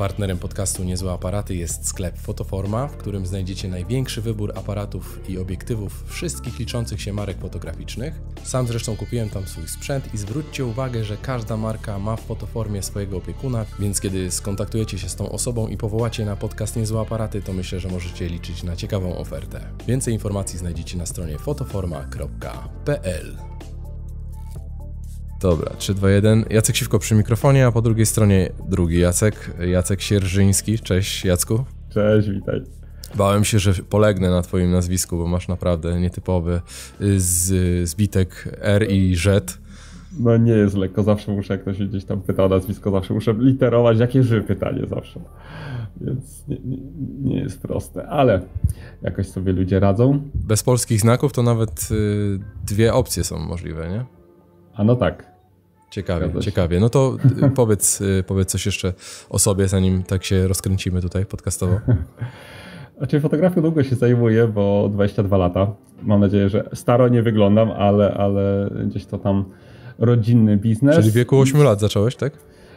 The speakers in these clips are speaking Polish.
Partnerem podcastu Niezłe Aparaty jest sklep Fotoforma, w którym znajdziecie największy wybór aparatów i obiektywów wszystkich liczących się marek fotograficznych. Sam zresztą kupiłem tam swój sprzęt i zwróćcie uwagę, że każda marka ma w fotoformie swojego opiekuna, więc kiedy skontaktujecie się z tą osobą i powołacie na podcast Niezłe Aparaty, to myślę, że możecie liczyć na ciekawą ofertę. Więcej informacji znajdziecie na stronie fotoforma.pl. Dobra, 3, 2, 1. Jacek Siwko przy mikrofonie, a po drugiej stronie drugi Jacek, Jacek Sierżyński. Cześć Jacku. Cześć, witaj. Bałem się, że polegnę na twoim nazwisku, bo masz naprawdę nietypowy z, zbitek R i Z. No nie jest lekko, zawsze muszę, jak ktoś gdzieś tam pyta o nazwisko, zawsze muszę literować, jakie żywe pytanie zawsze. Więc nie, nie, nie, jest proste, ale jakoś sobie ludzie radzą. Bez polskich znaków to nawet y, dwie opcje są możliwe, nie? A no tak, Ciekawie, Zgadza ciekawie. No to y, powiedz, y, powiedz coś jeszcze o sobie, zanim tak się rozkręcimy tutaj podcastowo. Znaczy fotografią długo się zajmuję, bo 22 lata. Mam nadzieję, że staro nie wyglądam, ale, ale gdzieś to tam rodzinny biznes. Czyli w wieku 8 lat zacząłeś, tak?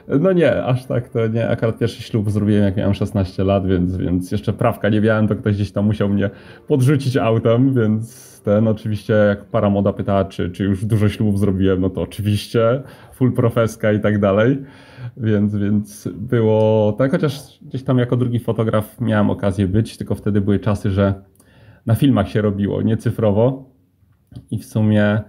No nie, aż tak to nie. Akurat pierwszy ślub zrobiłem jak miałem 16 lat, więc, więc jeszcze prawka nie miałem, to ktoś gdzieś tam musiał mnie podrzucić autem, więc ten oczywiście jak para moda pytała, czy, czy już dużo ślubów zrobiłem, no to oczywiście, full profeska i tak dalej. Więc, więc było tak, chociaż gdzieś tam jako drugi fotograf miałem okazję być, tylko wtedy były czasy, że na filmach się robiło, nie cyfrowo. I w sumie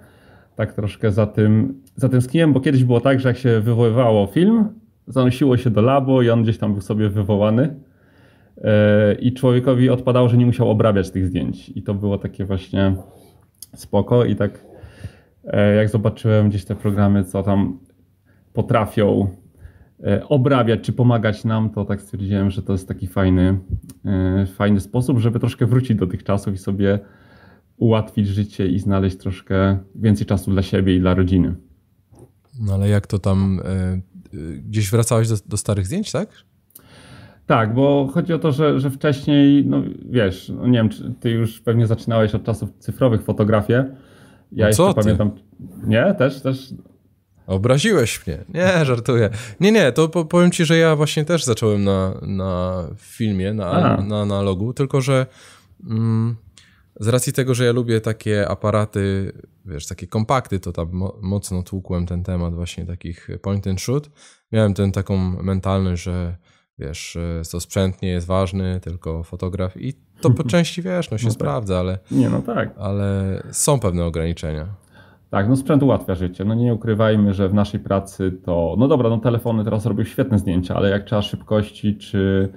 tak troszkę za tym zatęskniłem, bo kiedyś było tak, że jak się wywoływało film, zanosiło się do labo i on gdzieś tam był sobie wywołany e, i człowiekowi odpadało, że nie musiał obrabiać tych zdjęć. I to było takie właśnie spoko i tak e, jak zobaczyłem gdzieś te programy, co tam potrafią e, obrabiać czy pomagać nam, to tak stwierdziłem, że to jest taki fajny, fajny sposób, żeby troszkę wrócić do tych czasów i sobie ułatwić życie i znaleźć troszkę więcej czasu dla siebie i dla rodziny. No ale jak to tam, no. e, e, gdzieś wracałeś do, do starych zdjęć, tak? Tak, bo chodzi o to, że, że wcześniej, no wiesz, no nie wiem, czy ty już pewnie zaczynałeś od czasów cyfrowych fotografię. Ja no Co jeszcze ty? pamiętam. Nie, też, też. Obraziłeś mnie. Nie, żartuję. Nie, nie, to powiem ci, że ja właśnie też zacząłem na, na filmie, na, na analogu, tylko że mm, z racji tego, że ja lubię takie aparaty, wiesz, takie kompakty, to tam mocno tłukłem ten temat właśnie takich point and shoot. Miałem ten taką mentalność, że wiesz, to sprzęt nie jest ważny, tylko fotograf i to po części, wiesz, no się no tak. sprawdza, tak. ale... Nie, no tak. Ale są pewne ograniczenia. Tak, no sprzęt ułatwia życie. No nie ukrywajmy, że w naszej pracy to... No dobra, no telefony teraz robią świetne zdjęcia, ale jak trzeba szybkości, czy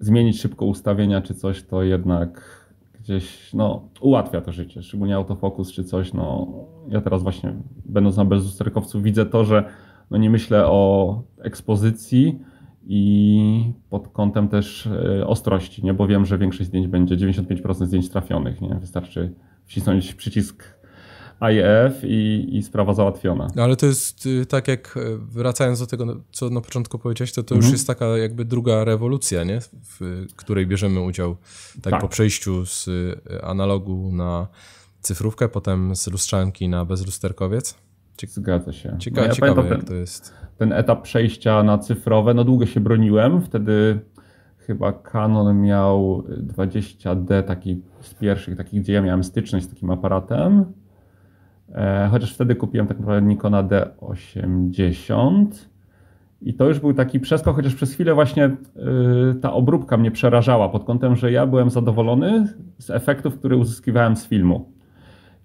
zmienić szybko ustawienia, czy coś, to jednak gdzieś no, ułatwia to życie, szczególnie autofokus czy coś. No, ja teraz właśnie będąc na bezusterkowcu widzę to, że no, nie myślę o ekspozycji i pod kątem też e, ostrości, nie? bo wiem, że większość zdjęć będzie, 95% zdjęć trafionych, nie? wystarczy wcisnąć przycisk IEF i, i sprawa załatwiona. No ale to jest y, tak jak, y, wracając do tego, co na początku powiedziałeś, to to mhm. już jest taka jakby druga rewolucja, nie? w której bierzemy udział tak, tak. po przejściu z y, analogu na cyfrówkę, potem z lustrzanki na bezlusterkowiec. Cieka Zgadza się. Cieka no ja ciekawe ten, to jest. Ten etap przejścia na cyfrowe, no długo się broniłem, wtedy chyba Canon miał 20D, taki z pierwszych takich, gdzie ja miałem styczność z takim aparatem. E, chociaż wtedy kupiłem tak naprawdę Nikona D80 i to już był taki przeskok, chociaż przez chwilę właśnie e, ta obróbka mnie przerażała pod kątem, że ja byłem zadowolony z efektów, które uzyskiwałem z filmu.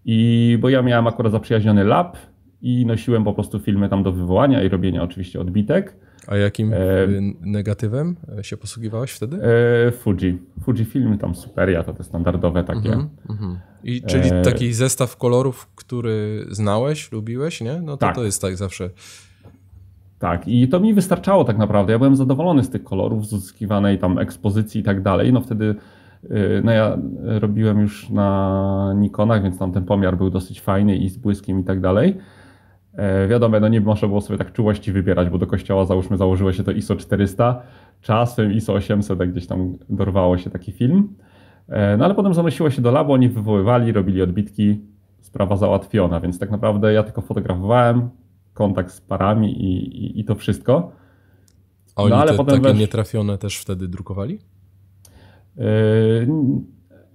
I bo ja miałem akurat zaprzyjaźniony lab i nosiłem po prostu filmy tam do wywołania i robienia oczywiście odbitek. A jakim e, y, negatywem e, się posługiwałeś wtedy? E, Fuji. Fuji film, tam Superia, to te standardowe takie. Mm -hmm. I, czyli e, taki zestaw kolorów, który znałeś, lubiłeś, nie? No to tak. to jest tak zawsze. Tak, i to mi wystarczało tak naprawdę. Ja byłem zadowolony z tych kolorów, z uzyskiwanej tam ekspozycji i tak dalej. No wtedy y, no ja robiłem już na Nikonach, więc tam ten pomiar był dosyć fajny i z błyskiem i tak dalej. E, wiadomo, no nie można było sobie tak czułości wybierać, bo do kościoła załóżmy założyło się to ISO 400, czasem ISO 800 gdzieś tam dorwało się taki film. E, no ale potem zanosiło się do labu, oni wywoływali, robili odbitki, sprawa załatwiona, więc tak naprawdę ja tylko fotografowałem, kontakt z parami i, i, i to wszystko. A oni no, ale te, potem takie wesz... nietrafione też wtedy drukowali?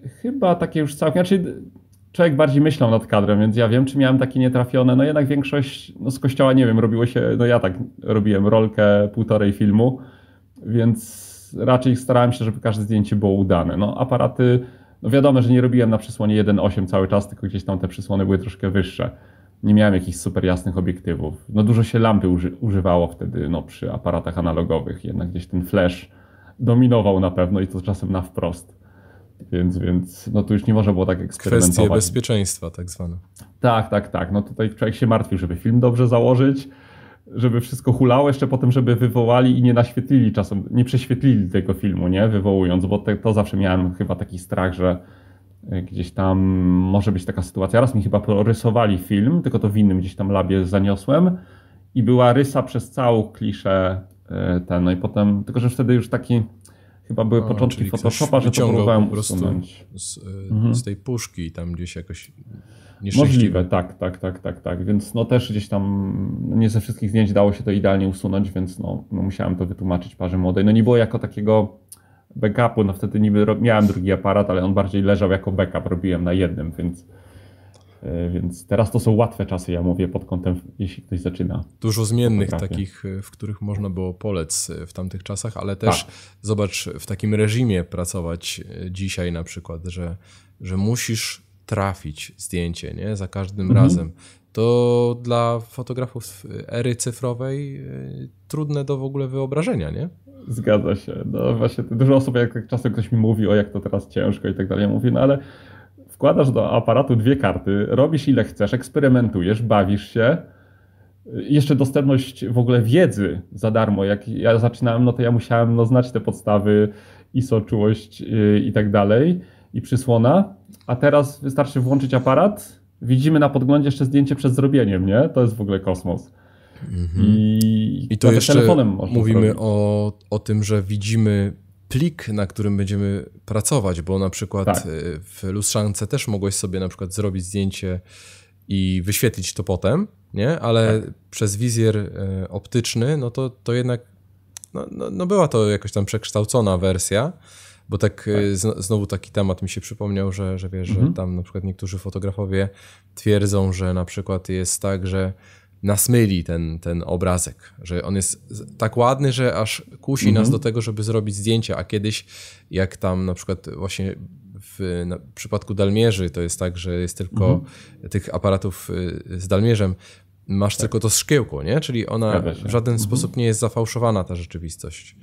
Yy, chyba takie już całkiem, znaczy człowiek bardziej myślał nad kadrem, więc ja wiem, czy miałem takie nietrafione. No jednak większość no z kościoła, nie wiem, robiło się, no ja tak robiłem rolkę półtorej filmu, więc raczej starałem się, żeby każde zdjęcie było udane. No aparaty, no wiadomo, że nie robiłem na przysłonie 1.8 cały czas, tylko gdzieś tam te przysłony były troszkę wyższe. Nie miałem jakichś super jasnych obiektywów. No dużo się lampy uży, używało wtedy no, przy aparatach analogowych, jednak gdzieś ten flash dominował na pewno i to czasem na wprost. Więc, więc no tu już nie można było tak eksperymentować. Kwestie bezpieczeństwa tak zwane. Tak, tak, tak. No tutaj człowiek się martwił, żeby film dobrze założyć, żeby wszystko hulało, jeszcze potem, żeby wywołali i nie naświetlili czasem, nie prześwietlili tego filmu, nie? Wywołując, bo te, to zawsze miałem chyba taki strach, że e, gdzieś tam może być taka sytuacja. Raz mi chyba porysowali film, tylko to w innym gdzieś tam labie zaniosłem i była rysa przez całą kliszę e, ten, no i potem, tylko że wtedy już taki Chyba były A, no, początki Photoshopa, że to próbowałem usunąć. Z, y, mhm. z tej puszki tam gdzieś jakoś Możliwe, tak, tak, tak, tak, tak. Więc no też gdzieś tam no, nie ze wszystkich zdjęć dało się to idealnie usunąć, więc no, no musiałem to wytłumaczyć parze młodej. No nie było jako takiego backupu, no wtedy niby miałem drugi aparat, ale on bardziej leżał jako backup, robiłem na jednym, więc E, więc teraz to są łatwe czasy, ja mówię, pod kątem, jeśli ktoś zaczyna. Dużo zmiennych takich, e, w których można było polec e, w tamtych czasach, ale też tak. zobacz, w takim reżimie pracować dzisiaj na przykład, że, że musisz trafić zdjęcie nie? za każdym mhm. razem. To dla fotografów ery cyfrowej trudne do w ogóle wyobrażenia, nie? Zgadza się. No właśnie, dużo osób, jak czasem ktoś mi mówi, o jak to teraz ciężko i tak dalej, ja mówię, no ale wkładasz do aparatu dwie karty, robisz ile chcesz, eksperymentujesz, bawisz się. Jeszcze dostępność w ogóle wiedzy za darmo. Jak ja zaczynałem, no to ja musiałem no, znać te podstawy, ISO, czułość yy, i tak dalej, i przysłona. A teraz wystarczy włączyć aparat. Widzimy na podglądzie jeszcze zdjęcie przed zrobieniem, nie? To jest w ogóle kosmos. Mm -hmm. I, I to jeszcze telefonem mówimy o, o tym, że widzimy plik, na którym będziemy pracować, bo na przykład tak. E, w lustrzance też mogłeś sobie na przykład zrobić zdjęcie i wyświetlić to potem, nie? Ale tak. przez wizjer e, optyczny, no to, to jednak no, no, no była to jakoś tam przekształcona wersja, bo tak, e, tak. znowu taki temat mi się przypomniał, że, że wiesz, mhm. że tam na przykład niektórzy fotografowie twierdzą, że na przykład jest tak, że nasmyli ten, ten obrazek, że on jest tak ładny, że aż kusi mhm. nas do tego, żeby zrobić zdjęcia, a kiedyś jak tam na przykład właśnie w, na, w przypadku Dalmierzy to jest tak, że jest tylko mhm. tych aparatów y, z Dalmierzem, masz tak. tylko to szkiełko, nie? Czyli ona w żaden mhm. sposób nie jest zafałszowana ta rzeczywistość.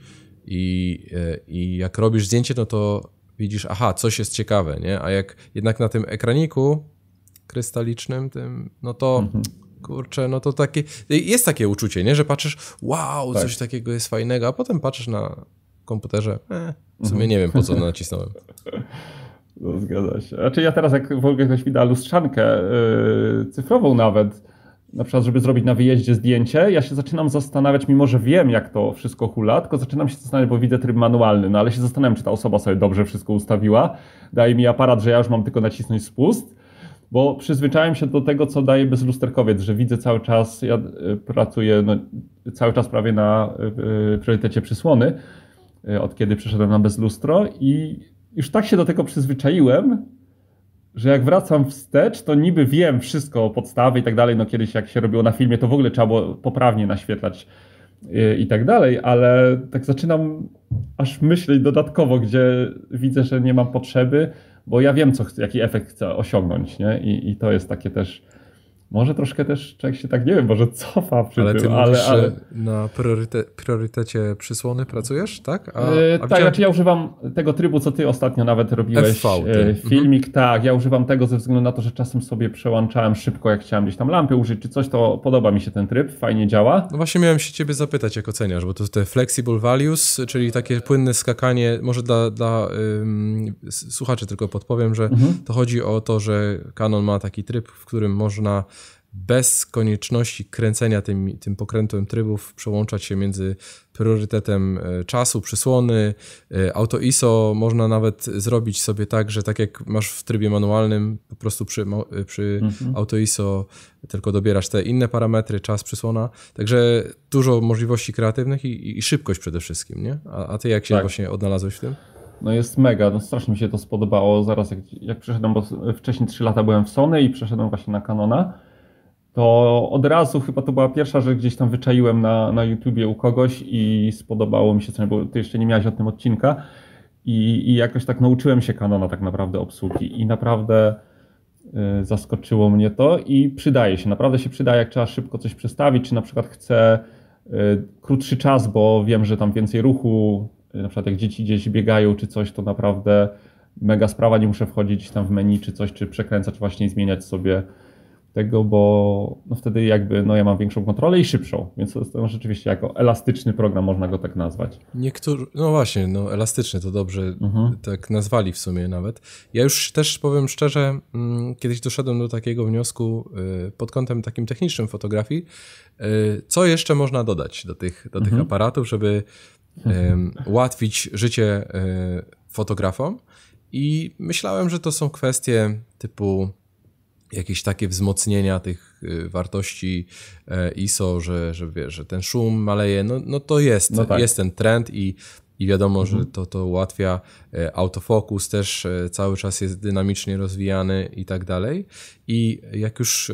I, y, I jak robisz zdjęcie, no to widzisz, aha, coś jest ciekawe, nie? A jak jednak na tym ekraniku krystalicznym, tym, no to mhm kurczę, no to takie, jest takie uczucie, nie, że patrzysz, wow, tak. coś takiego jest fajnego, a potem patrzysz na komputerze, co eh, w sumie mhm. nie wiem, po co nacisnąłem. No, zgadza się. Znaczy ja teraz jak w ogóle ktoś mi da lustrzankę yy, cyfrową nawet, na przykład żeby zrobić na wyjeździe zdjęcie, ja się zaczynam zastanawiać, mimo że wiem jak to wszystko hula, tylko zaczynam się zastanawiać, bo widzę tryb manualny, no ale się zastanawiam, czy ta osoba sobie dobrze wszystko ustawiła, daje mi aparat, że ja już mam tylko nacisnąć spust, bo przyzwyczaiłem się do tego, co daje bezlusterkowiec, że widzę cały czas, ja e, pracuję no, cały czas prawie na y, priorytecie przysłony, y, od kiedy przeszedłem na bezlustro i już tak się do tego przyzwyczaiłem, że jak wracam wstecz, to niby wiem wszystko o podstawie i tak dalej. No kiedyś jak się robiło na filmie, to w ogóle trzeba było poprawnie naświetlać i tak dalej, ale tak zaczynam aż myśleć dodatkowo, gdzie widzę, że nie mam potrzeby bo ja wiem, co, jaki efekt chcę osiągnąć, nie? I, i to jest takie też może troszkę też człowiek się tak, nie wiem, może cofa przy ale tym, ty mówisz, ale... na prioryte, priorytecie przysłony pracujesz, tak? A, yy, a e, tak, znaczy ja używam tego trybu, co ty ostatnio nawet robiłeś, FV, e, mhm. filmik, mhm. tak, ja używam tego ze względu na to, że czasem sobie przełączałem szybko, jak chciałem gdzieś tam lampy użyć czy coś, to podoba mi się ten tryb, fajnie działa. No właśnie miałem się ciebie zapytać, jak oceniasz, bo to te flexible values, czyli takie płynne skakanie, może dla, dla ym, słuchaczy tylko podpowiem, że mhm. to chodzi o to, że Canon ma taki tryb, w którym można bez konieczności kręcenia tym, tym pokrętłem trybów, przełączać się między priorytetem e, czasu, przysłony, e, auto ISO. Można nawet zrobić sobie tak, że tak jak masz w trybie manualnym, po prostu przy, e, przy mhm. auto ISO tylko dobierasz te inne parametry, czas, przysłona. Także dużo możliwości kreatywnych i, i szybkość przede wszystkim, nie? A, a ty jak się tak. właśnie odnalazłeś w tym? No jest mega, no strasznie mi się to spodobało zaraz jak, jak przeszedłem, bo wcześniej 3 lata byłem w Sony i przeszedłem właśnie na Canona to od razu chyba to była pierwsza rzecz, gdzieś tam wyczaiłem na, na YouTubie u kogoś i spodobało mi się, coś, no bo ty jeszcze nie miałeś o tym odcinka i, i jakoś tak nauczyłem się Canona tak naprawdę obsługi i naprawdę y, zaskoczyło mnie to i przydaje się, naprawdę się przydaje, jak trzeba szybko coś przestawić, czy na przykład chcę y, krótszy czas, bo wiem, że tam więcej ruchu, y, na przykład jak dzieci gdzieś biegają czy coś, to naprawdę mega sprawa, nie muszę wchodzić tam w menu czy coś, czy przekręcać właśnie i zmieniać sobie tego, bo no wtedy jakby no ja mam większą kontrolę i szybszą, więc to jest to rzeczywiście jako elastyczny program, można go tak nazwać. Niektórzy, no właśnie, no elastyczny to dobrze mhm. tak nazwali w sumie nawet. Ja już też powiem szczerze, mm, kiedyś doszedłem do takiego wniosku y, pod kątem takim technicznym fotografii, y, co jeszcze można dodać do tych, do tych mhm. aparatów, żeby mhm. ułatwić życie y, fotografom i myślałem, że to są kwestie typu jakieś takie wzmocnienia tych y, wartości e, ISO, że, że, wiesz, że ten szum maleje, no, no to jest, no tak. jest ten trend i i wiadomo, mhm. że to, to ułatwia. E, autofokus też e, cały czas jest dynamicznie rozwijany i tak dalej. I jak już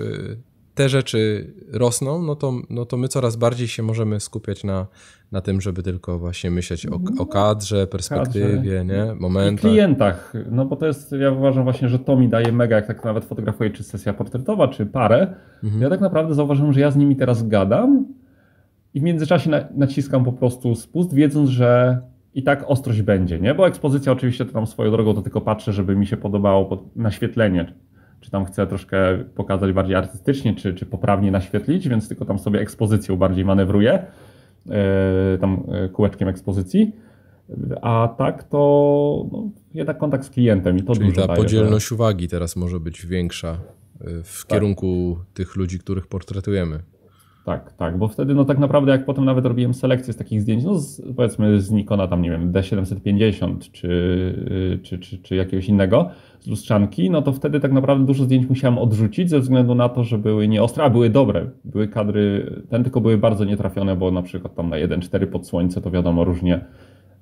te rzeczy rosną, no to, no to my coraz bardziej się możemy skupiać na, na tym, żeby tylko właśnie myśleć o, mhm. o kadrze, perspektywie, kadrze. nie? momentach. I klientach, no bo to jest, ja uważam właśnie, że to mi daje mega, jak tak nawet fotografuję, czy sesja portretowa, czy parę. Mhm. Ja tak naprawdę zauważyłem, że ja z nimi teraz gadam i w międzyczasie na, naciskam po prostu spust, wiedząc, że i tak ostrość będzie, nie? Bo ekspozycja oczywiście to tam swoją drogą, to tylko patrzę, żeby mi się podobało pod, naświetlenie, czy tam chcę troszkę pokazać bardziej artystycznie, czy, czy poprawnie naświetlić, więc tylko tam sobie ekspozycją bardziej manewruję. E, tam e, kółeczkiem ekspozycji. A tak to no, jednak kontakt z klientem i to Czyli dużo ta podzielność uwagi teraz może być większa e, w tak. kierunku tych ludzi, których portretujemy. Tak, tak, bo wtedy no tak naprawdę jak potem nawet robiłem selekcję z takich zdjęć, no z, powiedzmy z Nikona tam, nie wiem, D750 czy, czy, czy, czy jakiegoś innego z lustrzanki, no to wtedy tak naprawdę dużo zdjęć musiałem odrzucić ze względu na to, że były nieostre, a były dobre. Były kadry, ten tylko były bardzo nietrafione, bo na przykład tam na 1.4 pod słońce to wiadomo różnie,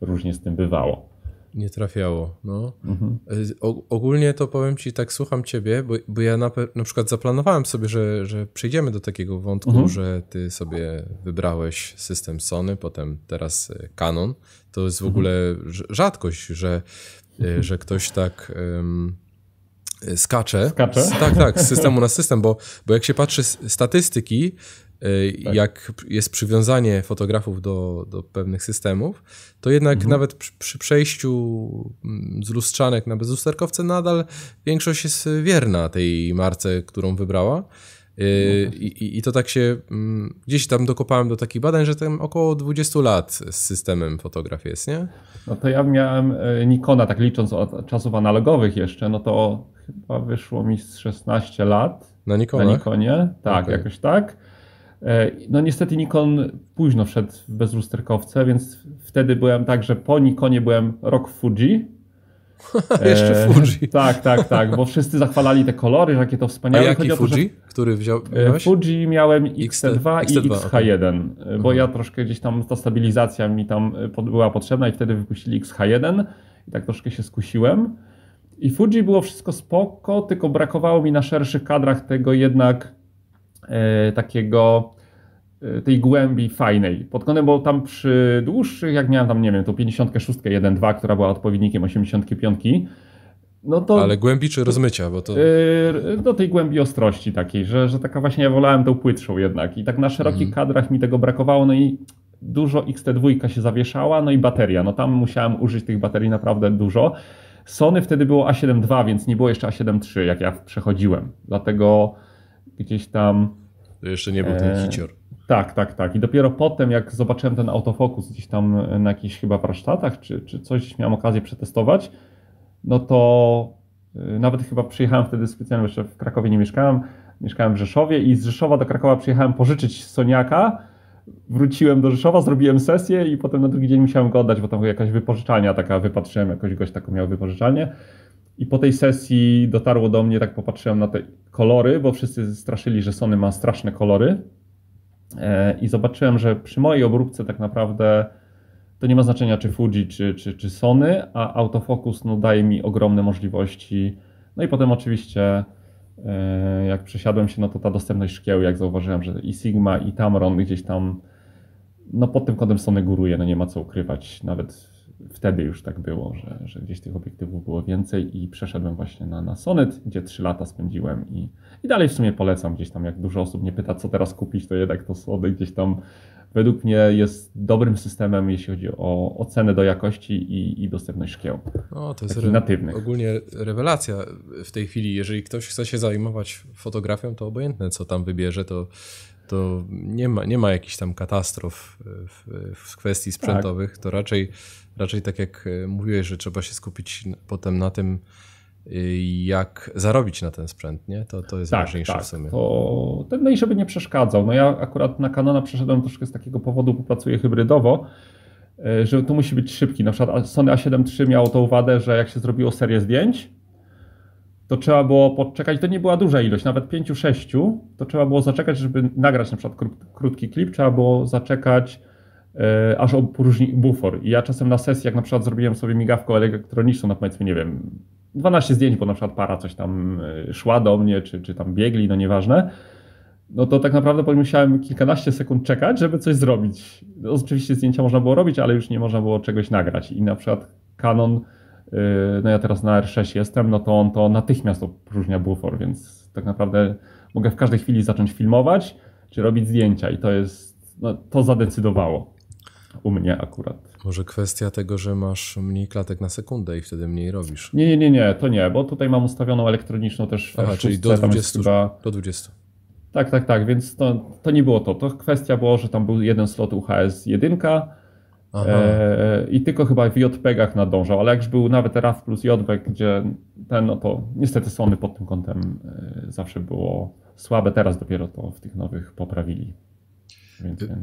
różnie z tym bywało nie trafiało. No. Mhm. Y, o, ogólnie to powiem ci, tak słucham ciebie, bo, bo ja na, na przykład zaplanowałem sobie, że, że przejdziemy do takiego wątku, mhm. że ty sobie wybrałeś system Sony, potem teraz y, Canon. To jest w mhm. ogóle rzadkość, że, y, mhm. że ktoś tak... Um, skacze. skacze? Tak, tak, z systemu na system, bo, bo jak się patrzy statystyki, Y, tak. jak jest przywiązanie fotografów do, do pewnych systemów, to jednak mhm. nawet przy, przy, przejściu mm, z lustrzanek na bezlusterkowce nadal większość jest wierna tej marce, którą wybrała. Y, no I, i, I, to tak się mm, gdzieś tam dokopałem do takich badań, że tam około 20 lat z systemem fotograf jest, nie? No to ja miałem y, Nikona, tak licząc od czasów analogowych jeszcze, no to chyba wyszło mi z 16 lat. Na Nikonie? Na Nikonie, tak, okay. jakoś tak. E, no niestety Nikon późno wszedł w bezlusterkowce, więc wtedy byłem tak, że po Nikonie byłem rok Fuji. Jeszcze e, Fuji. tak, tak, tak, bo wszyscy zachwalali te kolory, jakie to wspaniałe. A jaki to, Fuji, że... który wziął? E, miałeś? Fuji miałem X-T2, i XH1, okay. bo ja mhm. troszkę gdzieś tam ta stabilizacja mi tam była potrzebna i wtedy wypuścili XH1 i tak troszkę się skusiłem. I Fuji było wszystko spoko, tylko brakowało mi na szerszych kadrach tego jednak E, takiego e, tej głębi fajnej. Pod kątem, bo tam przy dłuższych, jak miałem tam, nie wiem, to 56, 1, 2, która była odpowiednikiem 85, no to... Ale głębi czy rozmycia? Bo to... E, do tej głębi ostrości takiej, że, że taka właśnie ja wolałem tą płytszą jednak i tak na szerokich mhm. kadrach mi tego brakowało, no i dużo XT2 się zawieszała, no i bateria, no tam musiałem użyć tych baterii naprawdę dużo. Sony wtedy było A7 II, więc nie było jeszcze A7 III, jak ja przechodziłem, dlatego gdzieś tam. To jeszcze nie był ten e, hicior. Tak, tak, tak. I dopiero potem, jak zobaczyłem ten autofokus gdzieś tam na jakichś chyba warsztatach, czy, czy coś miałem okazję przetestować, no to e, nawet chyba przyjechałem wtedy specjalnie, jeszcze w Krakowie nie mieszkałem, mieszkałem w Rzeszowie i z Rzeszowa do Krakowa przyjechałem pożyczyć Soniaka, wróciłem do Rzeszowa, zrobiłem sesję i potem na drugi dzień musiałem go oddać, bo tam jakaś wypożyczalnia taka wypatrzyłem, jakoś gość taką miał wypożyczalnię i po tej sesji dotarło do mnie, tak popatrzyłem na te kolory, bo wszyscy straszyli, że Sony ma straszne kolory. E, I zobaczyłem, że przy mojej obróbce tak naprawdę to nie ma znaczenia, czy Fuji, czy, czy, czy Sony, a autofokus no, daje mi ogromne możliwości. No i potem oczywiście e, jak przesiadłem się, no to ta dostępność szkieł, jak zauważyłem, że i Sigma, i Tamron gdzieś tam, no pod tym kątem Sony góruje, no nie ma co ukrywać, nawet wtedy już tak było, że, że gdzieś tych obiektywów było więcej i przeszedłem właśnie na, na Sonet, gdzie 3 lata spędziłem i, i dalej w sumie polecam gdzieś tam, jak dużo osób mnie pyta, co teraz kupić, to jednak to Sony gdzieś tam według mnie jest dobrym systemem, jeśli chodzi o ocenę do jakości i, i dostępność szkieł. No, to jest re natywnych. ogólnie rewelacja w tej chwili. Jeżeli ktoś chce się zajmować fotografią, to obojętne co tam wybierze, to to nie ma, nie ma jakichś tam katastrof w, w kwestii tak. sprzętowych. Tak. To raczej, raczej tak jak e, mówiłeś, że trzeba się skupić potem na tym, e, jak zarobić na ten sprzęt, nie? To, to jest tak, ważniejsze tak. w sumie. To ten żeby nie przeszkadzał. No ja akurat na Canona przeszedłem troszkę z takiego powodu, bo pracuję hybrydowo, e, że tu musi być szybki. Na przykład Sony A7 III miało tą wadę, że jak się zrobiło serię zdjęć, to trzeba było podczekać. To nie była duża ilość, nawet 5-6, to trzeba było zaczekać, żeby nagrać na przykład krót, krótki klip, trzeba było zaczekać e, aż opróżni bufor. I ja czasem na sesji, jak na przykład zrobiłem sobie migawkę elektroniczną, na powiedzmy, nie wiem, 12 zdjęć, bo na przykład para coś tam e, szła do mnie, czy, czy tam biegli, no nieważne, no to tak naprawdę musiałem kilkanaście sekund czekać, żeby coś zrobić. No, oczywiście zdjęcia można było robić, ale już nie można było czegoś nagrać. I na przykład Canon Y, no ja teraz na R6 jestem, no to on to natychmiast opróżnia bufor, więc tak naprawdę mogę w każdej chwili zacząć filmować czy robić zdjęcia i to jest, no to zadecydowało u mnie akurat. Może kwestia tego, że masz mniej klatek na sekundę i wtedy mniej robisz. Nie, nie, nie, nie to nie, bo tutaj mam ustawioną elektroniczną też. Aha, czyli do 20, chyba... do 20. Tak, tak, tak, więc to, to nie było to. To kwestia było, że tam był jeden slot UHS 1, E, e, I tylko chyba w JPEGach nadążał, ale jak już był nawet RAW plus JPEG, gdzie ten, no to niestety Sony pod tym kątem e, zawsze było słabe, teraz dopiero to w tych nowych poprawili.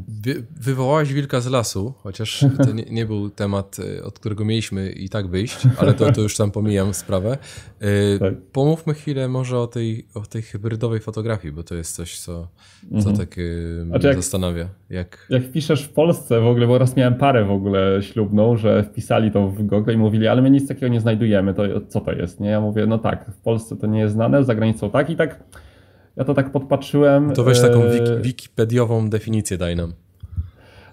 Wy, wywołałeś wilka z lasu, chociaż to nie, nie, był temat, e, od którego mieliśmy i tak wyjść, ale to, to już tam pomijam sprawę. E, tak. Pomówmy chwilę może o tej, o tej hybrydowej fotografii, bo to jest coś, co, mhm. co tak znaczy jak, zastanawia. Jak... jak piszesz w Polsce w ogóle, bo raz miałem parę w ogóle ślubną, że wpisali to w Google i mówili, ale my nic takiego nie znajdujemy, to co to jest? Nie? Ja mówię, no tak, w Polsce to nie jest znane, za granicą tak i tak ja to tak podpatrzyłem. To weź taką e, wik wikipediową definicję daj nam.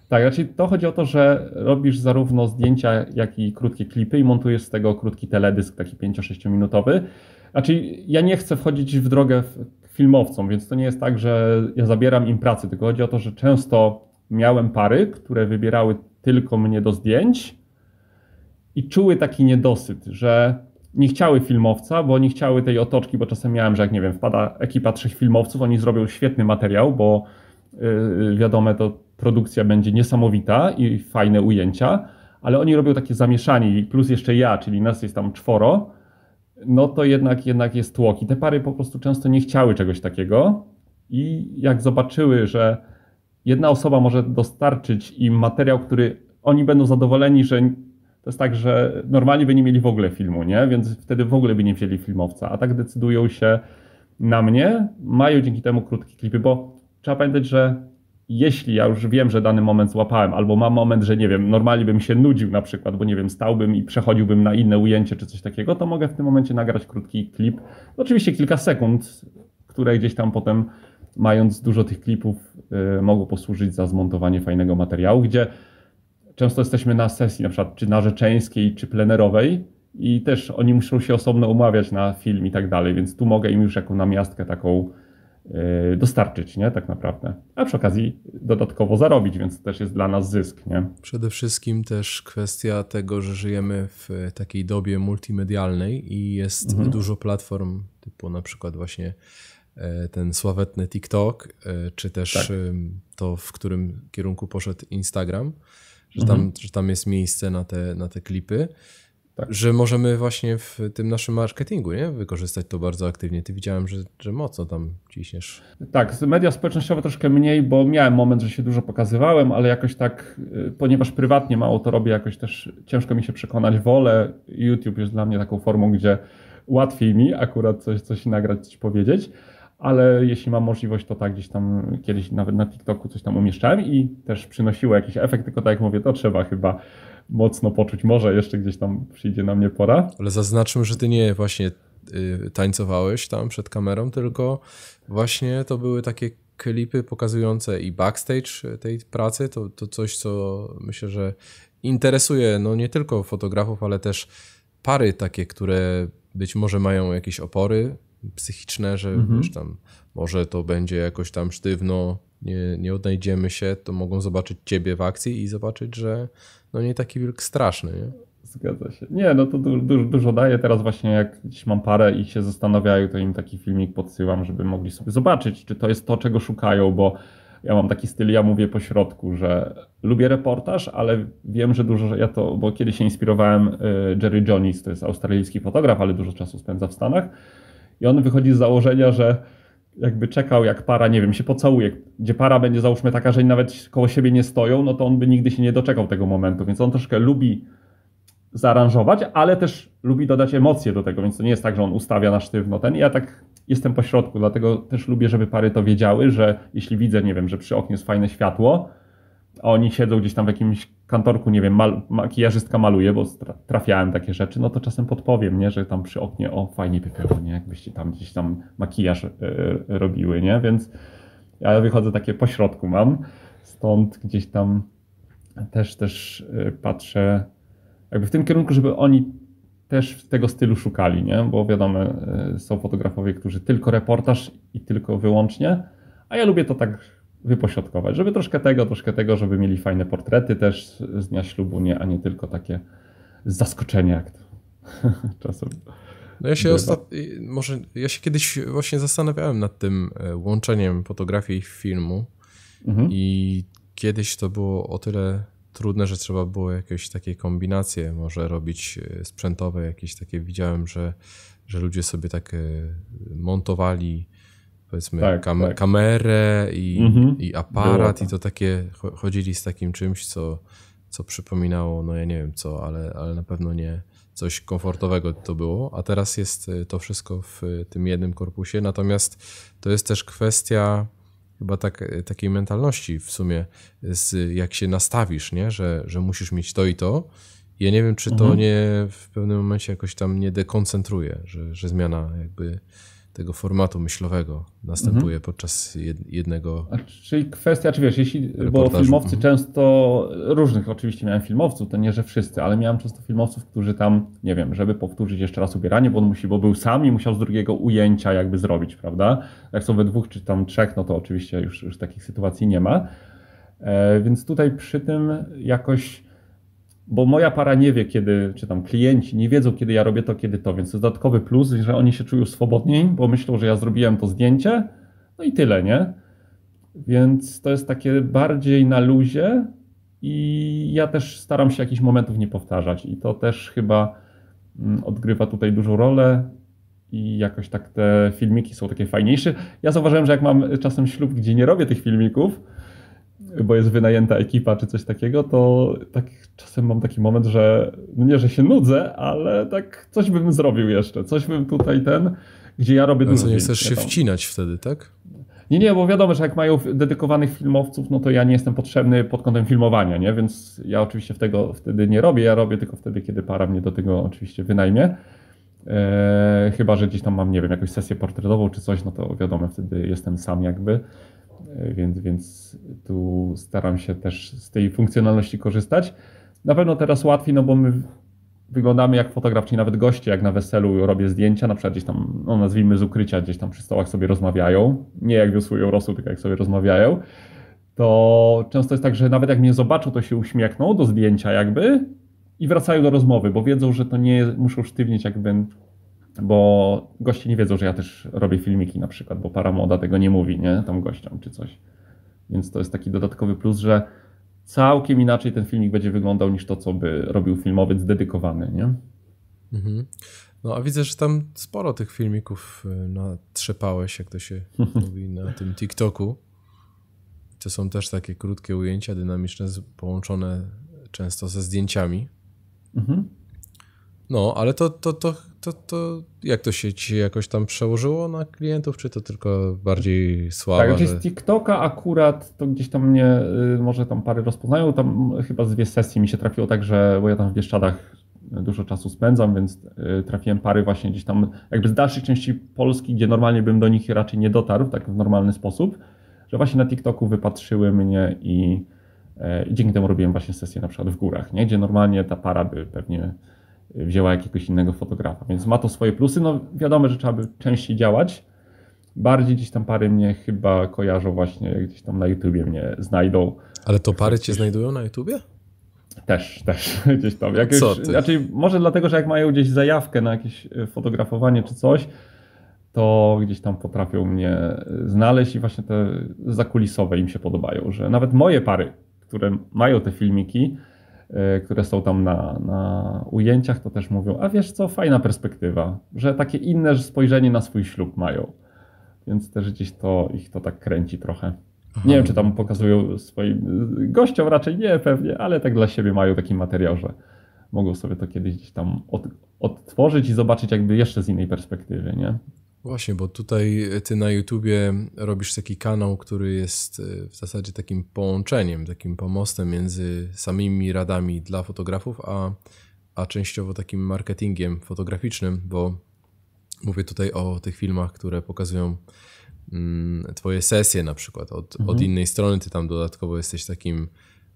Tak, raczej znaczy to chodzi o to, że robisz zarówno zdjęcia, jak i krótkie klipy i montujesz z tego krótki teledysk, taki 5-6 minutowy. Znaczy, ja nie chcę wchodzić w drogę filmowcom, więc to nie jest tak, że ja zabieram im pracę, tylko chodzi o to, że często miałem pary, które wybierały tylko mnie do zdjęć i czuły taki niedosyt, że nie chciały filmowca, bo nie chciały tej otoczki, bo czasem miałem, że jak nie wiem, wpada ekipa trzech filmowców, oni zrobią świetny materiał, bo yy, wiadomo, to produkcja będzie niesamowita i fajne ujęcia, ale oni robią takie zamieszanie, plus jeszcze ja, czyli nas jest tam czworo, no to jednak, jednak jest tłok. I te pary po prostu często nie chciały czegoś takiego, i jak zobaczyły, że jedna osoba może dostarczyć im materiał, który oni będą zadowoleni, że to jest tak, że normalnie by nie mieli w ogóle filmu, nie? Więc wtedy w ogóle by nie wzięli filmowca, a tak decydują się na mnie, mają dzięki temu krótkie klipy, bo trzeba pamiętać, że jeśli ja już wiem, że dany moment złapałem, albo mam moment, że nie wiem, normalnie bym się nudził na przykład, bo nie wiem, stałbym i przechodziłbym na inne ujęcie czy coś takiego, to mogę w tym momencie nagrać krótki klip. Oczywiście kilka sekund, które gdzieś tam potem, mając dużo tych klipów, yy, mogą posłużyć za zmontowanie fajnego materiału, gdzie często jesteśmy na sesji, na przykład czy narzeczeńskiej, czy plenerowej, i też oni muszą się osobno umawiać na film i tak dalej, więc tu mogę im już jaką namiastkę taką e, dostarczyć, nie, tak naprawdę. A przy okazji dodatkowo zarobić, więc też jest dla nas zysk, nie? Przede wszystkim też kwestia tego, że żyjemy w e, takiej dobie multimedialnej i jest mhm. dużo platform typu na przykład właśnie e, ten sławetny TikTok, czy też tak. to, w którym kierunku poszedł Instagram, że tam, mhm. że tam jest miejsce na te, na te klipy. Tak. Że możemy właśnie w tym naszym marketingu nie? wykorzystać to bardzo aktywnie. Ty widziałem, że, że mocno tam ciśniesz. Tak, media społecznościowe troszkę mniej, bo miałem moment, że się dużo pokazywałem, ale jakoś tak, y, ponieważ prywatnie mało to robię, jakoś też ciężko mi się przekonać. Wolę. YouTube jest dla mnie taką formą, gdzie łatwiej mi akurat coś, coś nagrać, coś powiedzieć ale jeśli mam możliwość, to tak gdzieś tam kiedyś nawet na TikToku coś tam umieszczałem i też przynosiło jakiś efekt, tylko tak jak mówię, to trzeba chyba mocno poczuć, może jeszcze gdzieś tam przyjdzie na mnie pora. Ale zaznaczmy, że ty nie właśnie y, tańcowałeś tam przed kamerą, tylko właśnie to były takie klipy pokazujące i backstage tej pracy, to, to coś, co myślę, że interesuje no nie tylko fotografów, ale też pary takie, które być może mają jakieś opory psychiczne, że mhm. wiesz tam, może to będzie jakoś tam sztywno, nie, nie odnajdziemy się, to mogą zobaczyć ciebie w akcji i zobaczyć, że no nie taki wilk straszny, nie? Zgadza się. Nie, no to du, du dużo daje. Teraz właśnie jak mam parę i się zastanawiają, to im taki filmik podsyłam, żeby mogli sobie zobaczyć, czy to jest to, czego szukają, bo ja mam taki styl, ja mówię po środku, że lubię reportaż, ale wiem, że dużo, że ja to, bo kiedyś się inspirowałem y, Jerry Jones, to jest australijski fotograf, ale dużo czasu spędza w Stanach i on wychodzi z założenia, że jakby czekał, jak para, nie wiem, się pocałuje, gdzie para będzie załóżmy taka, że nawet koło siebie nie stoją, no to on by nigdy się nie doczekał tego momentu, więc on troszkę lubi zaaranżować, ale też lubi dodać emocje do tego, więc to nie jest tak, że on ustawia na sztywno ten. Ja tak jestem po środku, dlatego też lubię, żeby pary to wiedziały, że jeśli widzę, nie wiem, że przy oknie jest fajne światło, oni siedzą gdzieś tam w jakimś kantorku, nie wiem, mal, makijażystka maluje, bo trafiałem takie rzeczy, no to czasem podpowiem, nie, że tam przy oknie, o fajnie by było, nie, jakbyście tam gdzieś tam makijaż y, robiły, nie, więc ja wychodzę takie pośrodku mam, stąd gdzieś tam też, też e, patrzę jakby w tym kierunku, żeby oni też tego stylu szukali, nie, bo wiadomo, e, są fotografowie, którzy tylko reportaż i tylko wyłącznie, a ja lubię to tak wypośrodkować, żeby troszkę tego, troszkę tego, żeby mieli fajne portrety też z dnia ślubu, nie, a nie tylko takie zaskoczenie jak to czasem. No ja się ostat... może ja się kiedyś właśnie zastanawiałem nad tym e, łączeniem fotografii i filmu mhm. i kiedyś to było o tyle trudne, że trzeba było jakieś takie kombinacje może robić e, sprzętowe, jakieś takie widziałem, że, że ludzie sobie tak e, montowali powiedzmy tak, kam tak. kamerę i, mhm. i aparat Było, i to takie, chodzili z takim czymś, co, co przypominało, no ja nie wiem co, ale, ale na pewno nie, coś komfortowego to było, a teraz jest y, to wszystko w y, tym jednym korpusie. Natomiast to jest też kwestia chyba tak, y, takiej mentalności w sumie, z, jak się nastawisz, nie? Że, że musisz mieć to i to. Ja nie wiem, czy to mhm. nie w pewnym momencie jakoś tam nie dekoncentruje, że, że zmiana jakby tego formatu myślowego następuje mhm. podczas jednego. A, czyli kwestia, czy wiesz, jeśli, bo filmowcy mhm. często, różnych oczywiście miałem filmowców, to nie, że wszyscy, ale miałem często filmowców, którzy tam, nie wiem, żeby powtórzyć jeszcze raz ubieranie, bo on musi, bo był sam i musiał z drugiego ujęcia jakby zrobić, prawda? Jak są we dwóch czy tam trzech, no to oczywiście już, już takich sytuacji nie ma. E, więc tutaj przy tym jakoś bo moja para nie wie, kiedy, czy tam klienci nie wiedzą, kiedy ja robię to, kiedy to, więc to jest dodatkowy plus, że oni się czują swobodniej, bo myślą, że ja zrobiłem to zdjęcie, no i tyle, nie? Więc to jest takie bardziej na luzie i ja też staram się jakichś momentów nie powtarzać i to też chyba mm, odgrywa tutaj dużą rolę i jakoś tak te filmiki są takie fajniejsze. Ja zauważyłem, że jak mam czasem ślub, gdzie nie robię tych filmików, bo jest wynajęta ekipa czy coś takiego, to tak czasem mam taki moment, że no nie, że się nudzę, ale tak coś bym zrobił jeszcze, coś bym tutaj ten, gdzie ja robię No nie chcesz się tak. wcinać wtedy, tak? Nie, nie, bo wiadomo, że jak mają dedykowanych filmowców, no to ja nie jestem potrzebny pod kątem filmowania, nie? Więc ja oczywiście tego wtedy nie robię, ja robię tylko wtedy, kiedy para mnie do tego oczywiście wynajmie. E, chyba, że gdzieś tam mam, nie wiem, jakąś sesję portretową czy coś, no to wiadomo, wtedy jestem sam jakby więc, więc tu staram się też z tej funkcjonalności korzystać. Na pewno teraz łatwiej, no bo my wyglądamy jak fotograf, czyli nawet goście, jak na weselu robię zdjęcia, na przykład gdzieś tam, no nazwijmy z ukrycia, gdzieś tam przy stołach sobie rozmawiają, nie jak wiosłują rosół, tylko jak sobie rozmawiają, to często jest tak, że nawet jak mnie zobaczą, to się uśmiechną do zdjęcia jakby i wracają do rozmowy, bo wiedzą, że to nie muszą sztywnieć jakby bo goście nie wiedzą, że ja też robię filmiki na przykład, bo para moda tego nie mówi, nie? Tam gościom czy coś. Więc to jest taki dodatkowy plus, że całkiem inaczej ten filmik będzie wyglądał niż to, co by robił filmowiec dedykowany, nie? Mhm. No a widzę, że tam sporo tych filmików y, natrzepałeś, jak to się mówi, na tym TikToku. To są też takie krótkie ujęcia dynamiczne, połączone często ze zdjęciami. Mhm. No, ale to, to, to, to, to jak to się ci jakoś tam przełożyło na klientów, czy to tylko bardziej słabe? Tak, gdzieś z TikToka akurat to gdzieś tam mnie y, może tam pary rozpoznają, tam y, chyba z dwie sesji mi się trafiło tak, że bo ja tam w Bieszczadach y, dużo czasu spędzam, więc trafiłem pary właśnie gdzieś tam jakby z dalszych części Polski, gdzie normalnie bym do nich raczej nie dotarł tak w normalny sposób, że właśnie na TikToku wypatrzyły mnie i, i dzięki temu robiłem właśnie sesję na przykład w górach, nie? gdzie normalnie ta para by pewnie wzięła jakiegoś innego fotografa. Więc ma to swoje plusy. No wiadomo, że trzeba by częściej działać. Bardziej gdzieś tam pary mnie chyba kojarzą właśnie, gdzieś tam na YouTubie mnie znajdą. Ale to pary cię znajdują na YouTubie? Też, też gdzieś tam. Jak Co już, znaczy, może dlatego, że jak mają gdzieś zajawkę na jakieś e, fotografowanie czy coś, to gdzieś tam potrafią mnie e, znaleźć i właśnie te zakulisowe im się podobają, że nawet moje pary, które mają te filmiki, E, które są tam na, na ujęciach, to też mówią, a wiesz co, fajna perspektywa, że takie inne spojrzenie na swój ślub mają. Więc też gdzieś to ich to tak kręci trochę. Aha. Nie wiem, czy tam pokazują swoim e, gościom, raczej nie pewnie, ale tak dla siebie mają taki materiał, że mogą sobie to kiedyś gdzieś tam od, odtworzyć i zobaczyć jakby jeszcze z innej perspektywy, nie? Właśnie, bo tutaj ty na YouTubie robisz taki kanał, który jest e, w zasadzie takim połączeniem, takim pomostem między samymi radami dla fotografów, a, a częściowo takim marketingiem fotograficznym, bo mówię tutaj o tych filmach, które pokazują mm, twoje sesje na przykład. Od, mhm. od innej strony ty tam dodatkowo jesteś takim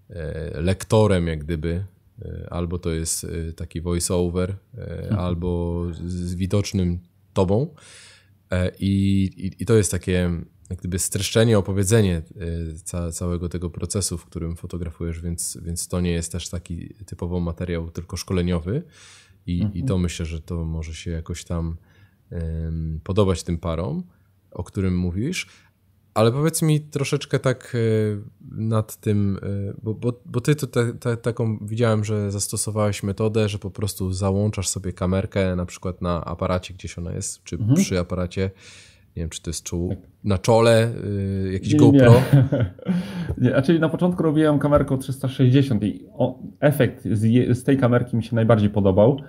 e, lektorem jak gdyby, e, albo to jest e, taki voiceover, mhm. albo z widocznym tobą. E, I, i, i to jest takie jak gdyby streszczenie, opowiedzenie e, ca, całego tego procesu, w którym fotografujesz, więc, więc to nie jest też taki typowo materiał tylko szkoleniowy. I, mhm. i to myślę, że to może się jakoś tam um, podobać tym parom, o którym mówisz. Ale powiedz mi troszeczkę tak e, nad tym, e, bo, bo, bo ty to te, te, taką widziałem, że zastosowałeś metodę, że po prostu załączasz sobie kamerkę na przykład na aparacie, gdzieś ona jest, czy mhm. przy aparacie. Nie wiem, czy to jest czu- tak. na czole e, jakiś nie, GoPro. Nie. nie, znaczy na początku robiłem kamerkę 360 i o, efekt z, z tej kamerki mi się najbardziej podobał.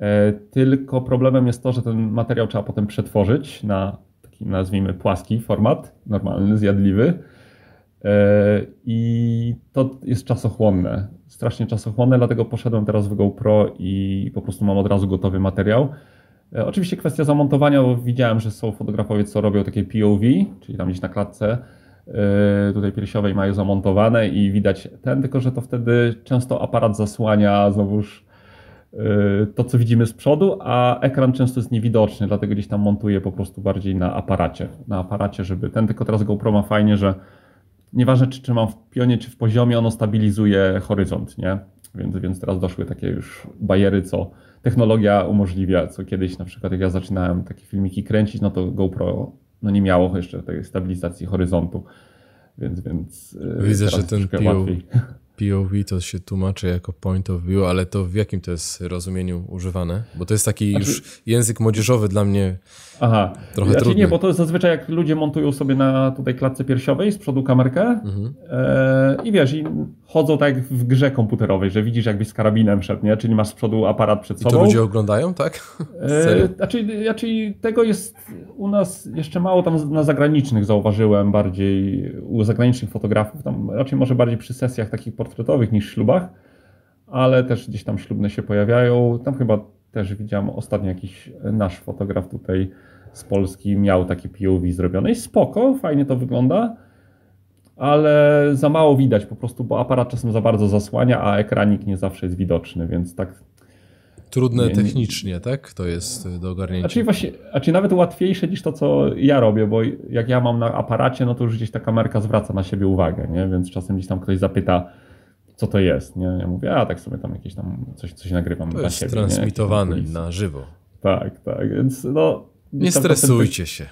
E, tylko problemem jest to, że ten materiał trzeba potem przetworzyć na taki nazwijmy płaski format, normalny, zjadliwy. E, I to jest czasochłonne, strasznie czasochłonne, dlatego poszedłem teraz w GoPro i po prostu mam od razu gotowy materiał. E, oczywiście kwestia zamontowania, bo widziałem, że są fotografowie, co robią takie POV, czyli tam gdzieś na klatce e, tutaj piersiowej mają zamontowane i widać ten, tylko że to wtedy często aparat zasłania znowuż Y, to, co widzimy z przodu, a ekran często jest niewidoczny, dlatego gdzieś tam montuję po prostu bardziej na aparacie. Na aparacie, żeby ten, tylko teraz GoPro ma fajnie, że nieważne czy, czy mam w pionie, czy w poziomie, ono stabilizuje horyzont, nie? Więc, więc teraz doszły takie już bajery, co technologia umożliwia, co kiedyś na przykład jak ja zaczynałem takie filmiki kręcić, no to GoPro no nie miało jeszcze tej stabilizacji horyzontu. Więc, więc y, Widzę, że ten pił. Łatwiej. POV to się tłumaczy jako point of view, ale to w jakim to jest rozumieniu używane? Bo to jest taki znaczy... już język młodzieżowy dla mnie Aha. trochę znaczy, trudny. Nie, bo to jest zazwyczaj jak ludzie montują sobie na tutaj klatce piersiowej z przodu kamerkę mhm. e, i wiesz, i chodzą tak w grze komputerowej, że widzisz jakbyś z karabinem szedł, nie? czyli masz z przodu aparat przed sobą. I to ludzie oglądają, tak? E, znaczy, znaczy tego jest u nas jeszcze mało tam na zagranicznych zauważyłem bardziej, u zagranicznych fotografów, tam raczej może bardziej przy sesjach takich portretowych niż ślubach, ale też gdzieś tam ślubne się pojawiają. Tam chyba też widziałem ostatnio jakiś nasz fotograf tutaj z Polski miał takie POV zrobione i spoko, fajnie to wygląda, ale za mało widać po prostu, bo aparat czasem za bardzo zasłania, a ekranik nie zawsze jest widoczny, więc tak Trudne nie, technicznie, tak? To jest e, do ogarnięcia. Znaczy, właśnie, nawet łatwiejsze niż to, co ja robię, bo jak ja mam na aparacie, no to już gdzieś ta kamerka zwraca na siebie uwagę, nie? Więc czasem gdzieś tam ktoś zapyta, co to jest. Nie? Ja mówię, a tak sobie tam jakieś tam coś, coś nagrywam to na jest siebie. na żywo. Tak, tak, więc no... Nie stresujcie ten... się.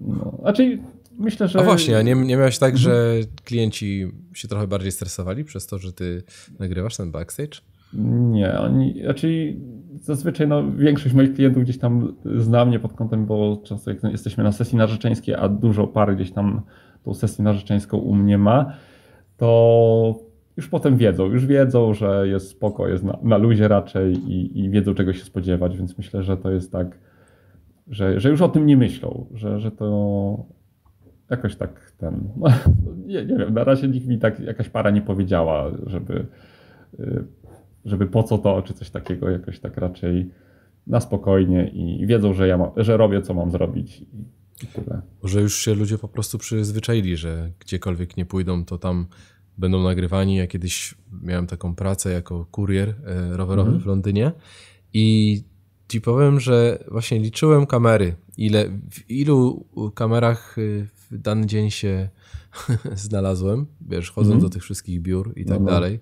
No, znaczy myślę, że... A właśnie, a nie, nie miałeś tak, mhm. że klienci się trochę bardziej stresowali przez to, że ty nagrywasz ten backstage? Nie, oni, znaczy zazwyczaj no, większość moich klientów gdzieś tam zna mnie pod kątem, bo często jak jesteśmy na sesji narzeczeńskiej, a dużo par gdzieś tam tą sesję narzeczeńską u mnie ma, to już potem wiedzą, już wiedzą, że jest spoko, jest na, na luzie raczej i, i, wiedzą czego się spodziewać, więc myślę, że to jest tak, że, że już o tym nie myślą, że, że to jakoś tak ten, no, nie, nie wiem, na razie nikt mi tak jakaś para nie powiedziała, żeby, y, żeby po co to, czy coś takiego, jakoś tak raczej na spokojnie i wiedzą, że ja ma, że robię co mam zrobić Może już się ludzie po prostu przyzwyczaili, że gdziekolwiek nie pójdą, to tam będą nagrywani. Ja kiedyś miałem taką pracę jako kurier e, rowerowy mhm. w Londynie i ci powiem, że właśnie liczyłem kamery, ile, w ilu kamerach y, w dany dzień się znalazłem, wiesz, chodząc mhm. do tych wszystkich biur i tak mhm. dalej,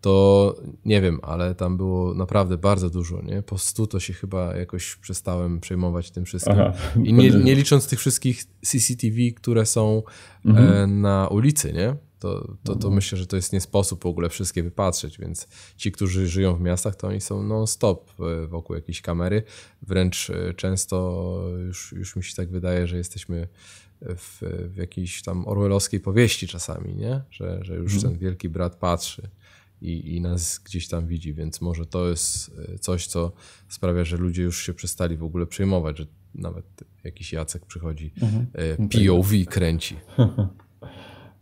to nie wiem, ale tam było naprawdę bardzo dużo, nie? Po stu to się chyba jakoś przestałem przejmować tym wszystkim. Aha. I nie, nie, licząc tych wszystkich CCTV, które są e, mhm. na ulicy, nie? to, to, to mhm. myślę, że to jest nie sposób w ogóle wszystkie wypatrzeć, więc ci, którzy żyją w miastach, to oni są non-stop e, wokół jakiejś kamery, wręcz e, często już, już mi się tak wydaje, że jesteśmy w, w jakiejś tam orwellowskiej powieści czasami, nie? Że, że już mhm. ten wielki brat patrzy i, i nas gdzieś tam widzi, więc może to jest e, coś, co sprawia, że ludzie już się przestali w ogóle przejmować, że nawet jakiś Jacek przychodzi, mhm. No tak. POV kręci.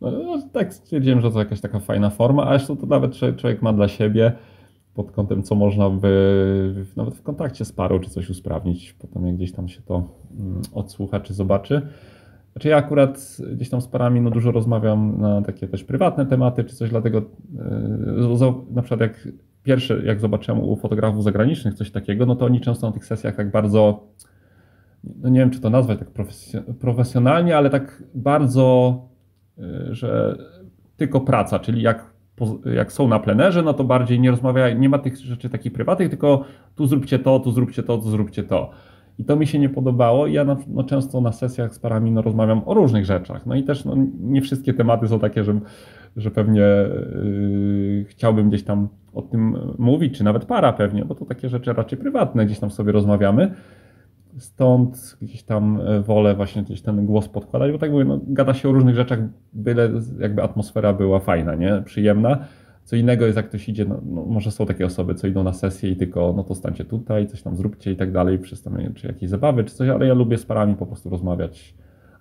No, no, tak stwierdziłem, że to jakaś taka fajna forma, a to nawet człowiek ma dla siebie pod kątem, co można by nawet w kontakcie z parą czy coś usprawnić, potem jak gdzieś tam się to mm, odsłucha czy zobaczy. Znaczy ja akurat gdzieś tam z parami no, dużo rozmawiam na takie też prywatne tematy czy coś, dlatego e, na przykład jak pierwsze, jak zobaczyłem u fotografów zagranicznych coś takiego, no to oni często na tych sesjach tak bardzo, no nie wiem czy to nazwać tak profesjonalnie, ale tak bardzo Y, że tylko praca, czyli jak, jak są na plenerze, no to bardziej nie rozmawiaj, nie ma tych rzeczy takich prywatnych, tylko tu zróbcie to, tu zróbcie to, tu zróbcie to. I to mi się nie podobało. Ja na, no, często na sesjach z parami no, rozmawiam o różnych rzeczach. No i też no, nie wszystkie tematy są takie, że, że pewnie yy, chciałbym gdzieś tam o tym mówić, czy nawet para pewnie, bo to takie rzeczy raczej prywatne gdzieś tam sobie rozmawiamy. Stąd gdzieś tam e, wolę właśnie gdzieś ten głos podkładać, bo tak mówię, no, gada się o różnych rzeczach, byle jakby atmosfera była fajna, nie? Przyjemna. Co innego jest, jak ktoś idzie, no, no, może są takie osoby, co idą na sesję i tylko, no to stańcie tutaj, coś tam zróbcie i tak dalej, przez tam, czy jakieś zabawy, czy coś, ale ja lubię z parami po prostu rozmawiać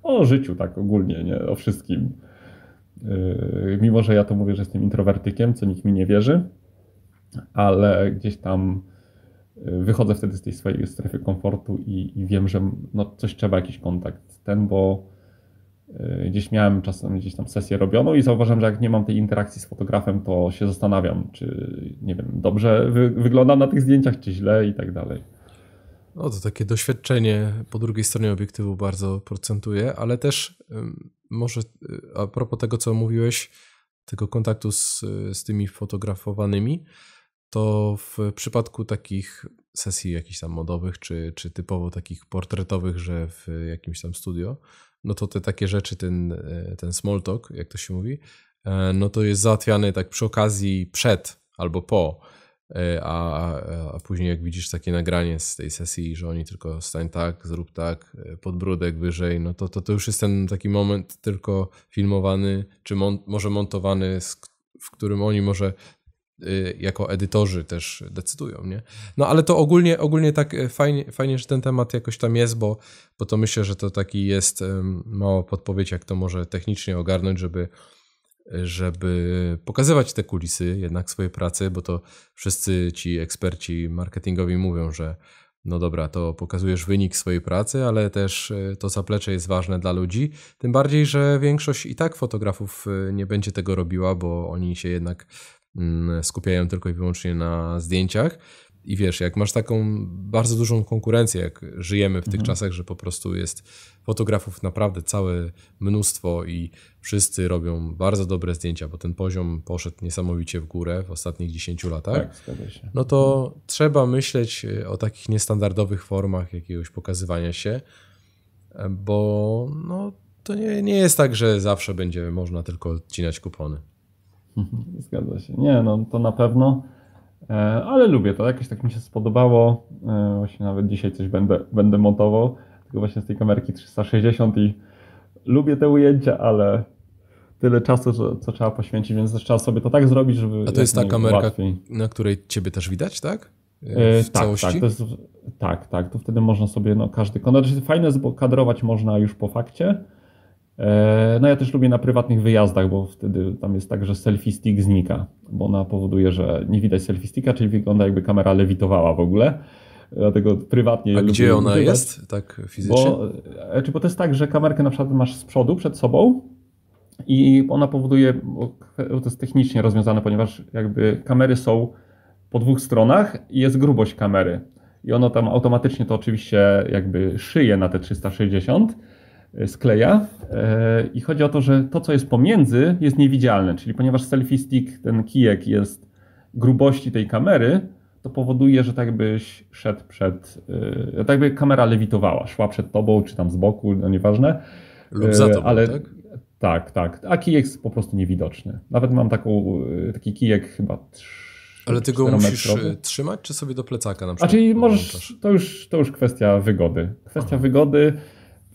o życiu tak ogólnie, nie? O wszystkim. Yy, mimo, że ja to mówię, że jestem introwertykiem, co nikt mi nie wierzy, ale gdzieś tam wychodzę wtedy z tej swojej strefy komfortu i, i wiem, że no coś trzeba, jakiś kontakt ten, bo e, gdzieś miałem czasem gdzieś tam sesję robioną i zauważyłem, że jak nie mam tej interakcji z fotografem, to się zastanawiam, czy nie wiem, dobrze wy, wyglądam na tych zdjęciach, czy źle i tak dalej. No to takie doświadczenie po drugiej stronie obiektywu bardzo procentuje, ale też może e, a propos tego, co mówiłeś, tego kontaktu z, z tymi fotografowanymi, to w przypadku takich sesji jakichś tam modowych, czy, czy typowo takich portretowych, że w jakimś tam studio, no to te takie rzeczy, ten, e, ten small talk, jak to się mówi, e, no to jest załatwiany tak przy okazji przed albo po, e, a, a później jak widzisz takie nagranie z tej sesji, że oni tylko stań tak, zrób tak, podbródek wyżej, no to to, to już jest ten taki moment tylko filmowany, czy mon może montowany, w którym oni może Y, jako edytorzy też decydują, nie? No ale to ogólnie, ogólnie tak y, fajnie, fajnie, że ten temat jakoś tam jest, bo, bo to myślę, że to taki jest mała podpowiedź, jak to może technicznie ogarnąć, żeby, żeby pokazywać te kulisy jednak swojej pracy, bo to wszyscy ci eksperci marketingowi mówią, że no dobra, to pokazujesz wynik swojej pracy, ale też y, to zaplecze jest ważne dla ludzi. Tym bardziej, że większość i tak fotografów nie będzie tego robiła, bo oni się jednak Mm, skupiają tylko i wyłącznie na zdjęciach. I wiesz, jak masz taką bardzo dużą konkurencję, jak żyjemy w tych mhm. czasach, że po prostu jest fotografów naprawdę całe mnóstwo i wszyscy robią bardzo dobre zdjęcia, bo ten poziom poszedł niesamowicie w górę w ostatnich 10 latach. Tak, no to mhm. trzeba myśleć e, o takich niestandardowych formach jakiegoś pokazywania się, e, bo no, to nie, nie jest tak, że zawsze będzie można tylko odcinać kupony. Mhm. Zgadza się. Nie, no to na pewno, e, ale lubię to, jakoś tak mi się spodobało. E, właśnie nawet dzisiaj coś będę, będę montował, tylko właśnie z tej kamerki 360 i lubię te ujęcia, ale tyle czasu, co, co trzeba poświęcić, więc trzeba sobie to tak zrobić, żeby. A to jest ta kamerka, łatwiej. na której ciebie też widać, tak? E, w tak, tak całości? Tak, jest, tak, tak, to wtedy można sobie no, każdy. No, znaczy fajne, bo kadrować można już po fakcie, E, no ja też lubię na prywatnych wyjazdach, bo wtedy tam jest tak, że selfie stick znika, bo ona powoduje, że nie widać selfie sticka, czyli wygląda jakby kamera lewitowała w ogóle. Dlatego prywatnie. A gdzie ona używać, jest tak fizycznie? Bo, e, czy bo to jest tak, że kamerkę na przykład masz z przodu przed sobą i ona powoduje, to jest technicznie rozwiązane, ponieważ jakby kamery są po dwóch stronach i jest grubość kamery. I ono tam automatycznie to oczywiście jakby szyje na te 360 E, skleja. E, I chodzi o to, że to, co jest pomiędzy, jest niewidzialne, czyli ponieważ selfie stick, ten kijek jest grubości tej kamery, to powoduje, że tak byś szedł przed, e, tak jakby kamera lewitowała, szła przed tobą, czy tam z boku, no nieważne. Lub za tobą, ale, tak? Tak, tak. A kijek jest po prostu niewidoczny. Nawet mam taką, taki kijek chyba 3 ale ty go musisz trzymać, czy sobie do plecaka na przykład? A czyli możesz, to już, to już kwestia wygody. Kwestia Aha. wygody.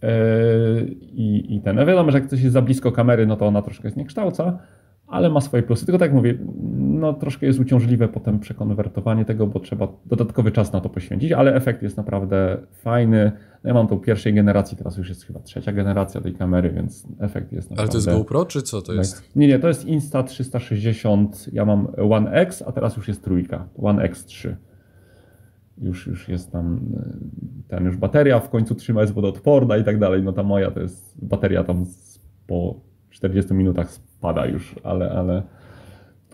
Yy, I, i ten. No wiadomo, że jak coś jest za blisko kamery, no to ona troszkę zniekształca, ale ma swoje plusy. Tylko tak jak mówię, no troszkę jest uciążliwe potem przekonwertowanie tego, bo trzeba dodatkowy czas na to poświęcić, ale efekt jest naprawdę fajny. No ja mam tą pierwszej generacji, teraz już jest chyba trzecia generacja tej kamery, więc efekt jest naprawdę... Ale to jest GoPro, czy co to jest? Tak. Nie, nie, to jest Insta360, ja mam One X, a teraz już jest trójka, One X3 już, już jest tam, e, ten już bateria w końcu trzyma, jest wodoodporna i tak dalej. No ta moja to jest, bateria tam po 40 minutach spada już, ale, ale,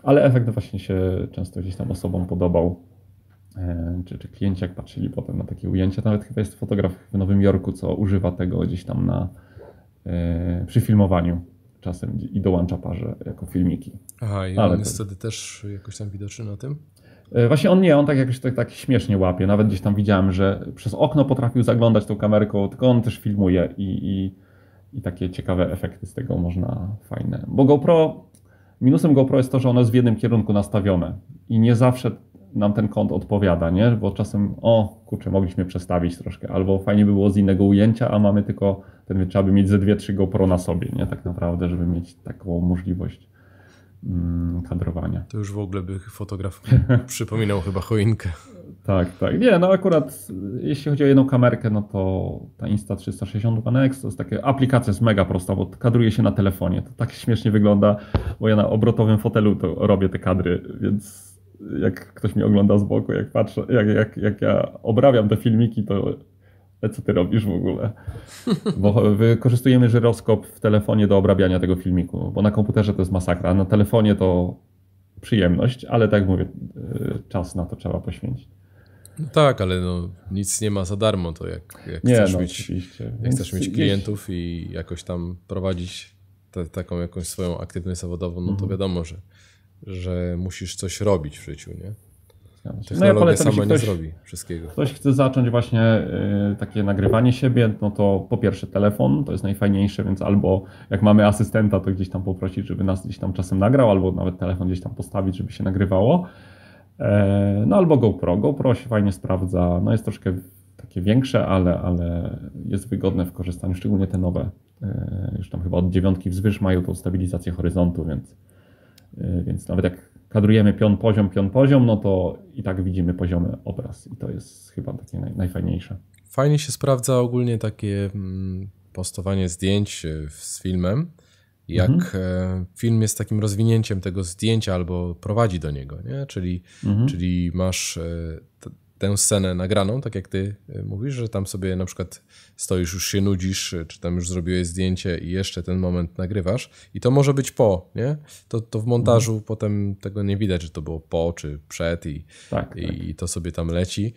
ale efekt właśnie się często gdzieś tam osobom podobał. E, czy, czy klienci jak patrzyli potem na takie ujęcia, nawet chyba jest fotograf w Nowym Jorku, co używa tego gdzieś tam na, e, przy filmowaniu czasem i dołącza parze jako filmiki. Aha, i on Ale jest wtedy też jakoś tam widoczny na tym? E, właśnie on nie, on tak jakoś tak, tak śmiesznie łapie. Nawet gdzieś tam widziałem, że przez okno potrafił zaglądać tą kamerką, tylko on też filmuje i, i, i takie ciekawe efekty z tego można fajne. Bo GoPro, minusem GoPro jest to, że ono jest w jednym kierunku nastawione i nie zawsze nam ten kąt odpowiada, nie? Bo czasem, o kurczę, mogliśmy przestawić troszkę, albo fajnie by było z innego ujęcia, a mamy tylko, ten, trzeba by mieć ze dwie, trzy GoPro na sobie, nie? Tak naprawdę, żeby mieć taką możliwość Mm, kadrowania. To już w ogóle by fotograf przypominał chyba choinkę. Tak, tak. Nie, no akurat jeśli chodzi o jedną kamerkę, no to ta Insta360 One X to jest taka aplikacja jest mega prosta, bo kadruje się na telefonie. To tak śmiesznie wygląda, bo ja na obrotowym fotelu to robię te kadry, więc jak ktoś mnie ogląda z boku, jak patrzę, jak, jak, jak ja obrabiam te filmiki, to E, co ty robisz w ogóle? Bo wykorzystujemy żyroskop w telefonie do obrabiania tego filmiku, bo na komputerze to jest masakra, na telefonie to przyjemność, ale tak jak mówię, e, czas na to trzeba poświęcić. No tak, ale no, nic nie ma za darmo, to jak, jak nie, chcesz, no, mieć, jak chcesz mieć klientów i jakoś tam prowadzić te, taką jakąś swoją aktywność zawodową, no to mhm. wiadomo, że, że musisz coś robić w życiu, nie? No, no, ja polecam, sama ktoś, nie zrobi wszystkiego. Ktoś chce zacząć właśnie y, takie nagrywanie siebie, no to po pierwsze telefon, to jest najfajniejsze, więc albo jak mamy asystenta, to gdzieś tam poprosić, żeby nas gdzieś tam czasem nagrał, albo nawet telefon gdzieś tam postawić, żeby się nagrywało. E, no albo GoPro. GoPro się fajnie sprawdza, no jest troszkę takie większe, ale, ale jest wygodne w korzystaniu, szczególnie te nowe. E, już tam chyba od dziewiątki wzwyż mają tą stabilizację horyzontu, więc, e, więc nawet jak kadrujemy pion poziom, pion poziom, no to i tak widzimy poziomy obraz i to jest chyba takie naj, najfajniejsze. Fajnie się sprawdza ogólnie takie mm, postowanie zdjęć e, z filmem, jak mhm. E, film jest takim rozwinięciem tego zdjęcia albo prowadzi do niego, nie? czyli, mhm. czyli masz e, tę scenę nagraną, tak jak ty mówisz, że tam sobie na przykład stoisz, już się nudzisz, czy tam już zrobiłeś zdjęcie i jeszcze ten moment nagrywasz i to może być po, nie? To, to w montażu mhm. potem tego nie widać, że to było po czy przed i, tak, i, tak. i, to sobie tam leci.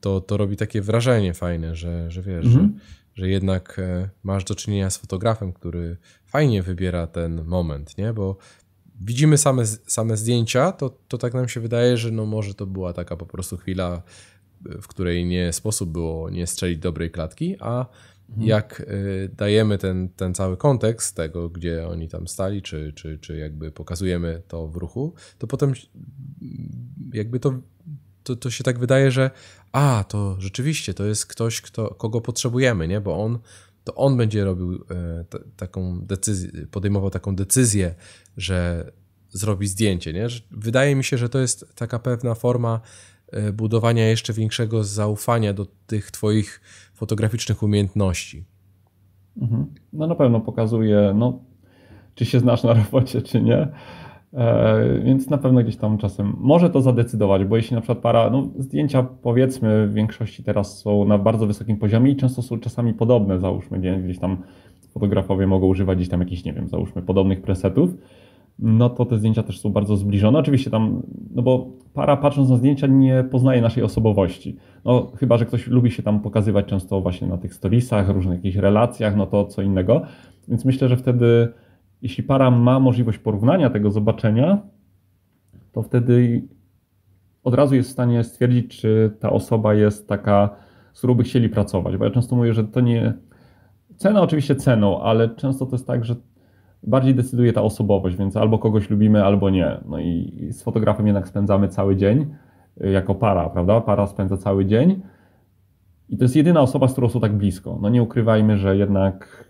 To, to robi takie wrażenie fajne, że, że wiesz, mhm. że, że jednak e, masz do czynienia z fotografem, który fajnie wybiera ten moment, nie? Bo widzimy same, same zdjęcia, to, to tak nam się wydaje, że no może to była taka po prostu chwila w której nie sposób było nie strzelić dobrej klatki, a mhm. jak e, dajemy ten, ten cały kontekst tego, gdzie oni tam stali, czy, czy, czy jakby pokazujemy to w ruchu, to potem jakby to to, to się tak wydaje, że a, to rzeczywiście to jest ktoś, kto, kogo potrzebujemy, nie? bo on, to on będzie robił e, t- taką decyzję, podejmował taką decyzję, że zrobi zdjęcie. Nie? wydaje mi się, że to jest taka pewna forma E, budowania jeszcze większego zaufania do tych Twoich fotograficznych umiejętności. Mhm. No na pewno pokazuje, no, czy się znasz na robocie, czy nie. E, więc na pewno gdzieś tam czasem może to zadecydować, bo jeśli na przykład para, no zdjęcia powiedzmy w większości teraz są na bardzo wysokim poziomie i często są czasami podobne, załóżmy gdzieś tam fotografowie mogą używać gdzieś tam jakichś, nie wiem, załóżmy podobnych presetów, no to te zdjęcia też są bardzo zbliżone. Oczywiście tam, no bo para patrząc na zdjęcia nie poznaje naszej osobowości. No chyba, że ktoś lubi się tam pokazywać często właśnie na tych storiesach, różnych jakichś relacjach, no to co innego. Więc myślę, że wtedy, jeśli para ma możliwość porównania tego zobaczenia, to wtedy od razu jest w stanie stwierdzić, czy ta osoba jest taka, z którą by chcieli pracować. Bo ja często mówię, że to nie. Cena oczywiście ceną, ale często to jest tak, że bardziej decyduje ta osobowość, więc albo kogoś lubimy, albo nie. No i z fotografem jednak spędzamy cały dzień y, jako para, prawda? Para spędza cały dzień i to jest jedyna osoba, z którą są tak blisko. No nie ukrywajmy, że jednak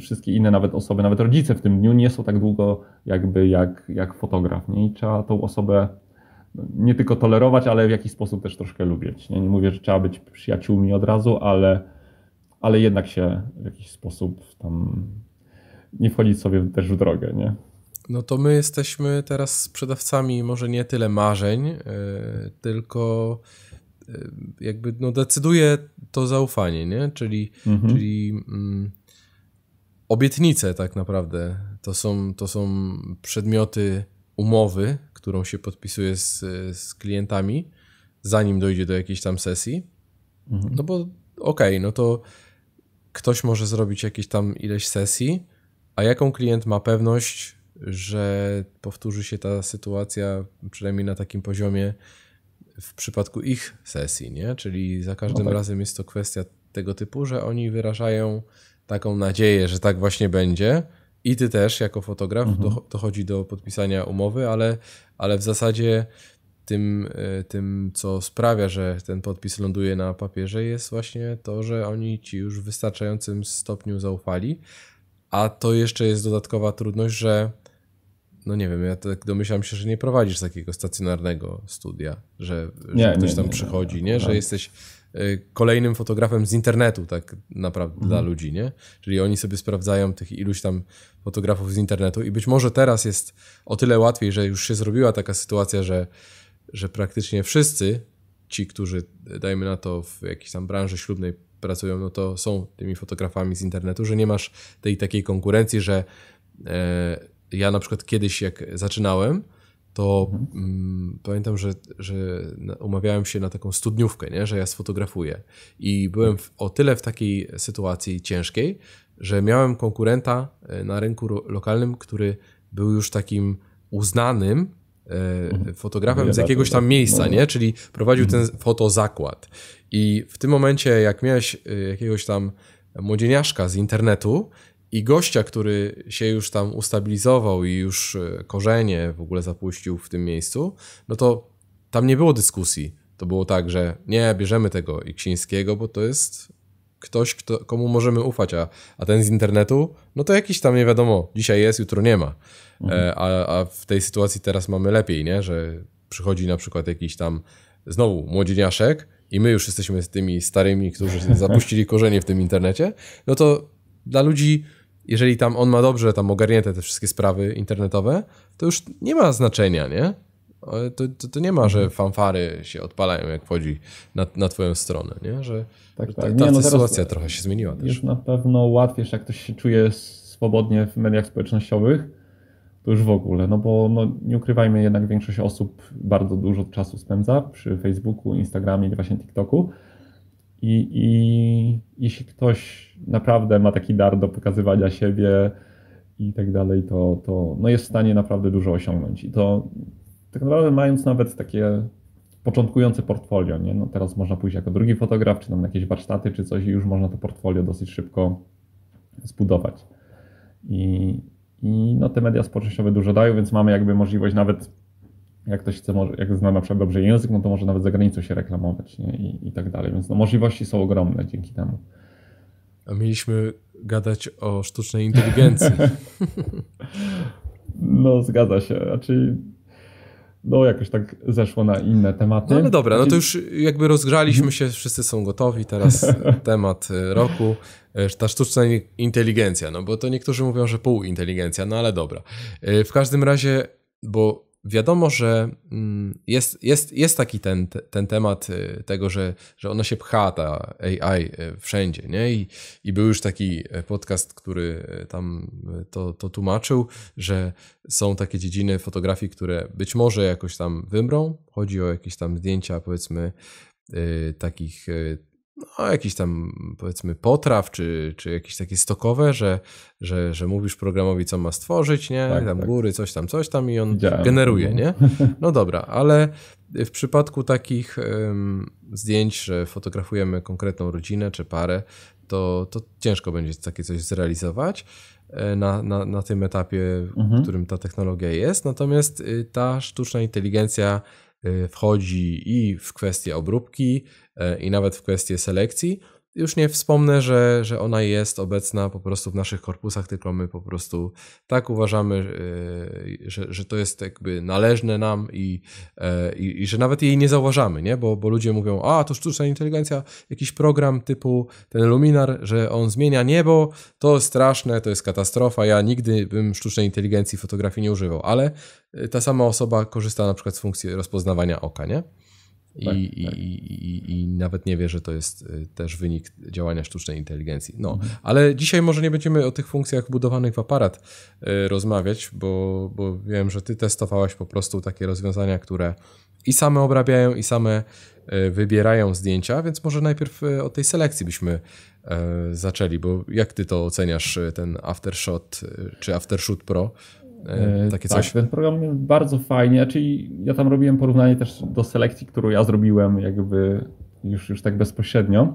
wszystkie inne nawet osoby, nawet rodzice w tym dniu nie są tak długo jakby jak, jak fotograf, nie? I trzeba tą osobę no, nie tylko tolerować, ale w jakiś sposób też troszkę lubić. Nie, nie mówię, że trzeba być przyjaciółmi od razu, ale, ale jednak się w jakiś sposób tam nie wchodzić sobie też w drogę, nie? No to my jesteśmy teraz sprzedawcami może nie tyle marzeń, yy, tylko yy, jakby no decyduje to zaufanie, nie? Czyli, mhm. czyli mm, obietnice tak naprawdę. To są, to są przedmioty umowy, którą się podpisuje z, z klientami, zanim dojdzie do jakiejś tam sesji. Mhm. No bo okej, okay, no to ktoś może zrobić jakieś tam ileś sesji, a jaką klient ma pewność, że powtórzy się ta sytuacja, przynajmniej na takim poziomie, w przypadku ich sesji, nie? Czyli za każdym no tak. razem jest to kwestia tego typu, że oni wyrażają taką nadzieję, że tak właśnie będzie. I ty też jako fotograf mhm. dochodzi do podpisania umowy, ale, ale w zasadzie tym, e, tym, co sprawia, że ten podpis ląduje na papierze, jest właśnie to, że oni ci już w wystarczającym stopniu zaufali, a to jeszcze jest dodatkowa trudność, że no nie wiem, ja tak domyślam się, że nie prowadzisz takiego stacjonarnego studia, że, nie, że ktoś nie, tam nie, przychodzi, nie? Że jesteś y, kolejnym fotografem z internetu, tak naprawdę mhm. dla ludzi, nie? Czyli oni sobie sprawdzają tych iluś tam fotografów z internetu i być może teraz jest o tyle łatwiej, że już się zrobiła taka sytuacja, że, że praktycznie wszyscy ci, którzy dajmy na to w jakiejś tam branży ślubnej pracują, no to są tymi fotografami z internetu, że nie masz tej takiej konkurencji, że e, ja na przykład kiedyś jak zaczynałem, to mhm. mm, pamiętam, że, że umawiałem się na taką studniówkę, nie? że ja sfotografuję. I byłem w, o tyle w takiej sytuacji ciężkiej, że miałem konkurenta e, na rynku lokalnym, który był już takim uznanym Mhm. fotografem z jakiegoś tam tak. miejsca, no. nie? Czyli prowadził mhm. ten fotozakład. I w tym momencie, jak miałeś y, jakiegoś tam młodzieniaszka z internetu i gościa, który się już tam ustabilizował i już y, korzenie w ogóle zapuścił w tym miejscu, no to tam nie było dyskusji. To było tak, że nie, bierzemy tego Iksińskiego, bo to jest ktoś, kto, komu możemy ufać, a, a ten z internetu, no to jakiś tam nie wiadomo, dzisiaj jest, jutro nie ma. E, mhm. A, a w tej sytuacji teraz mamy lepiej, nie? że przychodzi na przykład jakiś tam znowu młodzieniaszek i my już jesteśmy z tymi starymi, którzy zapuścili korzenie w tym internecie, no to dla ludzi, jeżeli tam on ma dobrze tam ogarnięte te wszystkie sprawy internetowe, to już nie ma znaczenia, nie? To, to, to, nie ma, że mhm. fanfary się odpalają, jak wchodzi na, na twoją stronę, nie? Że, tak, tak. ta, Nie, no sytuacja trochę się zmieniła też. Jest na pewno łatwiej, że jak ktoś się czuje swobodnie w mediach społecznościowych, to już w ogóle, no bo no, nie ukrywajmy, jednak większość osób bardzo dużo czasu spędza przy Facebooku, Instagramie i właśnie TikToku. I, I jeśli ktoś naprawdę ma taki dar do pokazywania siebie i tak dalej, to, to no jest w stanie naprawdę dużo osiągnąć. I to tak naprawdę mając nawet takie początkujące portfolio, nie? No teraz można pójść jako drugi fotograf, czy tam jakieś warsztaty, czy coś i już można to portfolio dosyć szybko zbudować. I, i no te media społecznościowe dużo dają, więc mamy jakby możliwość nawet, jak ktoś chce, jak zna na przykład dobrze język, no to może nawet za granicą się reklamować nie? I, i tak dalej. Więc no możliwości są ogromne dzięki temu. A mieliśmy gadać o sztucznej inteligencji. no zgadza się. Raczej znaczy, no jakoś tak zeszło na inne tematy. No ale dobra, no to już jakby rozgrzaliśmy się, wszyscy są gotowi, teraz temat y, roku, y, ta sztuczna inteligencja, no bo to niektórzy mówią, że półinteligencja, no ale dobra. Y, w każdym razie, bo wiadomo, że mm, jest, jest, jest taki ten, ten temat y, tego, że, że ono się pcha, ta AI y, wszędzie, nie? I, i był już taki e, podcast, który e, tam e, to, to tłumaczył, że są takie dziedziny fotografii, które być może jakoś tam wymrą. Chodzi o jakieś tam zdjęcia, powiedzmy, y, takich no, jakiś tam powiedzmy potraw, czy, czy jakieś takie stokowe, że, że, że mówisz programowi, co ma stworzyć, nie? Tak, tam tak. góry, coś tam, coś tam i on generuje, nie? Mhm. No dobra, ale w przypadku takich um, zdjęć, że fotografujemy konkretną rodzinę czy parę, to, to ciężko będzie takie coś zrealizować e, na, na, na tym etapie, mhm. w którym ta technologia jest. Natomiast y, ta sztuczna inteligencja y, wchodzi i w kwestię obróbki, E, i nawet w kwestie selekcji. Już nie wspomnę, że, że ona jest obecna po prostu w naszych korpusach, tylko my po prostu tak uważamy, e, że, że to jest jakby należne nam i, e, i, i że nawet jej nie zauważamy, nie? Bo, bo ludzie mówią, a to sztuczna inteligencja, jakiś program typu ten Luminar, że on zmienia niebo, to straszne, to jest katastrofa, ja nigdy bym sztucznej inteligencji fotografii nie używał, ale ta sama osoba korzysta na przykład z funkcji rozpoznawania oka, nie? I, tak, i, tak. I, I, nawet nie wie, że to jest y, też wynik działania sztucznej inteligencji. No, mhm. ale dzisiaj może nie będziemy o tych funkcjach budowanych w aparat y, rozmawiać, bo, bo wiem, że ty testowałaś po prostu takie rozwiązania, które i same obrabiają, i same y, wybierają zdjęcia, więc może najpierw o tej selekcji byśmy zaczęli, bo jak ty to oceniasz, ten Aftershot czy Aftershot Pro? E, e, takie tak, coś. Tak, ten program bardzo fajnie, czyli ja tam robiłem porównanie też do selekcji, którą ja zrobiłem jakby już, już tak bezpośrednio.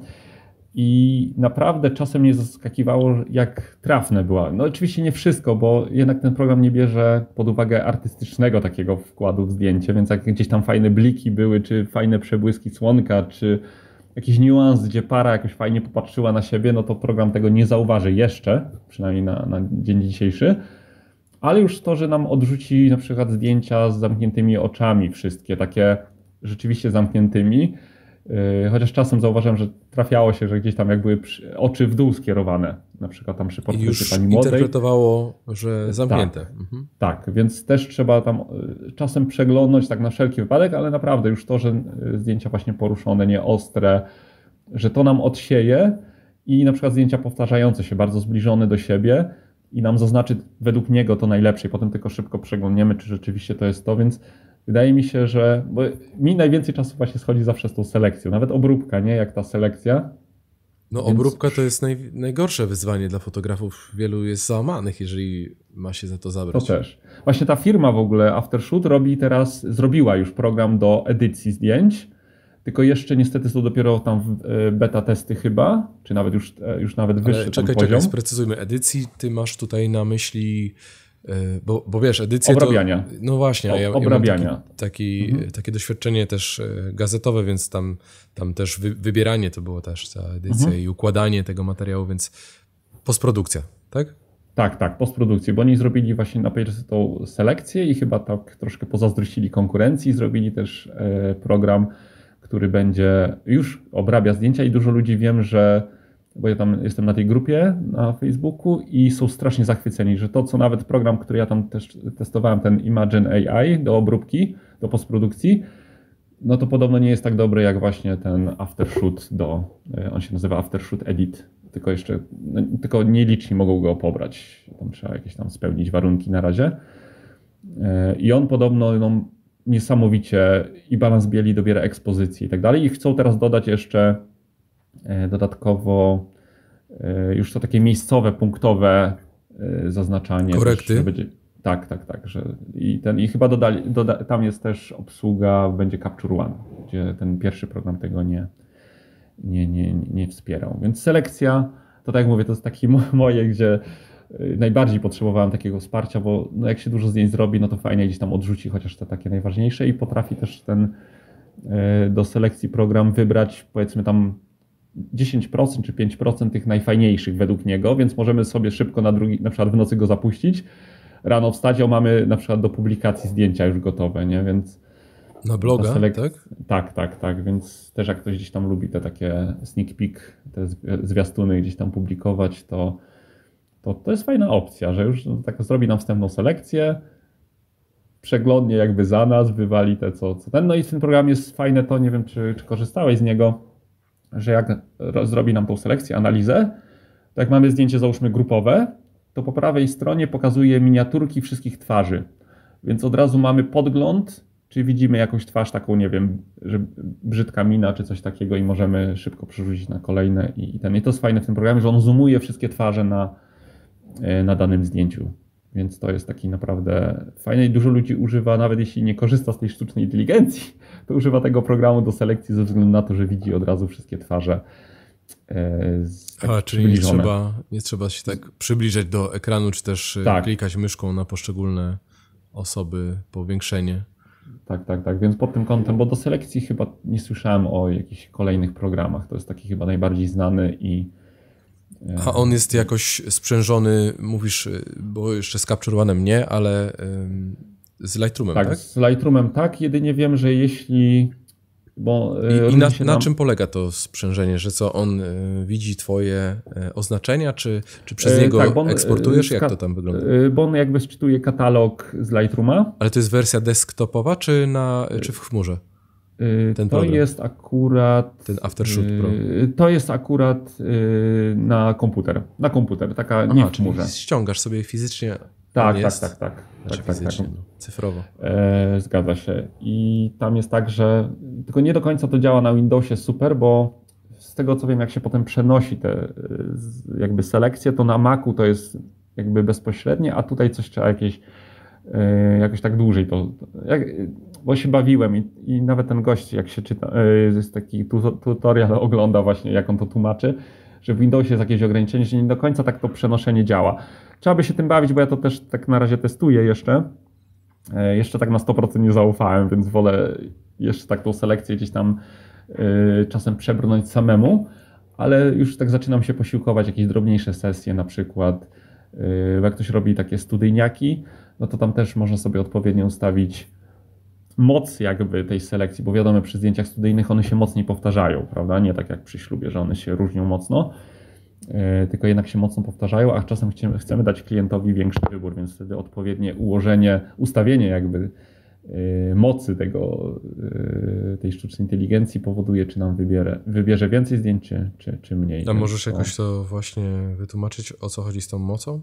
I naprawdę czasem mnie zaskakiwało, jak trafne była. No oczywiście nie wszystko, bo jednak ten program nie bierze pod uwagę artystycznego takiego wkładu w zdjęcie, więc jak gdzieś tam fajne bliki były, czy fajne przebłyski słonka, czy jakiś niuans, gdzie para jakoś fajnie popatrzyła na siebie, no to program tego nie zauważy jeszcze, przynajmniej na, na dzień dzisiejszy ale już to, że nam odrzuci na przykład zdjęcia z zamkniętymi oczami, wszystkie takie rzeczywiście zamkniętymi. Y, chociaż czasem zauważyłem, że trafiało się, że gdzieś tam jak były oczy w dół skierowane, na przykład tam przy portrecie już pani młodej. interpretowało, że tak. zamknięte. Tak, mhm. tak, więc też trzeba tam y, czasem przeglądnąć tak na wszelki wypadek, ale naprawdę już to, że y, zdjęcia właśnie poruszone, nieostre, że to nam odsieje i na przykład zdjęcia powtarzające się, bardzo zbliżone do siebie, i nam zaznaczy według niego to najlepsze i potem tylko szybko przeglądniemy, czy rzeczywiście to jest to, więc wydaje mi się, że bo mi najwięcej czasu właśnie schodzi zawsze z tą selekcją, nawet obróbka, nie? Jak ta selekcja. No więc... obróbka to jest naj, najgorsze wyzwanie dla fotografów. Wielu jest załamanych, jeżeli ma się za to zabrać. To też. Właśnie ta firma w ogóle Aftershoot robi teraz, zrobiła już program do edycji zdjęć, tylko jeszcze niestety są dopiero tam e, beta testy chyba, czy nawet już, e, już nawet wyższy Ale Czekaj, czekaj, sprecyzujmy. Edycji ty masz tutaj na myśli, e, bo, bo wiesz, edycje Obrabiania. To, no właśnie, o, ja, obrabiania. Ja taki, taki, mhm. takie doświadczenie też gazetowe, więc tam, tam też wy, wybieranie to było też ta edycja mhm. i układanie tego materiału, więc postprodukcja, tak? Tak, tak, postprodukcję, bo oni zrobili właśnie na Pagersy tą selekcję i chyba tak troszkę pozazdrościli konkurencji, zrobili też program który będzie już obrabia zdjęcia i dużo ludzi wiem, że bo ja tam jestem na tej grupie na Facebooku i są strasznie zachwyceni, że to, co nawet program, który ja tam też testowałem, ten Imagine AI do obróbki, do postprodukcji, no to podobno nie jest tak dobry jak właśnie ten Aftershoot do, e, on się nazywa Aftershoot Edit, tylko jeszcze, no, tylko nieliczni mogą go pobrać, tam trzeba jakieś tam spełnić warunki na razie. E, I on podobno no, niesamowicie i balans bieli dobiera ekspozycji i tak dalej. I chcą teraz dodać jeszcze e, dodatkowo e, już to takie miejscowe, punktowe e, zaznaczanie. Korekty. Będzie, tak, tak, tak. Że i, ten, I chyba dodali, doda, tam jest też obsługa, będzie Capture One, gdzie ten pierwszy program tego nie, nie, nie, nie wspierał. Więc selekcja, to tak jak mówię, to jest takie moje, gdzie Y, najbardziej potrzebowałem takiego wsparcia, bo no jak się dużo zdjęć zrobi, no to fajnie gdzieś tam odrzuci chociaż te takie najważniejsze i potrafi też ten y, do selekcji program wybrać powiedzmy tam 10% czy 5% tych najfajniejszych według niego, więc możemy sobie szybko na drugi, na przykład w nocy go zapuścić, rano w stadio mamy na przykład do publikacji zdjęcia już gotowe, nie, więc... Na bloga, tak? Tak, tak, tak, więc też jak ktoś gdzieś tam lubi te takie sneak peek, te zwiastuny gdzieś tam publikować, to to, to jest fajna opcja, że już no, tak zrobi nam wstępną selekcję, przeglądnie jakby za nas wywali te, co, co ten. No i w tym programie jest fajne to, nie wiem, czy, czy korzystałeś z niego, że jak zrobi nam tą selekcję, analizę, to jak mamy zdjęcie załóżmy grupowe, to po prawej stronie pokazuje miniaturki wszystkich twarzy. Więc od razu mamy podgląd, czy widzimy jakąś twarz taką, nie wiem, że brzydka mina, czy coś takiego i możemy szybko przerzucić na kolejne i ten. I to jest fajne w tym programie, że on zoomuje wszystkie twarze na, E, na danym zdjęciu. Więc to jest taki naprawdę fajny i dużo ludzi używa, nawet jeśli nie korzysta z tej sztucznej inteligencji, to używa tego programu do selekcji ze względu na to, że widzi od razu wszystkie twarze. E, tak A, czyli nie trzeba, nie trzeba się tak przybliżać do ekranu, czy też e, tak. klikać myszką na poszczególne osoby, powiększenie. Tak, tak, tak. Więc pod tym kątem, bo do selekcji chyba nie słyszałem o jakichś kolejnych programach. To jest taki chyba najbardziej znany i a on jest jakoś sprzężony, mówisz, y, bo jeszcze z Capture One'em nie, ale y, z Lightroomem, tak? tak? z Lightroomem tak, jedynie wiem, że jeśli... Bo y, I, i na, na nam... czym polega to sprzężenie, że co, on widzi twoje oznaczenia, czy, czy przez niego tak, on, eksportujesz, jak to tam wygląda? Bo on jakby czytuje katalog z Lightrooma. Ale to jest wersja desktopowa, czy, na, czy w chmurze? Y, Ten to program. jest akurat. Ten Aftershoot y, Pro. To jest akurat y, na komputer. Na komputer, taka Aha, nie w Ściągasz sobie fizycznie. Tak, tak, tak, tak. Znaczy tak, tak, tak. fizycznie, tak, Cyfrowo. E, zgadza się. I tam jest tak, że. Tylko nie do końca to działa na Windowsie super, bo z tego co wiem, jak się potem przenosi te jakby selekcje, to na Macu to jest jakby bezpośrednie, a tutaj coś trzeba jakieś e, jakoś tak dłużej to. Jak, bo się bawiłem i, i nawet ten gość, jak się czyta, e, jest taki tutorial ogląda właśnie, jak on to tłumaczy, że w Windowsie jest jakieś ograniczenie, że nie do końca tak to przenoszenie działa. Trzeba by się tym bawić, bo ja to też tak na razie testuję jeszcze. E, jeszcze tak na 100% nie zaufałem, więc wolę jeszcze tak tą selekcję gdzieś tam e, czasem przebrnąć samemu, ale już tak zaczynam się posiłkować jakieś drobniejsze sesje, na przykład jak ktoś robi takie studyjniaki, no to tam też można sobie odpowiednio ustawić moc jakby tej selekcji, bo wiadomo, przy zdjęciach studyjnych one się mocniej powtarzają, prawda? Nie tak jak przy ślubie, że one się różnią mocno, e, tylko jednak się mocno powtarzają, a czasem chcemy dać klientowi większy wybór, więc wtedy odpowiednie ułożenie, ustawienie jakby e, mocy tego, e, tej sztucznej inteligencji powoduje, czy nam wybierze, wybierze więcej zdjęć, czy, czy, czy mniej. A możesz jakoś to właśnie wytłumaczyć, o co chodzi z tą mocą?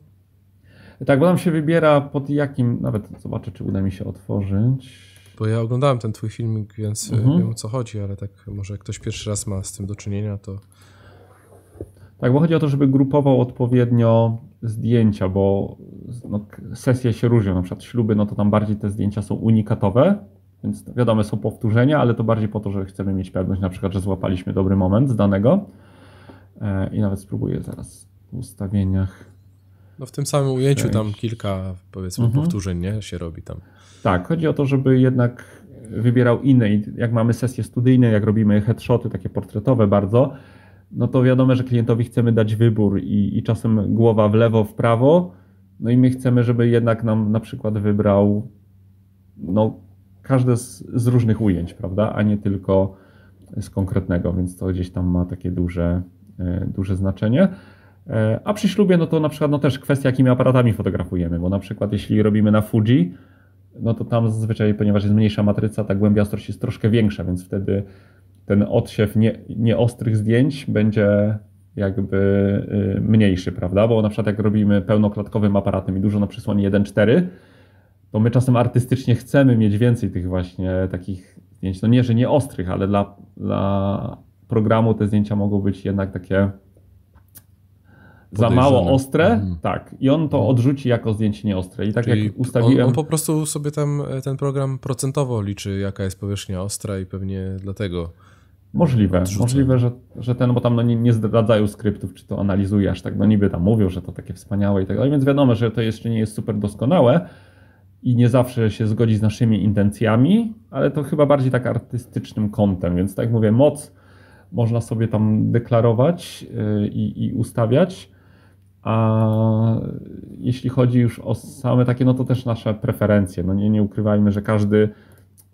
Tak, bo nam się wybiera pod jakim, nawet zobaczę, czy uda mi się otworzyć. Bo ja oglądałem ten twój filmik, więc mhm. wiem o co chodzi, ale tak może ktoś pierwszy raz ma z tym do czynienia, to... Tak, bo chodzi o to, żeby grupował odpowiednio zdjęcia, bo no, sesje się różnią, na przykład śluby, no to tam bardziej te zdjęcia są unikatowe, więc wiadomo, są powtórzenia, ale to bardziej po to, że chcemy mieć pewność, na przykład, że złapaliśmy dobry moment z danego. E, I nawet spróbuję zaraz w ustawieniach no w tym samym ujęciu tam kilka powiedzmy mhm. powtórzeń nie? się robi tam. Tak, chodzi o to, żeby jednak wybierał inne. Jak mamy sesje studyjne, jak robimy headshoty, takie portretowe bardzo, no to wiadomo, że klientowi chcemy dać wybór i, i czasem głowa w lewo, w prawo. No i my chcemy, żeby jednak nam na przykład wybrał no, każde z, z różnych ujęć, prawda, a nie tylko z konkretnego, więc to gdzieś tam ma takie duże, e, duże znaczenie. E, a przy ślubie, no to na przykład no też kwestia, jakimi aparatami fotografujemy, bo na przykład jeśli robimy na Fuji, no to tam zazwyczaj, ponieważ jest mniejsza matryca, ta głębia ostrości jest troszkę większa, więc wtedy ten odsiew nie, nieostrych zdjęć będzie jakby y, mniejszy, prawda? Bo na przykład jak robimy pełnoklatkowym aparatem i dużo na przysłonie 1.4, to my czasem artystycznie chcemy mieć więcej tych właśnie takich zdjęć, no nie, że nieostrych, ale dla, dla programu te zdjęcia mogą być jednak takie za mało ostre, mm. tak. I on to mhm. odrzuci jako zdjęcie nieostre. I tak Czyli jak ustawiłem. On, on, po prostu sobie tam e, ten program procentowo liczy, jaka jest powierzchnia ostra, i pewnie dlatego. Możliwe, odrzucę. możliwe, że, że ten, bo tam no nie, nie zdradzają skryptów, czy to analizuje aż tak, no niby tam mówią, że to takie wspaniałe i tak dalej, więc wiadomo, że to jeszcze nie jest super doskonałe i nie zawsze się zgodzi z naszymi intencjami, ale to chyba bardziej tak artystycznym kątem, więc tak jak mówię, moc można sobie tam deklarować e, i, i ustawiać. A jeśli chodzi już o same takie, no to też nasze preferencje. No nie, nie ukrywajmy, że każdy,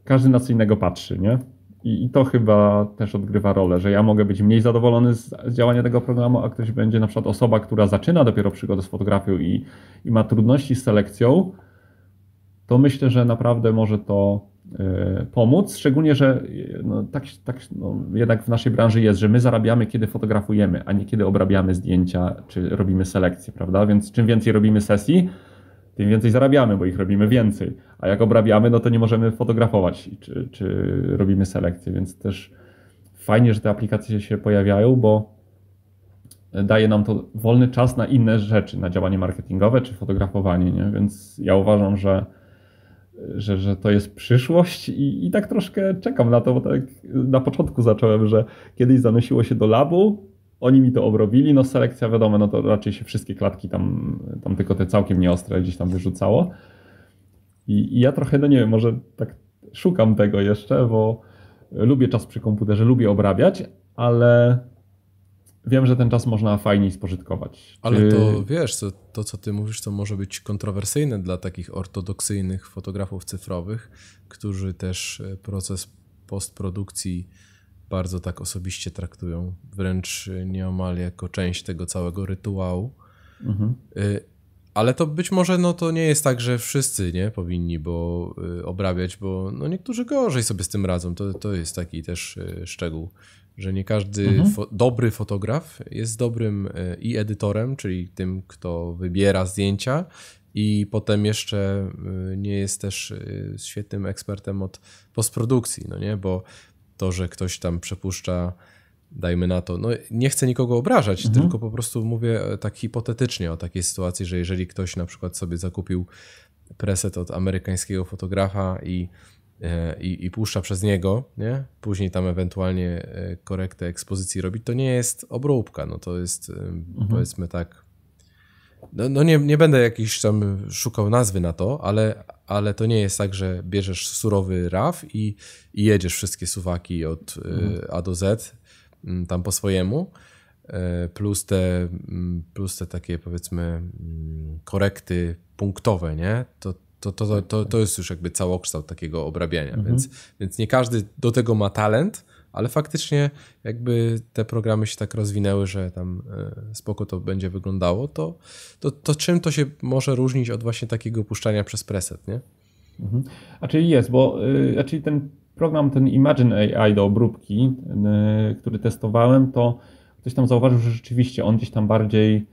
każdy na co innego patrzy, nie? I, I, to chyba też odgrywa rolę, że ja mogę być mniej zadowolony z działania tego programu, a ktoś będzie na przykład osoba, która zaczyna dopiero przygodę z fotografią i, i ma trudności z selekcją, to myślę, że naprawdę może to Y, pomóc, szczególnie, że y, no, tak, tak no, jednak w naszej branży jest, że my zarabiamy, kiedy fotografujemy, a nie kiedy obrabiamy zdjęcia czy robimy selekcję, prawda? Więc czym więcej robimy sesji, tym więcej zarabiamy, bo ich robimy więcej. A jak obrabiamy, no to nie możemy fotografować czy, czy robimy selekcję, więc też fajnie, że te aplikacje się pojawiają, bo daje nam to wolny czas na inne rzeczy, na działanie marketingowe czy fotografowanie, nie? więc ja uważam, że że, że to jest przyszłość i, i tak troszkę czekam na to, bo tak na początku zacząłem, że kiedyś zanosiło się do labu, oni mi to obrobili, no selekcja wiadomo, no to raczej się wszystkie klatki tam, tam tylko te całkiem nieostre gdzieś tam wyrzucało. I, i ja trochę, no nie wiem, może tak szukam tego jeszcze, bo lubię czas przy komputerze, lubię obrabiać, ale wiem, że ten czas można fajniej spożytkować. Ale to wiesz, to, to, co ty mówisz, to może być kontrowersyjne dla takich ortodoksyjnych fotografów cyfrowych, którzy też e, proces postprodukcji bardzo tak osobiście traktują, wręcz e, nieomal jako część tego całego rytuału. Mhm. E, ale to być może no, to nie jest tak, że wszyscy nie powinni bo obrabiać, bo no, niektórzy gorzej sobie z tym radzą. To, to jest taki też szczegół że nie każdy mhm. fo dobry fotograf jest dobrym e, i edytorem, czyli tym, kto wybiera zdjęcia, i potem jeszcze e, nie jest też e, świetnym ekspertem od postprodukcji, no nie, bo to, że ktoś tam przepuszcza, dajmy na to, no nie chcę nikogo obrażać, mhm. tylko po prostu mówię tak hipotetycznie o takiej sytuacji, że jeżeli ktoś na przykład sobie zakupił preset od amerykańskiego fotografa i E, i, i puszcza przez niego, nie? później tam ewentualnie e, korektę ekspozycji robić, to nie jest obróbka, no to jest e, mhm. powiedzmy tak, no, no, nie, nie będę jakiś tam szukał nazwy na to, ale, ale to nie jest tak, że bierzesz surowy RAW i, i jedziesz wszystkie suwaki od mhm. A do Z mm, tam po swojemu, plus te, mm, plus te takie powiedzmy mm, korekty punktowe, nie? To, to, to, to, to jest już jakby całokształt takiego obrabiania, mhm. więc, więc nie każdy do tego ma talent, ale faktycznie jakby te programy się tak rozwinęły, że tam e, spoko to będzie wyglądało, to, to, to czym to się może różnić od właśnie takiego puszczania przez preset, nie? Mhm. A czyli jest, bo y, a czyli ten program, ten Imagine AI do obróbki, y, który testowałem, to ktoś tam zauważył, że rzeczywiście on gdzieś tam bardziej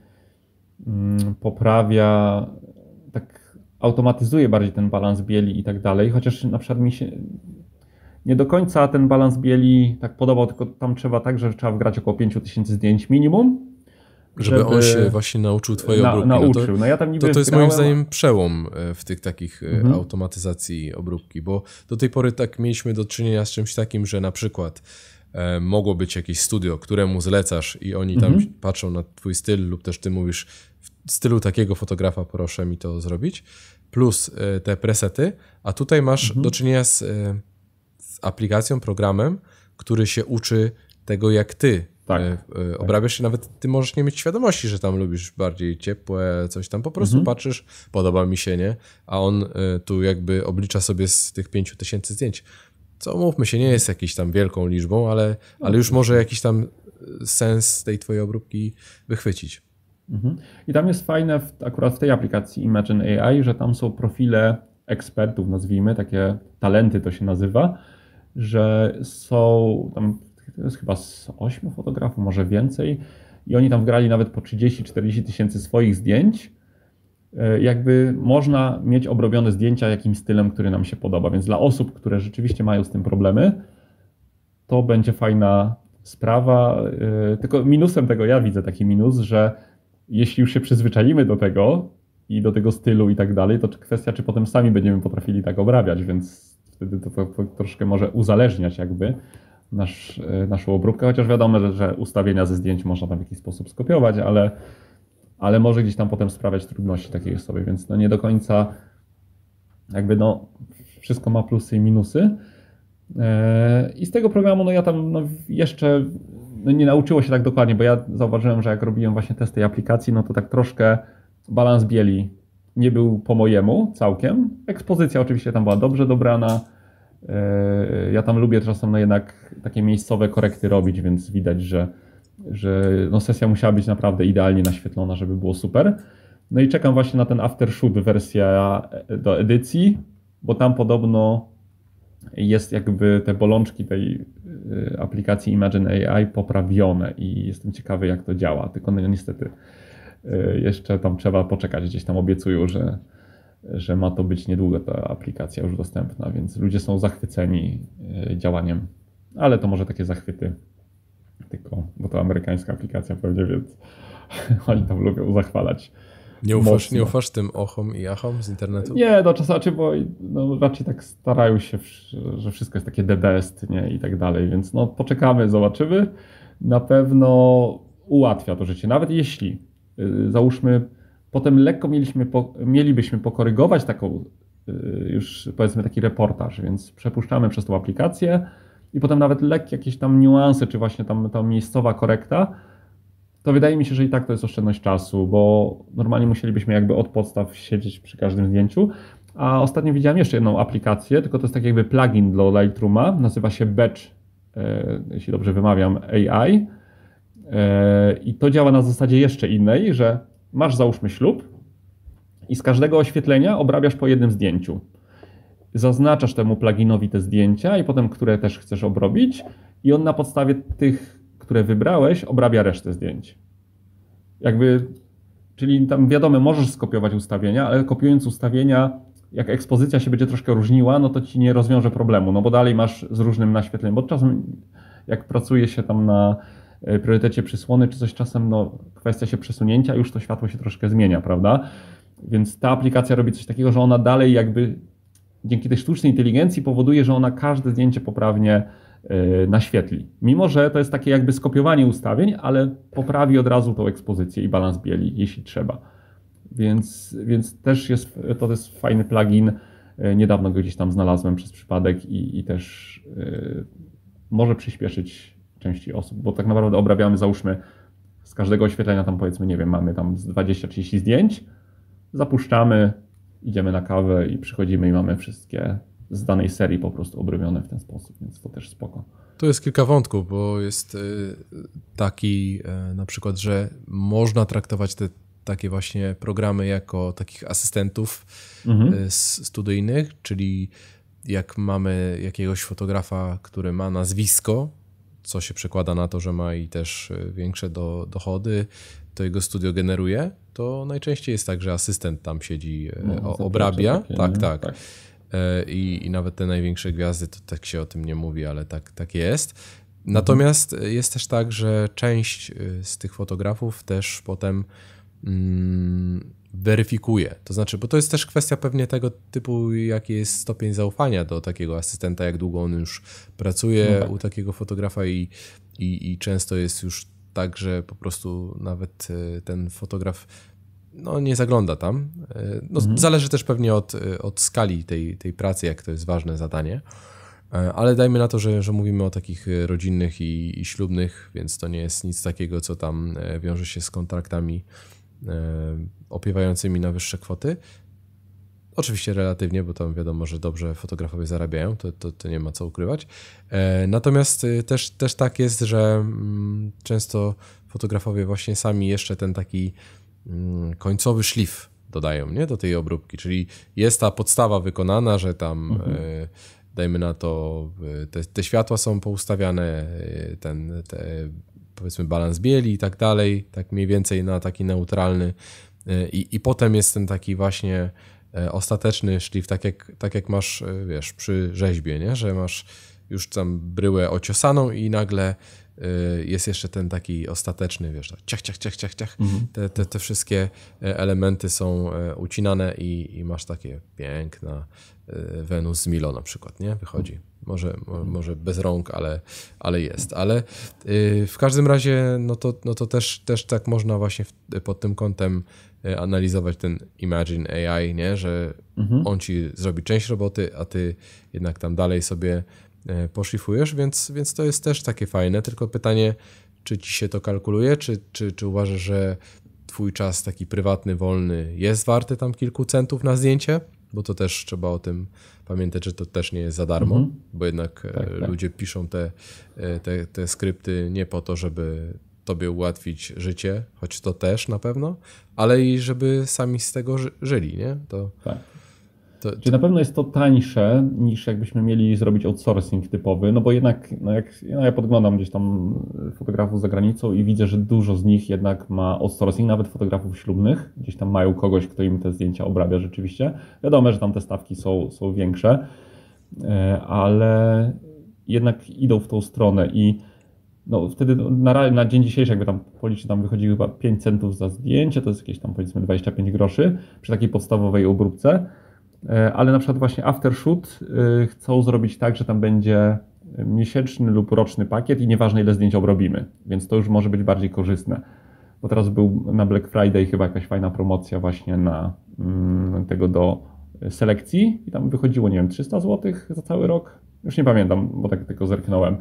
mm, poprawia automatyzuje bardziej ten balans bieli i tak dalej, chociaż na przykład mi się nie do końca ten balans bieli tak podobał, tylko tam trzeba tak, że trzeba wgrać około 5000 zdjęć minimum. Żeby, żeby on się właśnie nauczył twojej na, obróbki. Nauczył. No to, no ja tam niby to, to jest wgrałem... moim zdaniem przełom e, w tych takich e, mhm. automatyzacji obróbki, bo do tej pory tak mieliśmy do czynienia z czymś takim, że na przykład e, mogło być jakieś studio, któremu zlecasz i oni tam mhm. patrzą na twój styl lub też ty mówisz w stylu takiego fotografa proszę mi to zrobić plus y, te presety, a tutaj masz mhm. do czynienia z, y, z, aplikacją, programem, który się uczy tego, jak ty tak, y, obrabiasz się. Nawet ty możesz nie mieć świadomości, że tam lubisz bardziej ciepłe coś tam. Po prostu mhm. patrzysz, podoba mi się, nie? A on tu jakby oblicza sobie z tych pięciu tysięcy zdjęć. Co mówmy się, nie jest jakiś tam wielką liczbą, ale, ale no, już może jakiś tam sens tej twojej obróbki wychwycić. Mhm. I tam jest fajne, akurat w tej aplikacji Imagine AI, że tam są profile ekspertów, nazwijmy, takie talenty to się nazywa, że są tam, to jest chyba z 8 fotografów, może więcej, i oni tam wgrali nawet po 30-40 tysięcy swoich zdjęć. E, jakby można mieć obrobione zdjęcia jakimś stylem, który nam się podoba, więc dla osób, które rzeczywiście mają z tym problemy, to będzie fajna sprawa. E, tylko minusem tego ja widzę taki minus, że jeśli już się przyzwyczajimy do tego i do tego stylu i tak dalej, to kwestia, czy potem sami będziemy potrafili tak obrabiać, więc wtedy to, to, to troszkę może uzależniać jakby nasz, e, naszą obróbkę, chociaż wiadomo, że, że ustawienia ze zdjęć można tam w jakiś sposób skopiować, ale, ale może gdzieś tam potem sprawiać trudności takiej osobie, więc no nie do końca jakby no wszystko ma plusy i minusy. E, I z tego programu, no ja tam no, jeszcze no nie nauczyło się tak dokładnie, bo ja zauważyłem, że jak robiłem właśnie testy tej aplikacji, no to tak troszkę balans bieli nie był po mojemu całkiem. Ekspozycja oczywiście tam była dobrze dobrana. E, ja tam lubię czasem no jednak takie miejscowe korekty robić, więc widać, że, że no sesja musiała być naprawdę idealnie naświetlona, żeby było super. No i czekam właśnie na ten aftershoot wersja e, do edycji, bo tam podobno jest jakby te bolączki tej Y, aplikacji Imagine AI poprawione i jestem ciekawy, jak to działa. Tylko no, niestety y, jeszcze tam trzeba poczekać. Gdzieś tam obiecują, że, że ma to być niedługo ta aplikacja już dostępna, więc ludzie są zachwyceni y, działaniem. Ale to może takie zachwyty, tylko bo to amerykańska aplikacja pewnie, więc oni tam lubią zachwalać. Nie ufasz, nie ufasz tym ochom i achom z internetu? Nie, no czasami, znaczy, bo no, raczej tak starają się, że wszystko jest takie debest nie, i tak dalej, więc no poczekamy, zobaczymy. Na pewno ułatwia to życie, nawet jeśli y, załóżmy, potem lekko mieliśmy po, mielibyśmy pokorygować taką y, już powiedzmy taki reportaż, więc przepuszczamy przez tą aplikację i potem nawet lekkie jakieś tam niuanse, czy właśnie tam ta miejscowa korekta, to wydaje mi się, że i tak to jest oszczędność czasu, bo normalnie musielibyśmy jakby od podstaw siedzieć przy każdym zdjęciu. A ostatnio widziałem jeszcze jedną aplikację, tylko to jest tak jakby plugin dla Lightrooma, nazywa się Batch, e, jeśli dobrze wymawiam, AI. E, I to działa na zasadzie jeszcze innej, że masz załóżmy ślub i z każdego oświetlenia obrabiasz po jednym zdjęciu. Zaznaczasz temu pluginowi te zdjęcia i potem, które też chcesz obrobić, i on na podstawie tych które wybrałeś, obrabia resztę zdjęć. Jakby, czyli tam wiadomo, możesz skopiować ustawienia, ale kopiując ustawienia, jak ekspozycja się będzie troszkę różniła, no to ci nie rozwiąże problemu, no bo dalej masz z różnym naświetleniem, bo czasem jak pracuje się tam na e, priorytecie przysłony czy coś czasem, no kwestia się przesunięcia, już to światło się troszkę zmienia, prawda? Więc ta aplikacja robi coś takiego, że ona dalej jakby dzięki tej sztucznej inteligencji powoduje, że ona każde zdjęcie poprawnie E, naświetli. Mimo, że to jest takie jakby skopiowanie ustawień, ale poprawi od razu tą ekspozycję i balans bieli, jeśli trzeba. Więc, więc też jest, to jest fajny plugin. E, niedawno go gdzieś tam znalazłem przez przypadek i, i też e, może przyspieszyć części osób, bo tak naprawdę obrabiamy, załóżmy, z każdego oświetlenia tam powiedzmy, nie wiem, mamy tam 20-30 zdjęć, zapuszczamy, idziemy na kawę i przychodzimy i mamy wszystkie z danej serii po prostu obrobione w ten sposób, więc to też spoko. Tu jest kilka wątków, bo jest y, taki y, na przykład, że można traktować te takie właśnie programy jako takich asystentów mhm. Y, studyjnych, czyli jak mamy jakiegoś fotografa, który ma nazwisko, co się przekłada na to, że ma i też większe do, dochody, to jego studio generuje, to najczęściej jest tak, że asystent tam siedzi, no, obrabia. Takie, tak, no, tak, tak. E, I, I, nawet te największe gwiazdy, to tak się o tym nie mówi, ale tak, tak jest. Natomiast mhm. jest też tak, że część e, z tych fotografów też potem mm, weryfikuje. To znaczy, bo to jest też kwestia pewnie tego typu, jaki jest stopień zaufania do takiego asystenta, jak długo on już pracuje no tak. u takiego fotografa i, i, i często jest już tak, że po prostu nawet e, ten fotograf no, nie zagląda tam. E, no, mhm. Zależy też pewnie od, e, od skali tej, tej pracy, jak to jest ważne zadanie. E, ale dajmy na to, że, że mówimy o takich rodzinnych i, i ślubnych, więc to nie jest nic takiego, co tam wiąże się z kontraktami opiewającymi na wyższe kwoty. Oczywiście relatywnie, bo tam wiadomo, że dobrze fotografowie zarabiają, to, to, to nie ma co ukrywać. Natomiast też, też tak jest, że mm, często fotografowie właśnie sami jeszcze ten taki Mm, końcowy szlif dodają nie, do tej obróbki, czyli jest ta podstawa wykonana, że tam mhm. E, dajmy na to, e, te, te, światła są poustawiane, e, ten te, powiedzmy balans bieli i tak dalej, tak mniej więcej na taki neutralny i, i potem jest ten taki właśnie ostateczny szlif, tak jak, tak jak masz, wiesz, przy rzeźbie, nie? że masz już tam bryłę ociosaną i nagle jest jeszcze ten taki ostateczny, wiesz, to ciach, ciach, ciach, ciach, ciach. Mhm. Te, te, te, wszystkie elementy są ucinane i, i masz takie piękna Wenus z Milo na przykład, nie? Wychodzi. Może, może bez rąk, ale, ale jest. Ale w każdym razie, no to, no to też, też tak można właśnie pod tym kątem analizować ten Imagine AI, nie? Że mhm. on ci zrobi część roboty, a ty jednak tam dalej sobie E, poszlifujesz, więc, więc to jest też takie fajne, tylko pytanie, czy ci się to kalkuluje, czy, czy, czy uważasz, że twój czas taki prywatny, wolny jest warty tam kilku centów na zdjęcie? Bo to też trzeba o tym pamiętać, że to też nie jest za darmo, mm -hmm. bo jednak e, tak, tak, ludzie tak. piszą te, e, te, te skrypty nie po to, żeby tobie ułatwić życie, choć to też na pewno, ale i żeby sami z tego żyli, nie? To... Tak. To, to... Czyli na pewno jest to tańsze niż jakbyśmy mieli zrobić outsourcing typowy, no bo jednak no jak, no ja podglądam gdzieś tam fotografów za granicą i widzę, że dużo z nich jednak ma outsourcing, nawet fotografów ślubnych, gdzieś tam mają kogoś, kto im te zdjęcia obrabia rzeczywiście. Wiadomo, że tam te stawki są, są większe, e, ale jednak idą w tą stronę i no wtedy no, na, na dzień dzisiejszy, jakby tam policzyć, tam wychodzi chyba 5 centów za zdjęcie, to jest jakieś tam powiedzmy 25 groszy przy takiej podstawowej obróbce E, ale na przykład właśnie Aftershoot e, chcą zrobić tak, że tam będzie miesięczny lub roczny pakiet i nieważne ile zdjęć obrobimy, więc to już może być bardziej korzystne. Bo teraz był na Black Friday chyba jakaś fajna promocja właśnie na mm, tego do selekcji i tam wychodziło, nie wiem, 300 zł za cały rok. Już nie pamiętam, bo tak tylko zerknąłem.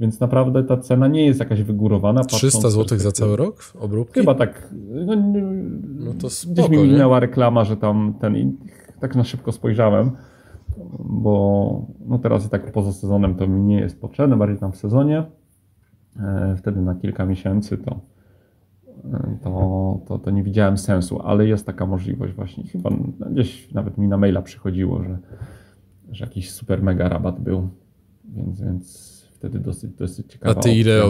Więc naprawdę ta cena nie jest jakaś wygórowana. 300 zł za cały rok? Obróbki? Chyba tak. No, no to spoko, Gdzieś mi minęła reklama, że tam ten tak na szybko spojrzałem, bo no teraz i tak poza sezonem to mi nie jest potrzebne, bardziej tam w sezonie. E, wtedy na kilka miesięcy to, e, to, to, to nie widziałem sensu, ale jest taka możliwość właśnie. Chyba gdzieś nawet mi na maila przychodziło, że, że jakiś super mega rabat był, więc, więc wtedy dosyć, dosyć ciekawa A ty opcja. ile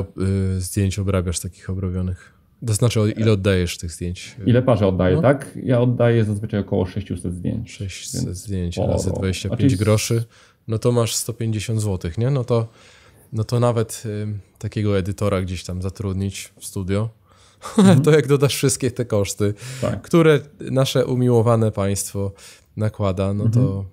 y, zdjęć obrabiasz takich obrobionych? To znaczy, ile oddajesz tych zdjęć? Ile parze oddaję, no? tak? Ja oddaję zazwyczaj około 600 zdjęć. 600 zdjęć o, razy 25 oczywiście... groszy, no to masz 150 zł, nie? No to, no to nawet y, takiego edytora gdzieś tam zatrudnić w studio, to mhm. jak dodasz wszystkie te koszty, tak. które nasze umiłowane państwo nakłada, no to mhm.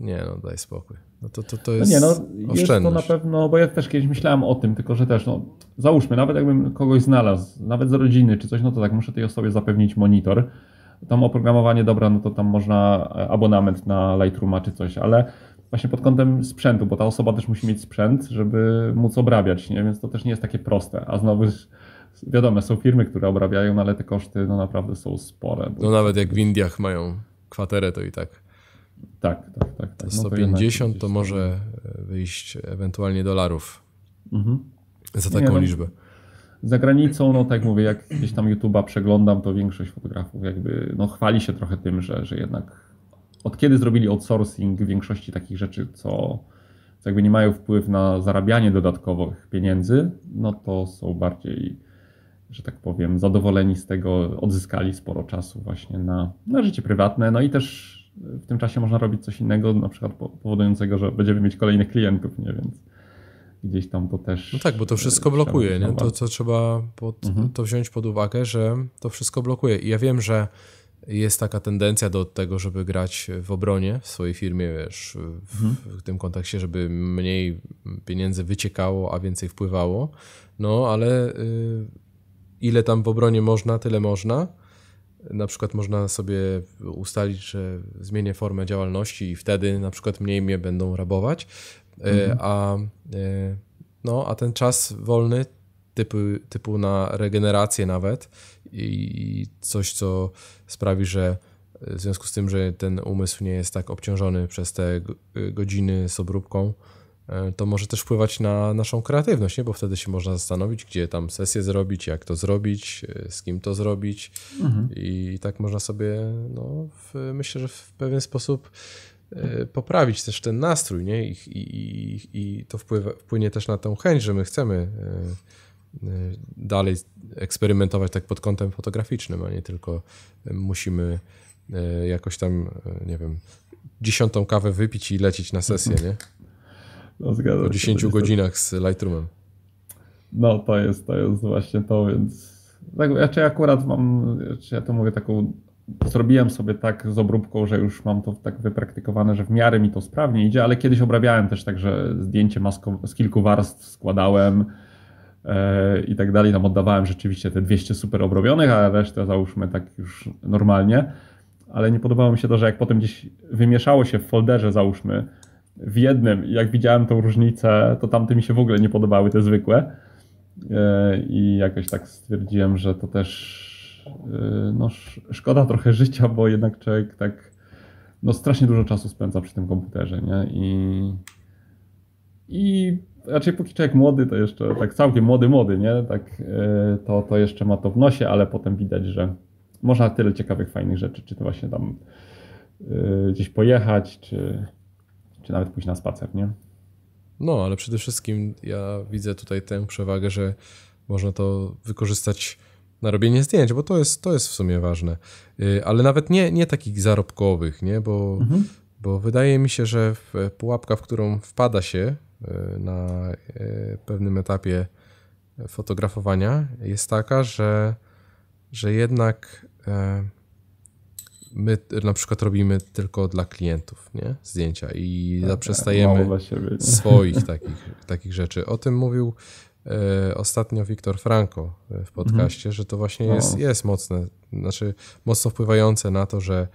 nie, no daj spokój. No to, to, to no jest no nie, no, oszczędność. Jest to na pewno, bo ja też kiedyś myślałem o tym, tylko że też, no załóżmy, nawet jakbym kogoś znalazł, nawet z rodziny czy coś, no to tak, muszę tej osobie zapewnić monitor. Tam oprogramowanie, dobra, no to tam można e, abonament na Lightrooma czy coś, ale właśnie pod kątem sprzętu, bo ta osoba też musi mieć sprzęt, żeby móc obrabiać, nie? więc to też nie jest takie proste. A znowu wiadomo, są firmy, które obrabiają, no, ale te koszty no naprawdę są spore. No nawet jak w Indiach mają kwaterę, to i tak tak, tak, tak. tak. 150 no to, może wyjść ewentualnie dolarów mhm. za taką nie, no, liczbę. Za granicą, no tak mówię, jak gdzieś tam YouTube'a przeglądam, to większość fotografów jakby no, chwali się trochę tym, że, że jednak od kiedy zrobili outsourcing większości takich rzeczy, co, co jakby nie mają wpływ na zarabianie dodatkowych pieniędzy, no to są bardziej, że tak powiem, zadowoleni z tego, odzyskali sporo czasu właśnie na, na życie prywatne, no i też w tym czasie można robić coś innego, na przykład powodującego, że będziemy mieć kolejnych klientów, nie? Więc gdzieś tam to też. No tak, bo to e, wszystko blokuje, nie? To, to trzeba pod, mhm. to wziąć pod uwagę, że to wszystko blokuje. I ja wiem, że jest taka tendencja do tego, żeby grać w obronie w swojej firmie, wiesz, w, mhm. w tym kontekście, żeby mniej pieniędzy wyciekało, a więcej wpływało. No, ale y, ile tam w obronie można, tyle można na przykład można sobie ustalić, że zmienię formę działalności i wtedy na przykład mniej mnie będą rabować, e, mhm. a, e, no, a ten czas wolny typu, typu na regenerację nawet i coś, co sprawi, że w związku z tym, że ten umysł nie jest tak obciążony przez te godziny z obróbką, E, to może też wpływać na naszą kreatywność, nie? bo wtedy się można zastanowić, gdzie tam sesję zrobić, jak to zrobić, e, z kim to zrobić. Mhm. I tak można sobie, no, w, myślę, że w pewien sposób e, poprawić też ten nastrój, nie? I, i, i to wpływa, wpłynie też na tą chęć, że my chcemy dalej eksperymentować tak pod kątem fotograficznym, a nie tylko musimy jakoś tam, nie wiem, dziesiątą kawę wypić i lecieć na sesję, nie? No, zgadzam po 10 się, godzinach z Lightroomem. No, to jest, to jest właśnie to, więc... Tak, znaczy akurat mam, ja to mówię taką zrobiłem sobie tak z obróbką, że już mam to tak wypraktykowane, że w miarę mi to sprawnie idzie, ale kiedyś obrabiałem też także zdjęcie maską, z kilku warstw składałem e, i tak dalej, tam oddawałem rzeczywiście te 200 super obrobionych, a resztę załóżmy tak już normalnie, ale nie podobało mi się to, że jak potem gdzieś wymieszało się w folderze załóżmy, w jednym. jak widziałem tą różnicę, to tamte mi się w ogóle nie podobały, te zwykłe. E, I jakoś tak stwierdziłem, że to też e, no, szkoda trochę życia, bo jednak człowiek tak no, strasznie dużo czasu spędza przy tym komputerze, nie? I, i raczej póki człowiek młody, to jeszcze tak całkiem młody, młody, nie? Tak, e, to, to jeszcze ma to w nosie, ale potem widać, że można tyle ciekawych, fajnych rzeczy, czy to właśnie tam gdzieś pojechać, czy czy nawet pójść na spacer, nie? No, ale przede wszystkim ja widzę tutaj tę przewagę, że można to wykorzystać na robienie zdjęć, bo to jest, to jest w sumie ważne. Y, ale nawet nie, nie takich zarobkowych, nie? Bo, mhm. bo wydaje mi się, że pułapka, w którą wpada się y, na y, pewnym etapie fotografowania jest taka, że, że jednak e, my na przykład robimy tylko dla klientów nie? zdjęcia i tak, zaprzestajemy tak, siebie, swoich takich, takich rzeczy. O tym mówił e, ostatnio Wiktor Franco e, w mhm. podcaście, mhm. że to właśnie no. jest, jest mocne, znaczy mocno wpływające na to, że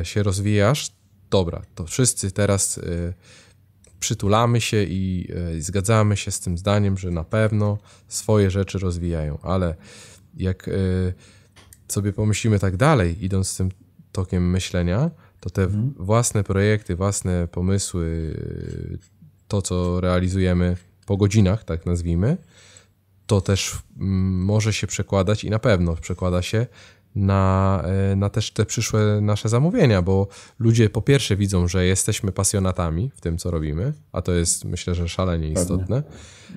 e, się rozwijasz. Dobra, to wszyscy teraz e, przytulamy się i, e, zgadzamy się z tym zdaniem, że na pewno swoje rzeczy rozwijają, ale jak e, sobie pomyślimy tak dalej, idąc tym tokiem myślenia, to te mhm. własne projekty, własne pomysły, to co realizujemy po godzinach, tak nazwijmy, to też mm, może się przekładać i na pewno przekłada się na, e, na też te przyszłe nasze zamówienia, bo ludzie po pierwsze widzą, że jesteśmy pasjonatami w tym, co robimy, a to jest myślę, że szalenie istotne, e,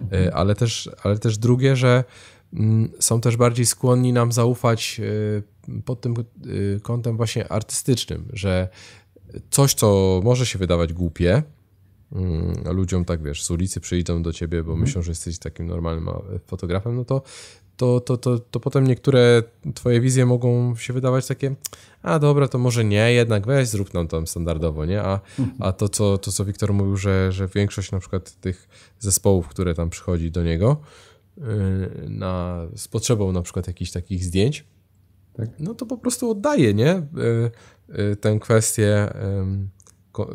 mhm. ale też, ale też drugie, że Mm, są też bardziej skłonni nam zaufać y, pod tym y, kątem właśnie artystycznym, że coś, co może się wydawać głupie, mm, ludziom tak wiesz, z ulicy przyjdą do ciebie, bo mhm. myślą, że jesteś takim normalnym fotografem, no to to, to, to, to potem niektóre twoje wizje mogą się wydawać takie, a dobra, to może nie, jednak weź, zrób nam tam standardowo, nie? A, mhm. a to, co, to, co Wiktor mówił, że, że większość na przykład tych zespołów, które tam przychodzi do niego, Y, na, z potrzebą na przykład jakichś takich zdjęć, tak. no to po prostu oddaje nie? Y, y, tę kwestię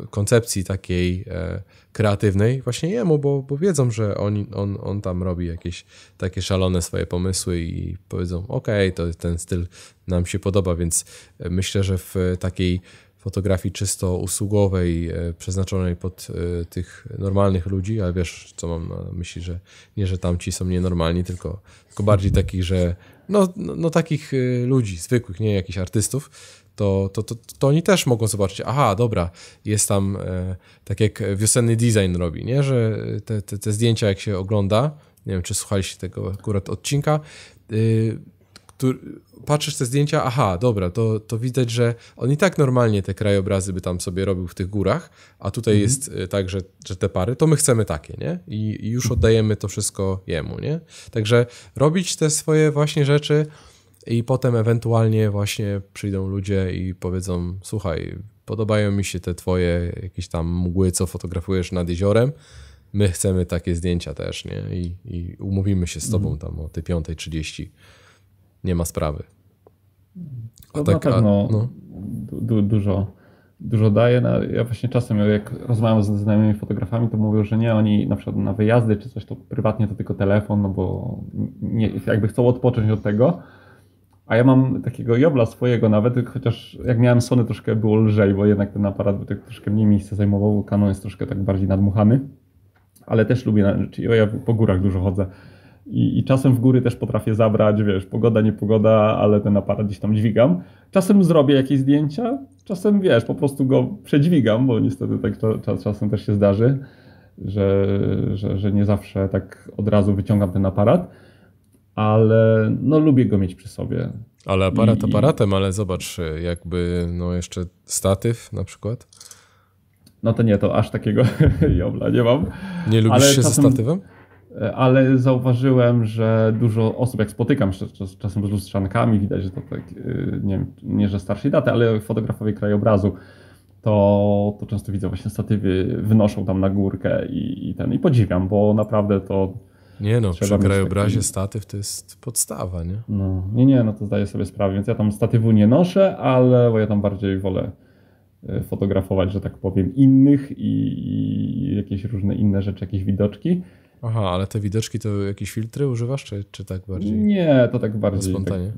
koncepcji takiej e, kreatywnej właśnie jemu, bo, bo wiedzą, że on, on, on tam robi jakieś takie szalone swoje pomysły i powiedzą, ok, to ten styl nam się podoba, więc myślę, że w takiej fotografii czysto usługowej, e, przeznaczonej pod e, tych normalnych ludzi, ale wiesz, co mam na myśli, że nie, że tamci są nienormalni, tylko, tylko bardziej takich, że no, no, no takich e, ludzi, zwykłych, nie jakichś artystów, to, to, to, to oni też mogą zobaczyć, aha, dobra, jest tam, e, tak jak wiosenny design robi, nie, że te, te, te zdjęcia jak się ogląda, nie wiem, czy słuchaliście tego akurat odcinka, y, który, patrzysz te zdjęcia, aha, dobra, to, to widać, że on i tak normalnie te krajobrazy by tam sobie robił w tych górach, a tutaj mhm. jest e, tak, że, że te pary, to my chcemy takie, nie? I, I już mhm. oddajemy to wszystko jemu, nie? Także robić te swoje właśnie rzeczy i potem ewentualnie właśnie przyjdą ludzie i powiedzą, słuchaj, podobają mi się te twoje jakieś tam mgły, co fotografujesz nad jeziorem, my chcemy takie zdjęcia też, nie? I, i umówimy się z tobą mhm. tam o tej 5.30 nie ma sprawy. A to no, tak, na pewno a, no. du dużo, dużo daje. No, ja właśnie czasem jak rozmawiam z znajomymi fotografami, to mówią, że nie, oni na przykład na wyjazdy czy coś, to prywatnie to tylko telefon, no bo nie, jakby chcą odpocząć od tego. A ja mam takiego jobla swojego nawet, chociaż jak miałem Sony troszkę było lżej, bo jednak ten aparat był tak troszkę mniej miejsca zajmował, Canon jest troszkę tak bardziej nadmuchany. Ale też lubię, ja po górach dużo chodzę i, i czasem w góry też potrafię zabrać, wiesz, pogoda, niepogoda, ale ten aparat gdzieś tam dźwigam. Czasem zrobię jakieś zdjęcia, czasem, wiesz, po prostu go przedźwigam, bo niestety tak czasem też się zdarzy, że, że, że nie zawsze tak od razu wyciągam ten aparat, ale no lubię go mieć przy sobie. Ale aparat I, aparatem, ale zobacz, jakby no jeszcze statyw na przykład. No to nie, to aż takiego jobla nie mam. Nie lubisz ale się czasem... ze statywem? ale zauważyłem, że dużo osób, jak spotykam czasem z lustrzankami, widać, że to tak, y, nie, wiem, nie że starszej daty, ale fotografowie krajobrazu, to, to często widzę właśnie statywy, wynoszą tam na górkę i, i ten, i podziwiam, bo naprawdę to... Nie no, przy krajobrazie taki... statyw to jest podstawa, nie? No, nie, nie, no to zdaję sobie sprawę, więc ja tam statywu nie noszę, ale bo ja tam bardziej wolę y, fotografować, że tak powiem, innych i, i jakieś różne inne rzeczy, jakieś widoczki. Aha, ale te wideczki to jakieś filtry używasz, czy, czy tak bardziej? Nie, to tak bardziej. Na tak spontanie.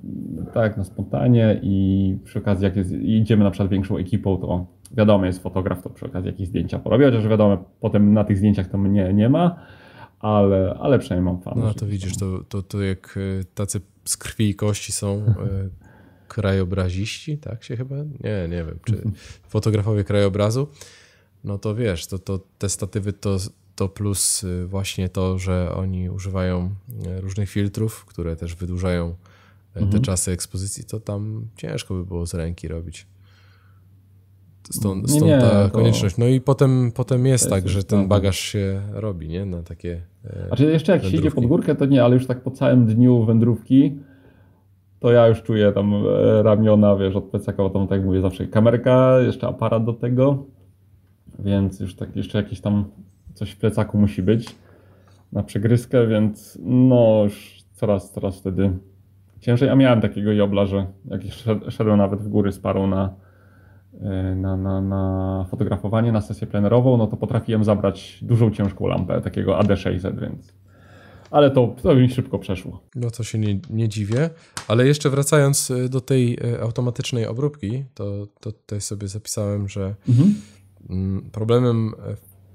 Tak, tak, na spontanie i przy okazji, jak jest, idziemy na przykład większą ekipą, to wiadomo, jest fotograf, to przy okazji jakieś zdjęcia porobię, chociaż wiadomo, potem na tych zdjęciach to mnie nie ma, ale, ale przynajmniej mam fan. No to widzisz, no. to, to, to jak y, tacy z krwi i kości są y, krajobraziści, tak się chyba? Nie, nie wiem, czy fotografowie krajobrazu, no to wiesz, to, to te statywy to to plus y, właśnie to, że oni używają e, różnych filtrów, które też wydłużają e, mhm. te czasy ekspozycji, to tam ciężko by było z ręki robić. Stąd, stąd nie, ta to... konieczność. No i potem, potem jest, tak, jest tak, że ten bagaż się robi, nie? Na takie. E, znaczy jeszcze jak wędrówki. się idzie pod górkę, to nie, ale już tak po całym dniu wędrówki, to ja już czuję tam ramiona, wiesz, od plecakowa, tam tak jak mówię zawsze kamerka, jeszcze aparat do tego, więc już tak jeszcze jakieś tam coś w plecaku musi być na przegryzkę, więc no już coraz, coraz wtedy ciężej. A miałem takiego jobla, że jak szedłem nawet w góry z parą na, y, na, na, na fotografowanie, na sesję plenerową, no to potrafiłem zabrać dużą, ciężką lampę, takiego AD600, więc ale to, to mi szybko przeszło. No to się nie, nie dziwię, ale jeszcze wracając y, do tej y, automatycznej obróbki, to, to tutaj sobie zapisałem, że mhm. Mm, problemem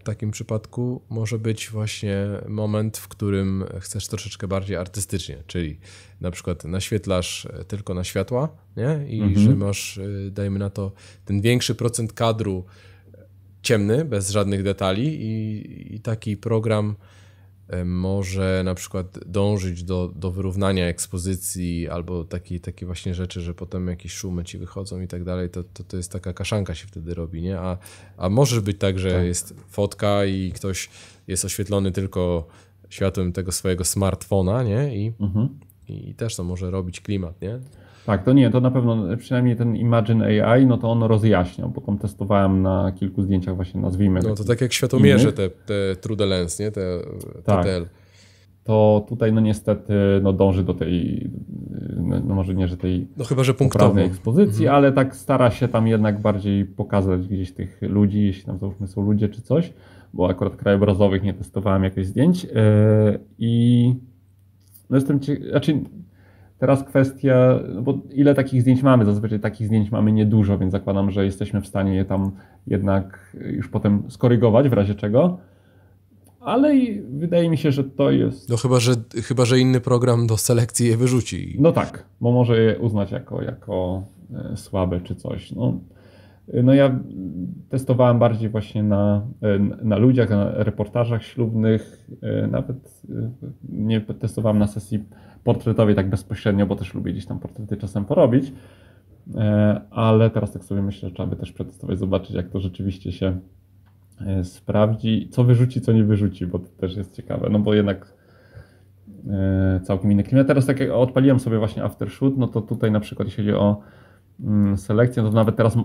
w takim przypadku może być właśnie moment, w którym chcesz troszeczkę bardziej artystycznie, czyli na przykład naświetlasz tylko na światła, nie? I mhm. że masz, y, dajmy na to, ten większy procent kadru ciemny, bez żadnych detali i, i taki program E, może na przykład dążyć do, do wyrównania ekspozycji albo takiej taki właśnie rzeczy, że potem jakieś szumy ci wychodzą i tak dalej, to, to, to jest taka kaszanka się wtedy robi, nie? A, a może być tak, że tak. jest fotka i ktoś jest oświetlony tylko światłem tego swojego smartfona, nie? I, mhm. i, i też to może robić klimat, nie? Tak, to nie, to na pewno przynajmniej ten Imagine AI, no to on rozjaśniał, bo tam testowałem na kilku zdjęciach właśnie nazwijmy. No to tak jak światomierze te, te Trude Lens, nie? Te tak. TTL. To tutaj no niestety no dąży do tej, no może nie, że tej no chyba, że punktownej ekspozycji, mhm. ale tak stara się tam jednak bardziej pokazać gdzieś tych ludzi, jeśli tam załóżmy są ludzie czy coś, bo akurat krajobrazowych nie testowałem jakichś zdjęć yy, i no jestem ciekaw, znaczy Teraz kwestia, bo ile takich zdjęć mamy? Zazwyczaj takich zdjęć mamy niedużo, więc zakładam, że jesteśmy w stanie je tam jednak już potem skorygować w razie czego. Ale wydaje mi się, że to jest. No chyba, że, chyba, że inny program do selekcji je wyrzuci. No tak, bo może je uznać jako, jako e, słabe czy coś. No, e, no ja testowałem bardziej właśnie na, e, na ludziach, na reportażach ślubnych. Nawet nie testowałem na sesji portretowi tak bezpośrednio, bo też lubię gdzieś tam portrety czasem porobić. E, ale teraz tak sobie myślę, że trzeba by też przetestować, zobaczyć jak to rzeczywiście się e, sprawdzi, co wyrzuci, co nie wyrzuci, bo to też jest ciekawe, no bo jednak e, całkiem inny klimat. Teraz tak jak odpaliłem sobie właśnie aftershoot, no to tutaj na przykład jeśli chodzi o mm, selekcję, no to nawet teraz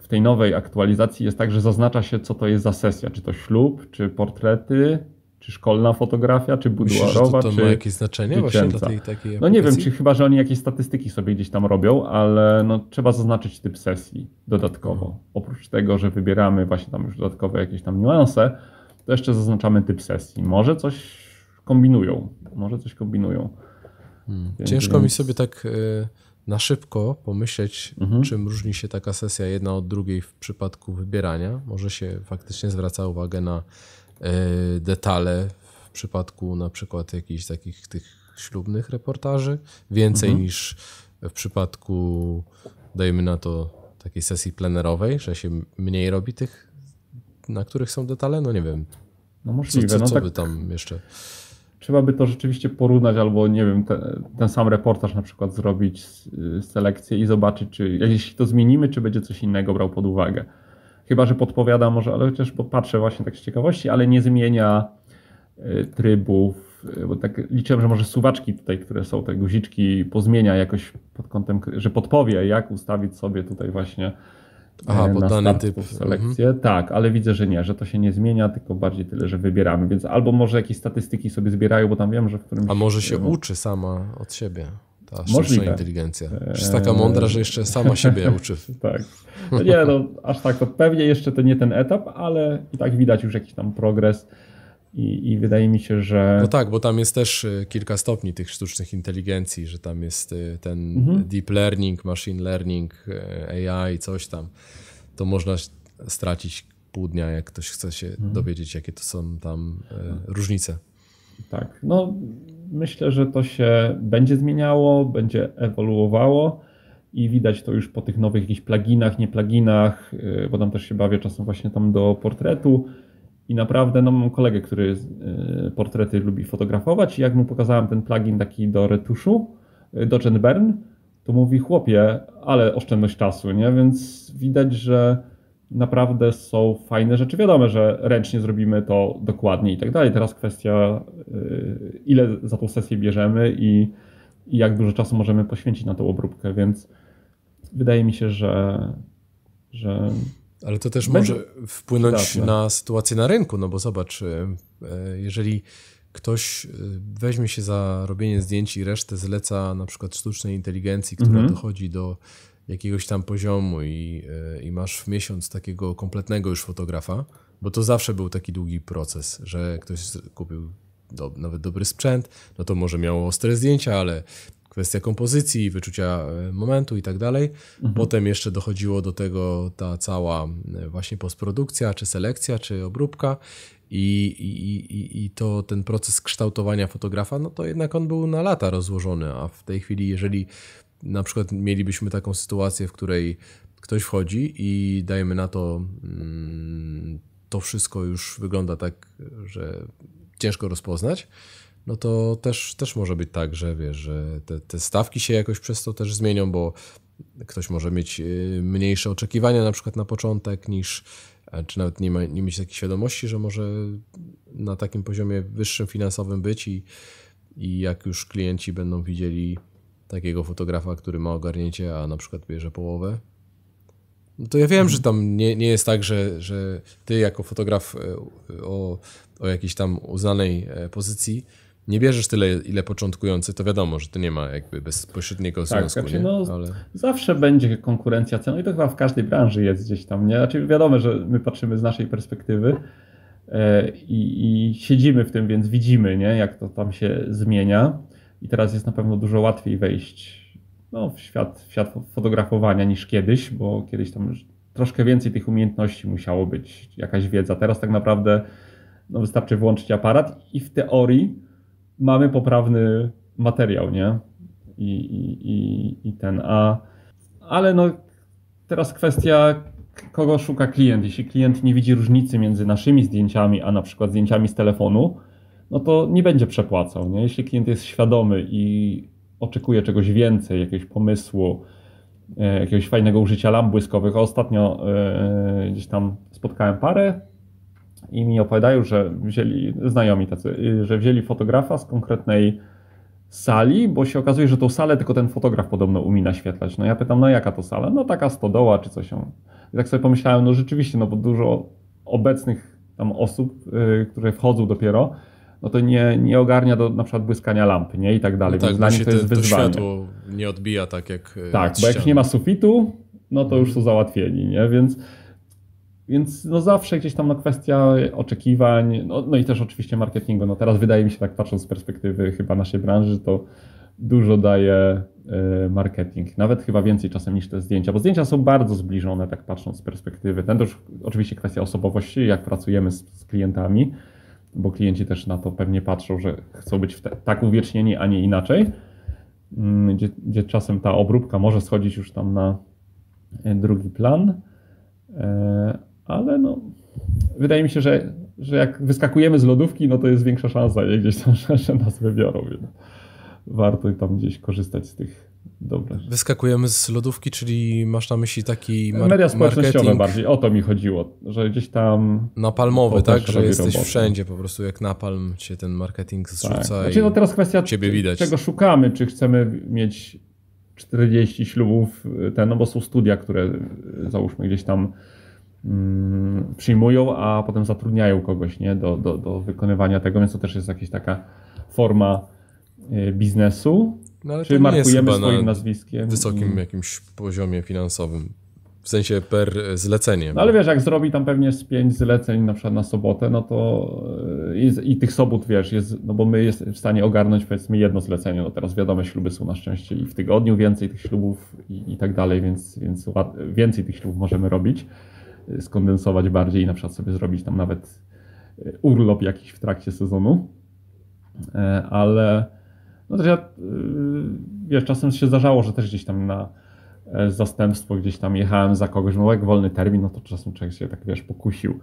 w tej nowej aktualizacji jest tak, że zaznacza się co to jest za sesja, czy to ślub, czy portrety, czy szkolna fotografia, czy buduarowa, Myślisz, to, to czy ma jakieś znaczenie dziecięca. właśnie dla tej takiej No nie wiem, czy chyba, że oni jakieś statystyki sobie gdzieś tam robią, ale no, trzeba zaznaczyć typ sesji dodatkowo. Mhm. Oprócz tego, że wybieramy właśnie tam już dodatkowe jakieś tam niuanse, to jeszcze zaznaczamy typ sesji. Może coś kombinują, może coś kombinują. Hmm. Ciężko więc... mi sobie tak y, na szybko pomyśleć, mhm. czym różni się taka sesja jedna od drugiej w przypadku wybierania. Może się faktycznie zwraca uwagę na E, detale w przypadku na przykład jakichś takich tych ślubnych reportaży, więcej mhm. niż w przypadku, dajmy na to, takiej sesji plenerowej, że się mniej robi tych, na których są detale? No nie wiem. No możliwe. Co, no co, co no tak by tam jeszcze... Trzeba by to rzeczywiście porównać, albo nie wiem, te, ten sam reportaż na przykład zrobić, y, selekcję i zobaczyć, czy jeśli to zmienimy, czy będzie coś innego brał pod uwagę. Chyba, że podpowiada może, ale chociaż patrzę właśnie tak z ciekawości, ale nie zmienia e, trybów, e, bo tak liczyłem, że może suwaczki tutaj, które są, te guziczki pozmienia jakoś pod kątem, że podpowie, jak ustawić sobie tutaj właśnie e, Aha, na dany typ mhm. selekcję. Mhm. Tak, ale widzę, że nie, że to się nie zmienia, tylko bardziej tyle, że wybieramy, więc albo może jakieś statystyki sobie zbierają, bo tam wiem, że w którymś... A może się uczy sama od siebie. Ta sztuczna inteligencja. Jest eee, taka mądra, że jeszcze sama siebie uczy. tak. No nie, no aż tak, to pewnie jeszcze to nie ten etap, ale i tak widać już jakiś tam progres. I, I, wydaje mi się, że. No tak, bo tam jest też y, kilka stopni tych sztucznych inteligencji, że tam jest y, ten mhm. deep learning, machine learning, y, AI, coś tam. To można stracić pół dnia, jak ktoś chce się mhm. dowiedzieć, jakie to są tam mhm. różnice. Tak, no myślę, że to się będzie zmieniało, będzie ewoluowało i widać to już po tych nowych jakichś pluginach, nie pluginach, y, bo tam też się bawię czasem właśnie tam do portretu. I naprawdę no, mam kolegę, który y, portrety lubi fotografować i jak mu pokazałem ten plugin taki do retuszu, y, do Burn, to mówi chłopie, ale oszczędność czasu, nie? Więc widać, że naprawdę są fajne rzeczy. Wiadomo, że ręcznie zrobimy to dokładnie i tak dalej. Teraz kwestia, y, ile za tą sesję bierzemy i, jak dużo czasu możemy poświęcić na tą obróbkę, więc wydaje mi się, że. że ale to też może wpłynąć przydatne. na sytuację na rynku, no bo zobacz, y, y, jeżeli ktoś weźmie się za robienie zdjęć i resztę zleca na przykład sztucznej inteligencji, która mm -hmm. dochodzi do jakiegoś tam poziomu i, e, i masz w miesiąc takiego kompletnego już fotografa, bo to zawsze był taki długi proces, że ktoś kupił do, nawet dobry sprzęt, no to może miało ostre zdjęcia, ale kwestia kompozycji, wyczucia e, momentu i tak dalej. Mhm. Potem jeszcze dochodziło do tego ta cała e, właśnie postprodukcja, czy selekcja, czy obróbka. I, i, i, i to ten proces kształtowania fotografa, no to jednak on był na lata rozłożony, a w tej chwili, jeżeli na przykład mielibyśmy taką sytuację, w której ktoś wchodzi i dajemy na to, mm, to wszystko już wygląda tak, że ciężko rozpoznać, no to też, też może być tak, że wiesz, że te, te stawki się jakoś przez to też zmienią, bo ktoś może mieć y, mniejsze oczekiwania na przykład na początek niż, czy nawet nie, ma, nie mieć takiej świadomości, że może na takim poziomie wyższym finansowym być i, i jak już klienci będą widzieli takiego fotografa, który ma ogarnięcie, a na przykład bierze połowę, no to ja wiem, mhm. że tam nie, nie jest tak, że, że ty jako fotograf e, o, o jakiejś tam uznanej e, pozycji nie bierzesz tyle, ile początkujący, to wiadomo, że to nie ma jakby bezpośredniego tak, związku. Znaczy, nie? No, Ale... Zawsze będzie konkurencja ceną no i to chyba w każdej branży jest gdzieś tam. Nie? Znaczy, wiadomo, że my patrzymy z naszej perspektywy e, i, i siedzimy w tym, więc widzimy, nie? jak to tam się zmienia i teraz jest na pewno dużo łatwiej wejść no, w, świat, w świat fotografowania niż kiedyś, bo kiedyś tam troszkę więcej tych umiejętności musiało być, jakaś wiedza. Teraz tak naprawdę no, wystarczy włączyć aparat i w teorii mamy poprawny materiał, nie? I, i, i, i ten, a ale no teraz kwestia kogo szuka klient. Jeśli klient nie widzi różnicy między naszymi zdjęciami, a na przykład zdjęciami z telefonu, no to nie będzie przepłacał. Nie? Jeśli klient jest świadomy i oczekuje czegoś więcej, jakiegoś pomysłu, e, jakiegoś fajnego użycia lamp błyskowych. Ostatnio e, gdzieś tam spotkałem parę i mi opowiadają, że wzięli, znajomi tacy, y, że wzięli fotografa z konkretnej sali, bo się okazuje, że tą salę tylko ten fotograf podobno umie naświetlać. No ja pytam, no jaka to sala? No taka stodoła czy coś. I tak sobie pomyślałem, no rzeczywiście, no bo dużo obecnych tam osób, yy, które wchodzą dopiero, no to nie, nie ogarnia do na przykład błyskania lampy, nie? I tak dalej. No tak, Więc dla nich to jest te, wyzwanie. światło nie odbija tak jak. E, tak, bo jak nie ma sufitu, no to już są mhm. załatwieni, nie? Więc. Więc no zawsze gdzieś tam na no, kwestia oczekiwań, no, no i też oczywiście marketingu. No teraz wydaje mi się, tak patrząc z perspektywy chyba naszej branży, to dużo daje e, marketing. Nawet chyba więcej czasem niż te zdjęcia, bo zdjęcia są bardzo zbliżone, tak patrząc z perspektywy. Ten już oczywiście kwestia osobowości, jak pracujemy z, z klientami bo klienci też na to pewnie patrzą, że chcą być te, tak uwiecznieni, a nie inaczej, mm, gdzie, gdzie czasem ta obróbka może schodzić już tam na e, drugi plan, e, ale no, wydaje mi się, że, że jak wyskakujemy z lodówki, no to jest większa szansa, że gdzieś tam, że nas wybiorą, więc warto tam gdzieś korzystać z tych Dobra. Wyskakujemy z lodówki, czyli masz na myśli taki mar- Media społecznościowe bardziej, o to mi chodziło, że gdzieś tam... Napalmowy, tak? Że jesteś wszędzie po prostu, jak napalm cię ten marketing tak. zrzuca tak. znaczy, no teraz kwestia ciebie widać. czego szukamy, czy chcemy mieć 40 ślubów, y, ten, no bo są studia, które y, załóżmy gdzieś tam mm, przyjmują, a potem zatrudniają kogoś, nie? Do, do, do wykonywania tego, więc to też jest jakaś taka forma y, biznesu, no, Czy markujemy swoim na nazwiskiem. wysokim jakimś poziomie finansowym. W sensie per e, zlecenie. No ale wiesz, jak zrobi tam pewnie z pięć zleceń na przykład na sobotę, no to e, i, i tych sobot wiesz, jest, no bo my jesteśmy w stanie ogarnąć powiedzmy jedno zlecenie, no teraz wiadome śluby są na szczęście i w tygodniu więcej tych ślubów i, i tak dalej, więc, więc więcej tych ślubów możemy robić, e, skondensować bardziej i na przykład sobie zrobić tam nawet urlop jakiś w trakcie sezonu, ale no też ja, y, wiesz, czasem się zdarzało, że też gdzieś tam na e, zastępstwo gdzieś tam jechałem za kogoś, no jak wolny termin, no to czasem człowiek się tak, wiesz, pokusił,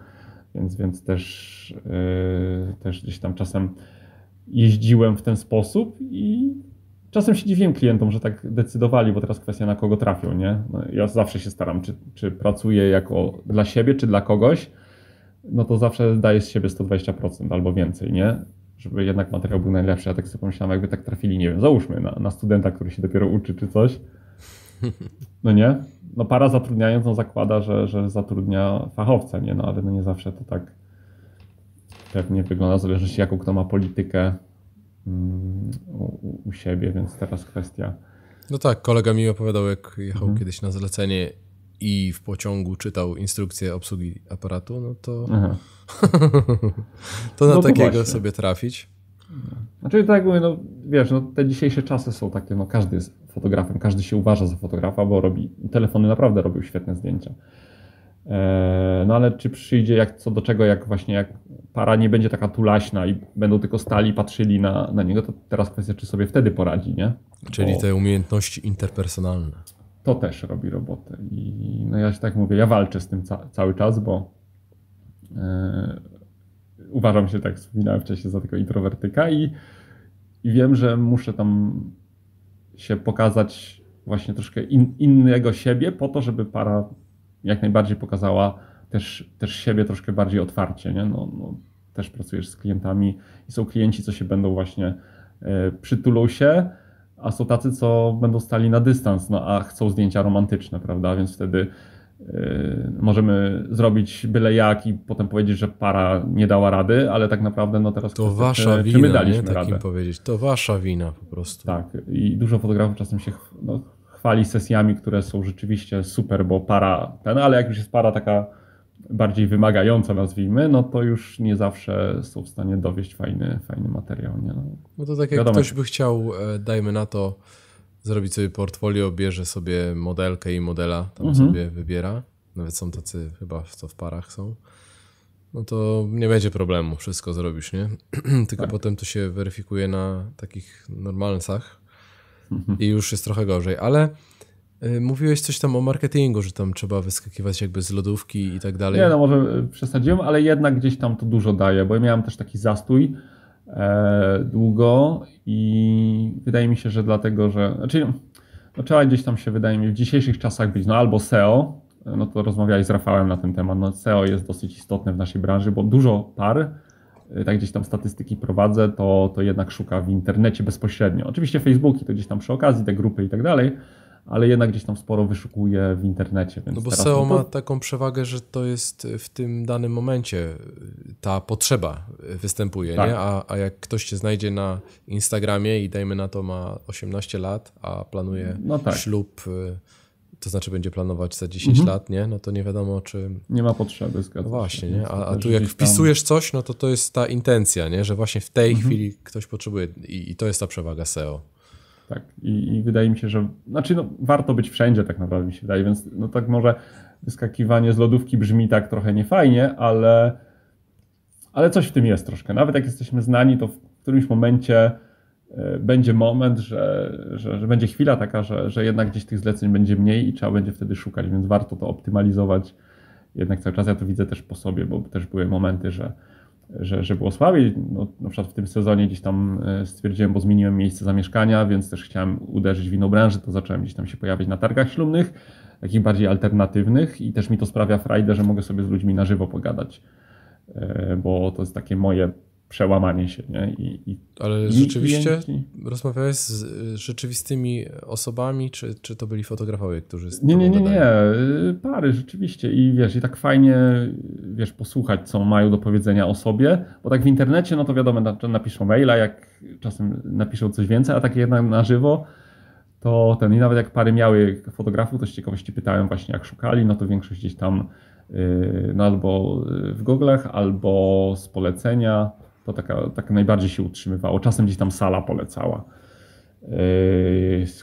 więc, więc też, y, też gdzieś tam czasem jeździłem w ten sposób i czasem się dziwiłem klientom, że tak decydowali, bo teraz kwestia na kogo trafią, nie? No, ja zawsze się staram, czy, czy pracuję jako dla siebie, czy dla kogoś, no to zawsze daję z siebie 120% albo więcej, nie? żeby jednak materiał był najlepszy. Ja tak sobie pomyślałem, jakby tak trafili, nie wiem, załóżmy na, na studenta, który się dopiero uczy czy coś. No nie? No para zatrudniając, no zakłada, że, że zatrudnia fachowca, nie? No ale no nie zawsze to tak pewnie wygląda, w zależności jaką kto ma politykę mm, u, u, siebie, więc teraz kwestia... No tak, kolega mi opowiadał, jak jechał mhm. kiedyś na zlecenie i w pociągu czytał instrukcję obsługi aparatu, no to to na no takiego właśnie. sobie trafić. Znaczy tak jak mówię, no wiesz, no, te dzisiejsze czasy są takie, no każdy jest fotografem, każdy się uważa za fotografa, bo robi, telefony naprawdę robią świetne zdjęcia. Eee, no ale czy przyjdzie jak co do czego, jak właśnie jak para nie będzie taka tulaśna i będą tylko stali, patrzyli na, na niego, to teraz kwestia, czy sobie wtedy poradzi, nie? Czyli bo... te umiejętności interpersonalne to też robi robotę. I no ja się tak mówię, ja walczę z tym ca cały czas, bo yy, uważam się, tak wspominałem wcześniej, za tego introwertyka i, i wiem, że muszę tam się pokazać właśnie troszkę in, innego siebie po to, żeby para jak najbardziej pokazała też, też siebie troszkę bardziej otwarcie. Nie? No, no też pracujesz z klientami i są klienci, co się będą właśnie e, przytulą się a są tacy, co będą stali na dystans, no a chcą zdjęcia romantyczne, prawda? Więc wtedy y, możemy zrobić byle jak i potem powiedzieć, że para nie dała rady, ale tak naprawdę no teraz to wasza czy, wina, my daliśmy nie? Takim radę. powiedzieć, to wasza wina po prostu. Tak i dużo fotografów czasem się no, chwali sesjami, które są rzeczywiście super, bo para ten, ale jak już jest para taka bardziej wymagająca, nazwijmy, no to już nie zawsze są w stanie dowieść fajny, fajny materiał. Nie? No, no to tak jak wiadomo. ktoś by chciał, e, dajmy na to, zrobić sobie portfolio, bierze sobie modelkę i modela, tam mhm. sobie wybiera. Nawet są tacy chyba, co w parach są. No to nie będzie problemu, wszystko zrobisz, nie? Tylko tak. potem to się weryfikuje na takich normalnych mhm. i już jest trochę gorzej, ale Y, mówiłeś coś tam o marketingu, że tam trzeba wyskakiwać jakby z lodówki i tak dalej. Nie, no może y, przesadziłem, ale jednak gdzieś tam to dużo daje, bo ja miałem też taki zastój e, długo i wydaje mi się, że dlatego, że. Znaczy, no, trzeba gdzieś tam się, wydaje mi, w dzisiejszych czasach być, no albo SEO, no to rozmawiałeś z Rafałem na ten temat. No, SEO jest dosyć istotne w naszej branży, bo dużo par, y, tak gdzieś tam statystyki prowadzę, to, to jednak szuka w internecie bezpośrednio. Oczywiście Facebooki to gdzieś tam przy okazji, te grupy i tak dalej ale jednak gdzieś tam sporo wyszukuje w internecie. no bo SEO no ma taką przewagę, że to jest w tym danym momencie ta potrzeba występuje, tak. nie? A, a jak ktoś się znajdzie na Instagramie i dajmy na to ma 18 lat, a planuje no tak. ślub y, to znaczy będzie planować za 10 mhm. lat, nie? No to nie wiadomo, czy... Nie ma potrzeby, zgadzam no właśnie, nie? A, a tu jak wpisujesz tam... coś, no to to jest ta intencja, nie? Że właśnie w tej mhm. chwili ktoś potrzebuje i, i, to jest ta przewaga SEO. Tak? I, I, wydaje mi się, że znaczy no, warto być wszędzie, tak naprawdę mi się wydaje, więc no tak może wyskakiwanie z lodówki brzmi tak trochę niefajnie, ale, ale coś w tym jest troszkę. Nawet jak jesteśmy znani, to w którymś momencie e, będzie moment, że, że, że, będzie chwila taka, że, że jednak gdzieś tych zleceń będzie mniej i trzeba będzie wtedy szukać, więc warto to optymalizować. Jednak cały czas ja to widzę też po sobie, bo też były momenty, że że, że było słabiej. No, na przykład w tym sezonie gdzieś tam e, stwierdziłem, bo zmieniłem miejsce zamieszkania, więc też chciałem uderzyć w inną branżę, to zacząłem gdzieś tam się pojawiać na targach ślubnych, takich bardziej alternatywnych i też mi to sprawia frajdę, że mogę sobie z ludźmi na żywo pogadać, e, bo to jest takie moje przełamanie się. Nie? I, i Ale rzeczywiście rozmawiałeś z y, rzeczywistymi osobami, czy, czy to byli fotografowie, którzy z Nie, nie, nie, nie, y, pary rzeczywiście i wiesz, i tak fajnie wiesz, posłuchać, co mają do powiedzenia o sobie, bo tak w internecie, no to wiadomo, napiszą maila, jak czasem napiszą coś więcej, a tak jednak na żywo to ten, i nawet jak pary miały fotografów, to z ciekawości pytałem właśnie, jak szukali, no to większość gdzieś tam y, no albo w goglach, albo z polecenia. To taka, taka najbardziej się utrzymywało. Czasem gdzieś tam sala polecała. Yy,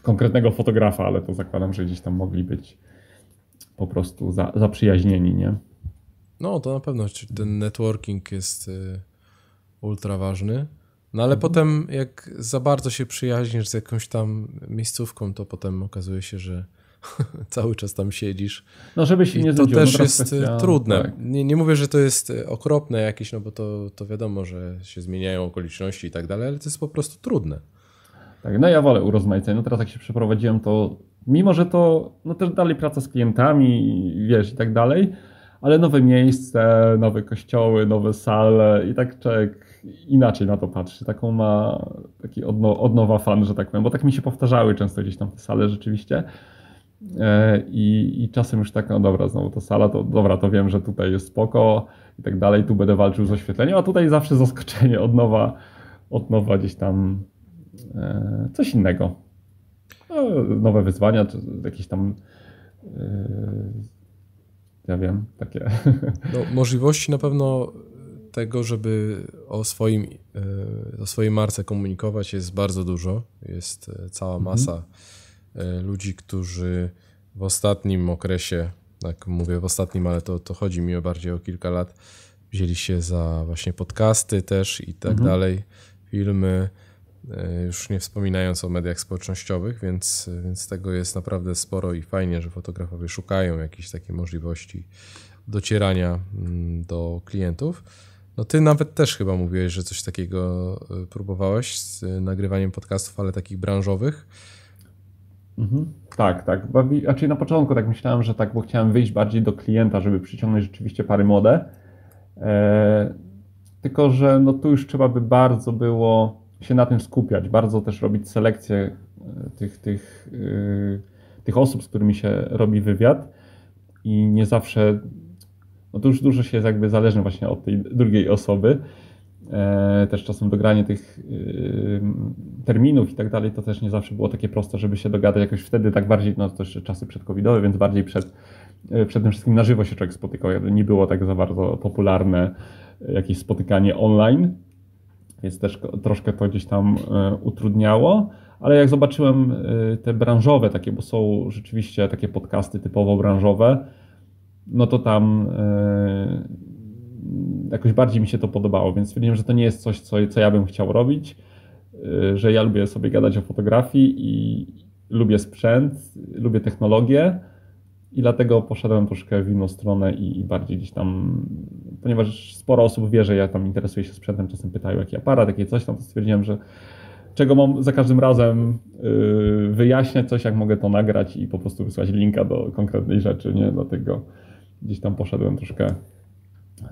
konkretnego fotografa, ale to zakładam, że gdzieś tam mogli być po prostu za, zaprzyjaźnieni, nie? No, to na pewno, ten networking jest y, ultra ważny. No ale mhm. potem, jak za bardzo się przyjaźnisz z jakąś tam miejscówką, to potem okazuje się, że cały czas tam siedzisz. No, żeby się I nie To no, też jest e, trudne. Tak. Nie, nie mówię, że to jest e, okropne jakieś, no bo to, to wiadomo, że się zmieniają okoliczności i tak dalej, ale to jest po prostu trudne. Tak, no ja wolę urozmaicenie. No teraz jak się przeprowadziłem, to mimo, że to no też dalej praca z klientami, wiesz, i tak dalej, ale nowe miejsce, nowe kościoły, nowe sale i tak człowiek inaczej na to patrzy. Taką ma taki od, odno, nowa fan, że tak powiem, bo tak mi się powtarzały często gdzieś tam te sale rzeczywiście. E, I, I, czasem już tak, no dobra, znowu ta sala, to dobra, to wiem, że tutaj jest spoko i tak dalej, tu będę walczył z oświetleniem, a tutaj zawsze zaskoczenie od nowa, od nowa gdzieś tam e, coś innego. No, nowe wyzwania, czy jakieś tam e, ja wiem, takie. No, możliwości na pewno tego, żeby o, swoim, e, o swojej marce komunikować jest bardzo dużo, jest e, cała mhm. masa mhm E, ludzi, którzy w ostatnim okresie, tak mówię w ostatnim, ale to, to chodzi mi o bardziej o kilka lat, wzięli się za właśnie podcasty też i tak mhm. dalej, filmy, e, już nie wspominając o mediach społecznościowych, więc, więc tego jest naprawdę sporo i fajnie, że fotografowie szukają jakichś takie możliwości docierania mm, do klientów. No ty nawet też chyba mówiłeś, że coś takiego e, próbowałeś z nagrywaniem podcastów, ale takich branżowych. Mhm. Tak, tak. Znaczy na początku tak myślałem, że tak, bo chciałem wyjść bardziej do klienta, żeby przyciągnąć rzeczywiście pary młode. E, tylko, że no tu już trzeba by bardzo było się na tym skupiać, bardzo też robić selekcję e, tych, tych, yy, tych osób, z którymi się robi wywiad i nie zawsze, no to już dużo się jest jakby zależne właśnie od tej drugiej osoby. E, też czasem dogranie tych e, terminów i tak dalej, to też nie zawsze było takie proste, żeby się dogadać jakoś wtedy, tak bardziej, no to jeszcze czasy przedcovidowe, więc bardziej przed, e, przed tym wszystkim na żywo się człowiek spotykał, nie było tak za bardzo popularne jakieś spotykanie online, więc też troszkę to gdzieś tam utrudniało, ale jak zobaczyłem te branżowe takie, bo są rzeczywiście takie podcasty typowo branżowe, no to tam jakoś bardziej mi się to podobało, więc stwierdziłem, że to nie jest coś, co, co ja bym chciał robić, y, że ja lubię sobie gadać o fotografii i lubię sprzęt, lubię technologię i dlatego poszedłem troszkę w inną stronę i, i bardziej gdzieś tam, ponieważ sporo osób wie, że ja tam interesuję się sprzętem, czasem pytają jaki aparat, jakie coś tam, to stwierdziłem, że czego mam za każdym razem y, wyjaśniać coś, jak mogę to nagrać i po prostu wysłać linka do konkretnej rzeczy, nie? Dlatego gdzieś tam poszedłem troszkę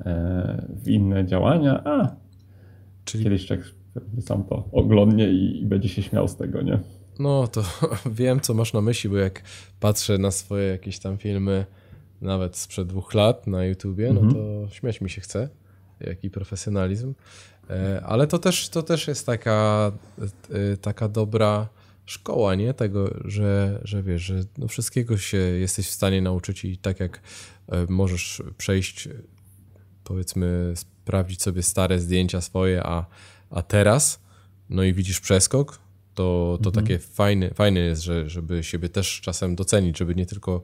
E, w inne działania, a Czyli... kiedyś czek sam to oglądnie i, będzie się śmiał z tego, nie? No to wiem, co masz na myśli, bo jak patrzę na swoje jakieś tam filmy, nawet sprzed dwóch lat na YouTubie, no mhm. to śmiać mi się chce, jaki profesjonalizm. E, ale to też, to też jest taka, e, taka dobra szkoła, nie? Tego, że, że wiesz, że no wszystkiego się jesteś w stanie nauczyć i tak jak możesz przejść powiedzmy sprawdzić sobie stare zdjęcia swoje, a, a teraz, no i widzisz przeskok, to, to mhm. takie fajne, fajne jest, że, żeby siebie też czasem docenić, żeby nie tylko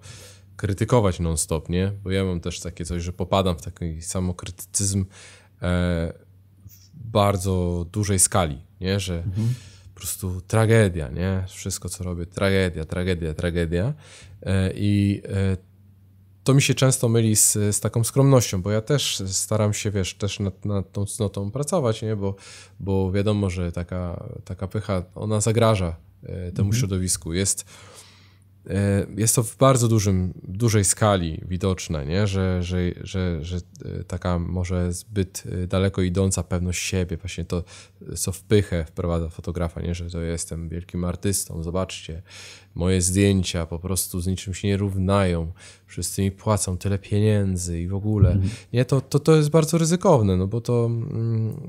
krytykować non-stop, nie? Bo ja mam też takie coś, że popadam w taki samokrytycyzm e, w bardzo dużej skali, nie? Że mhm. po prostu tragedia, nie? Wszystko, co robię, tragedia, tragedia, tragedia. E, I e, to mi się często myli z, z taką skromnością, bo ja też staram się, wiesz, też nad, nad tą cnotą pracować, nie? Bo, bo wiadomo, że taka, taka pycha, ona zagraża e, temu mhm. środowisku. Jest, e, jest to w bardzo dużym, dużej skali widoczne, nie? Że, że, że, że e, taka może zbyt daleko idąca pewność siebie, właśnie to, co w pychę wprowadza fotografa, nie? że to jestem wielkim artystą, zobaczcie, moje zdjęcia po prostu z niczym się nie równają, wszyscy mi płacą tyle pieniędzy i w ogóle. Mhm. Nie, to, to, to jest bardzo ryzykowne, no bo to mm,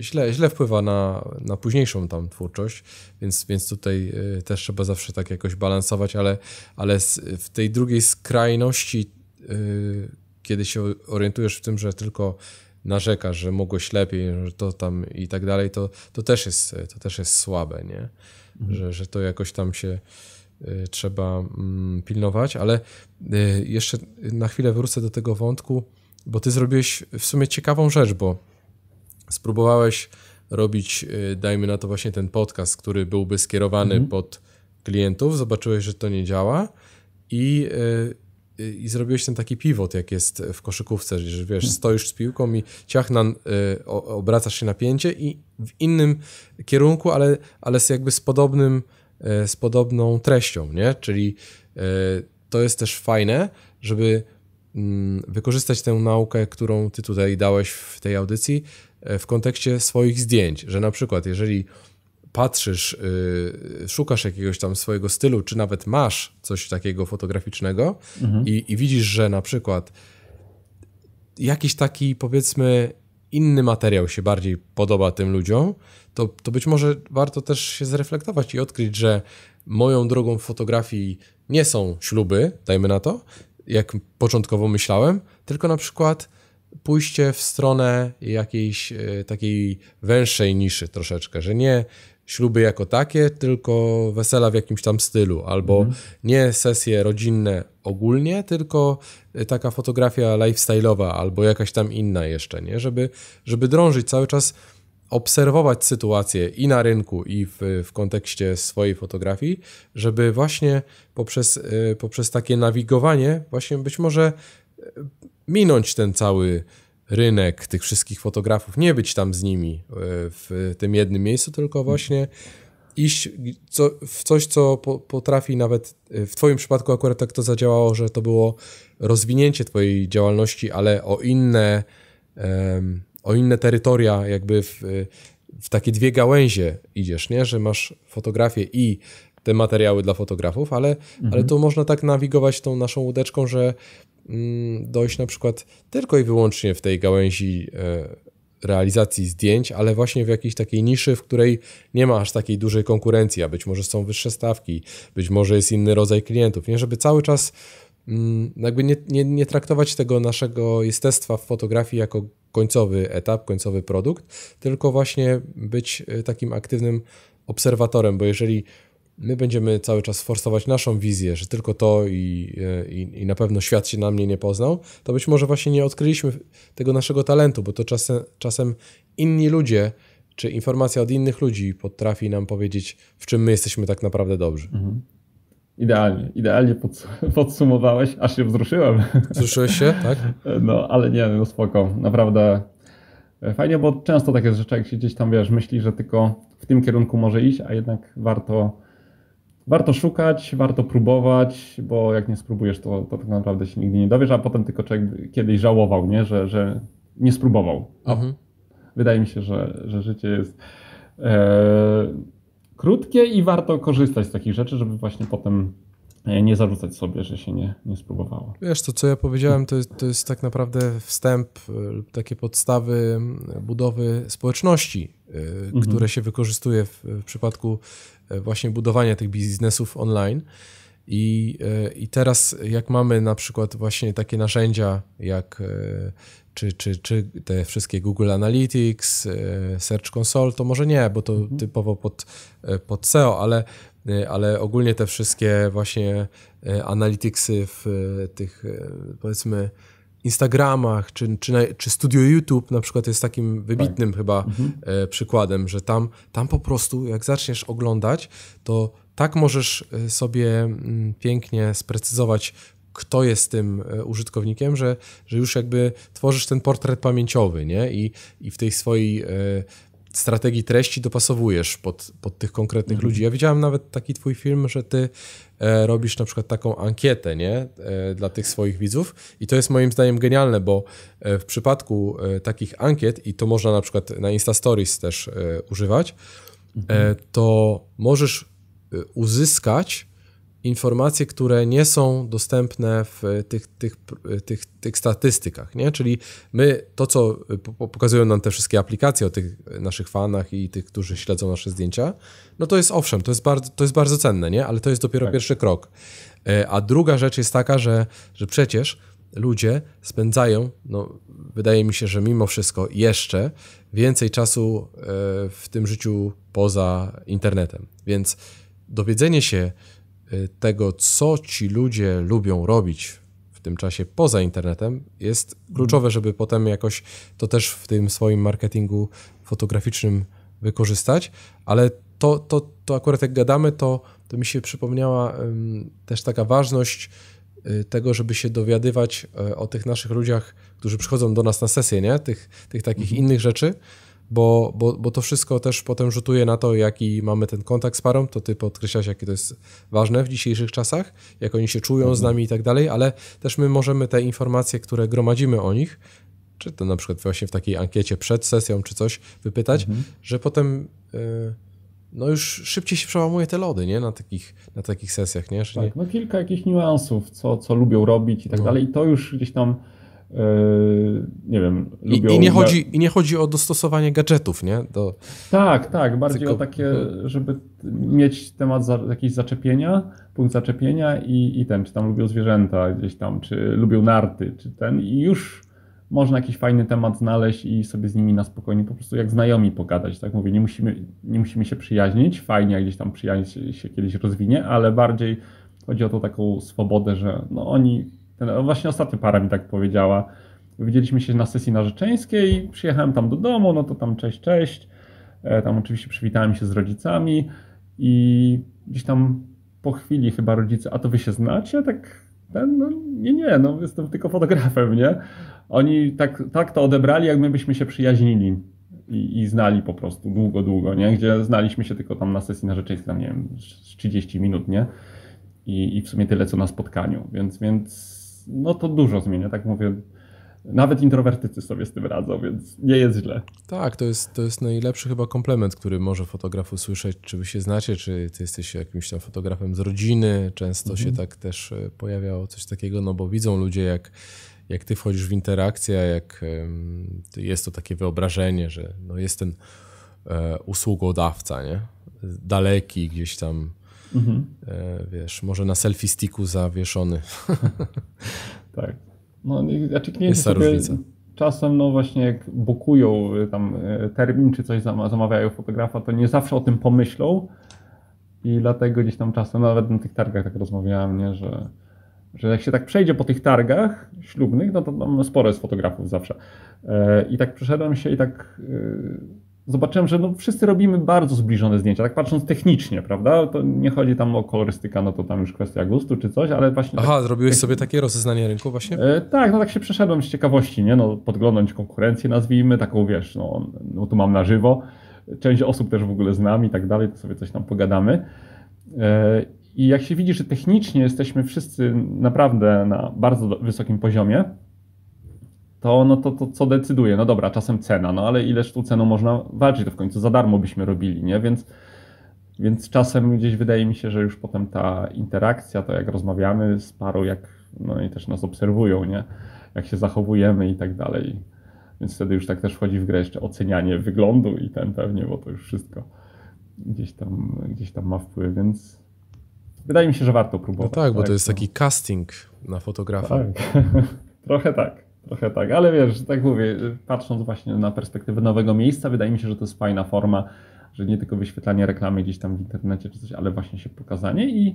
źle, źle wpływa na, na późniejszą tam twórczość, więc, więc tutaj y, też trzeba zawsze tak jakoś balansować, ale, ale w tej drugiej skrajności, y, kiedy się orientujesz w tym, że tylko narzekasz, że mogłeś lepiej, że to tam i tak dalej, to, to, też, jest, to też jest słabe, nie? Mhm. Że, że to jakoś tam się Y, trzeba mm, pilnować, ale y, jeszcze na chwilę wrócę do tego wątku, bo ty zrobiłeś w sumie ciekawą rzecz, bo spróbowałeś robić, y, dajmy na to właśnie ten podcast, który byłby skierowany mhm. pod klientów, zobaczyłeś, że to nie działa i, i zrobiłeś ten taki pivot, jak jest w koszykówce, że wiesz, mhm. stoisz z piłką i ciach na, obracasz się napięcie i w innym kierunku, ale, ale jakby z podobnym E, z podobną treścią, nie? Czyli e, to jest też fajne, żeby mm, wykorzystać tę naukę, którą ty tutaj dałeś w tej audycji e, w kontekście swoich zdjęć, że na przykład jeżeli patrzysz, szukasz jakiegoś tam swojego stylu, czy nawet masz coś takiego fotograficznego mhm. i, i widzisz, że na przykład jakiś taki powiedzmy inny materiał się bardziej podoba tym ludziom, to, to być może warto też się zreflektować i odkryć, że moją drogą w fotografii nie są śluby, dajmy na to, jak początkowo myślałem, tylko na przykład pójście w stronę jakiejś e, takiej węższej niszy troszeczkę, że nie śluby jako takie, tylko wesela w jakimś tam stylu, albo mhm. nie sesje rodzinne ogólnie, tylko y, taka fotografia lifestyle'owa, albo jakaś tam inna jeszcze, nie? Żeby, żeby drążyć cały czas obserwować sytuację i na rynku, i w, w kontekście swojej fotografii, żeby właśnie poprzez, y, poprzez takie nawigowanie, właśnie być może y, minąć ten cały rynek tych wszystkich fotografów, nie być tam z nimi e, w tym jednym miejscu, tylko właśnie iść co, w coś, co po, potrafi nawet, e, w Twoim przypadku akurat tak to zadziałało, że to było rozwinięcie Twojej działalności, ale o inne, um, o inne terytoria, jakby w, w takie dwie gałęzie idziesz, nie? że masz fotografię i te materiały dla fotografów, ale, mhm. ale tu można tak nawigować tą naszą łódeczką, że Mm, dojść na przykład tylko i wyłącznie w tej gałęzi e, realizacji zdjęć, ale właśnie w jakiejś takiej niszy, w której nie ma aż takiej dużej konkurencji, a być może są wyższe stawki, być może jest inny rodzaj klientów, nie? Żeby cały czas mm, jakby nie, nie, nie traktować tego naszego jestestwa w fotografii jako końcowy etap, końcowy produkt, tylko właśnie być e, takim aktywnym obserwatorem, bo jeżeli My będziemy cały czas forsować naszą wizję, że tylko to i, e, i, i, na pewno świat się na mnie nie poznał, to być może właśnie nie odkryliśmy tego naszego talentu, bo to czasem, czasem inni ludzie czy informacja od innych ludzi potrafi nam powiedzieć, w czym my jesteśmy tak naprawdę dobrzy. Mhm. Idealnie, idealnie podsumowałeś, aż się wzruszyłem. Wzruszyłeś się, tak? No, ale nie, no spoko, naprawdę e, fajnie, bo często takie rzeczy, jak się gdzieś tam, wiesz, myśli, że tylko w tym kierunku może iść, a jednak warto warto szukać, warto próbować, bo jak nie spróbujesz, to, to tak naprawdę się nigdy nie dowiesz, a potem tylko człowiek kiedyś żałował, nie? Że, że nie spróbował. Mhm. Wydaje mi się, że, że życie jest e, krótkie i warto korzystać z takich rzeczy, żeby właśnie potem e, nie zarzucać sobie, że się nie, nie spróbowało. Wiesz, to co ja powiedziałem, to jest, to jest tak naprawdę wstęp e, lub takie podstawy budowy społeczności, e, mhm. które się wykorzystuje w, w przypadku E, właśnie budowania tych biznesów online. I, e, I teraz, jak mamy na przykład właśnie takie narzędzia, jak e, czy, czy, czy te wszystkie Google Analytics, Search Console, to może nie, bo to mhm. typowo pod, pod SEO, ale, ale ogólnie te wszystkie właśnie analyticsy w tych powiedzmy Instagramach, czy, czy, czy studio YouTube na przykład jest takim wybitnym tak. chyba mhm. e, przykładem, że tam, tam po prostu jak zaczniesz oglądać, to tak możesz e, sobie mm, pięknie sprecyzować, kto jest tym e, użytkownikiem, że, że już jakby tworzysz ten portret pamięciowy, nie? I, i w tej swojej e, strategii treści dopasowujesz pod, pod tych konkretnych mhm. ludzi. Ja widziałem nawet taki twój film, że ty e, robisz na przykład taką ankietę nie? E, dla tych swoich widzów i to jest moim zdaniem genialne, bo e, w przypadku e, takich ankiet i to można na przykład na Insta Stories też e, używać, mhm. to możesz uzyskać informacje, które nie są dostępne w tych, tych, tych, tych statystykach. Nie? Czyli my to, co pokazują nam te wszystkie aplikacje o tych naszych fanach i tych, którzy śledzą nasze zdjęcia, no to jest owszem, to jest bardzo, to jest bardzo cenne, nie? ale to jest dopiero tak. pierwszy krok. E, a druga rzecz jest taka, że, że przecież ludzie spędzają, no, wydaje mi się, że mimo wszystko jeszcze więcej czasu e, w tym życiu poza internetem. Więc dowiedzenie się, Y, tego, co ci ludzie lubią robić w tym czasie poza internetem, jest kluczowe, żeby potem jakoś to też w tym swoim marketingu fotograficznym wykorzystać, ale to, to, to akurat jak gadamy, to, to mi się przypomniała um, też taka ważność y, tego, żeby się dowiadywać y, o tych naszych ludziach, którzy przychodzą do nas na sesję, nie? Tych, tych takich mhm. innych rzeczy, bo, bo, bo to wszystko też potem rzutuje na to, jaki mamy ten kontakt z parą, to ty podkreślasz, jakie to jest ważne w dzisiejszych czasach, jak oni się czują z mhm. nami i tak dalej, ale też my możemy te informacje, które gromadzimy o nich, czy to na przykład właśnie w takiej ankiecie przed sesją czy coś, wypytać, mhm. że potem... E, no już szybciej się przełamuje te lody, nie? Na takich, na takich sesjach, nie? Że tak, nie... no kilka jakichś niuansów, co, co lubią robić i tak no. dalej. I to już gdzieś tam Yy, nie wiem, I, lubią... I nie, chodzi, I nie chodzi o dostosowanie gadżetów, nie? Do... Tak, tak, bardziej Tylko... o takie, żeby mieć temat za, jakieś zaczepienia, punkt zaczepienia i, i ten, czy tam lubią zwierzęta gdzieś tam, czy lubią narty, czy ten i już można jakiś fajny temat znaleźć i sobie z nimi na spokojnie po prostu jak znajomi pogadać, tak mówię, nie musimy, nie musimy się przyjaźnić, fajnie jak gdzieś tam przyjaźń się kiedyś rozwinie, ale bardziej chodzi o to taką swobodę, że no oni ten, właśnie ostatnia para mi tak powiedziała. Widzieliśmy się na sesji narzeczeńskiej, przyjechałem tam do domu, no to tam cześć, cześć. E, tam oczywiście przywitałem się z rodzicami i gdzieś tam po chwili chyba rodzice, a to wy się znacie? Tak, ten, no nie, nie, no jestem tylko fotografem, nie? Oni tak, tak to odebrali, jak my byśmy się przyjaźnili. I, i, znali po prostu długo, długo, nie? Gdzie znaliśmy się tylko tam na sesji narzeczeńskiej, tam nie wiem, 30 minut, nie? I, I w sumie tyle, co na spotkaniu, więc, więc no to dużo zmienia, tak mówię. Nawet introwertycy sobie z tym radzą, więc nie jest źle. Tak, to jest, to jest najlepszy chyba komplement, który może fotograf usłyszeć. Czy wy się znacie, czy ty jesteś jakimś tam fotografem z rodziny. Często mhm. się tak też e, pojawiało coś takiego, no bo widzą ludzie, jak, jak ty wchodzisz w interakcję, jak jest to takie wyobrażenie, że no jest ten e, usługodawca, nie? Daleki gdzieś tam Mhm. E, wiesz, może na selfie sticku zawieszony. tak. No, znaczy jest ta różnica. Czasem, no właśnie, jak bukują y, tam y, termin czy coś zamawiają fotografa, to nie zawsze o tym pomyślą. I dlatego gdzieś tam czasem, nawet na tych targach tak rozmawiałem, nie, że, że jak się tak przejdzie po tych targach ślubnych, no to tam sporo jest fotografów zawsze. E, I tak przeszedłem się i tak y, zobaczyłem, że no wszyscy robimy bardzo zbliżone zdjęcia, tak patrząc technicznie, prawda? To nie chodzi tam o kolorystykę, no to tam już kwestia gustu czy coś, ale właśnie... Aha, tak, zrobiłeś tak, sobie takie rozeznanie rynku właśnie? E, tak, no tak się przeszedłem z ciekawości, nie? No podglądać konkurencję nazwijmy, taką wiesz, no, no tu mam na żywo, część osób też w ogóle z nami i tak dalej, to sobie coś tam pogadamy. E, I jak się widzi, że technicznie jesteśmy wszyscy naprawdę na bardzo wysokim poziomie, to, no to, to co decyduje? No dobra, czasem cena, no ale ileż tu ceną można walczyć, to w końcu za darmo byśmy robili, nie? Więc, więc czasem gdzieś wydaje mi się, że już potem ta interakcja, to jak rozmawiamy z paru jak no i też nas obserwują, nie? Jak się zachowujemy i tak dalej. Więc wtedy już tak też wchodzi w grę jeszcze ocenianie wyglądu i ten pewnie, bo to już wszystko gdzieś tam, gdzieś tam ma wpływ, więc wydaje mi się, że warto próbować. No tak, bo tak, to jest no. taki casting na fotografa. Tak. Trochę tak. Trochę tak, ale wiesz, tak mówię, patrząc właśnie na perspektywę nowego miejsca, wydaje mi się, że to jest fajna forma, że nie tylko wyświetlanie reklamy gdzieś tam w internecie czy coś, ale właśnie się pokazanie i,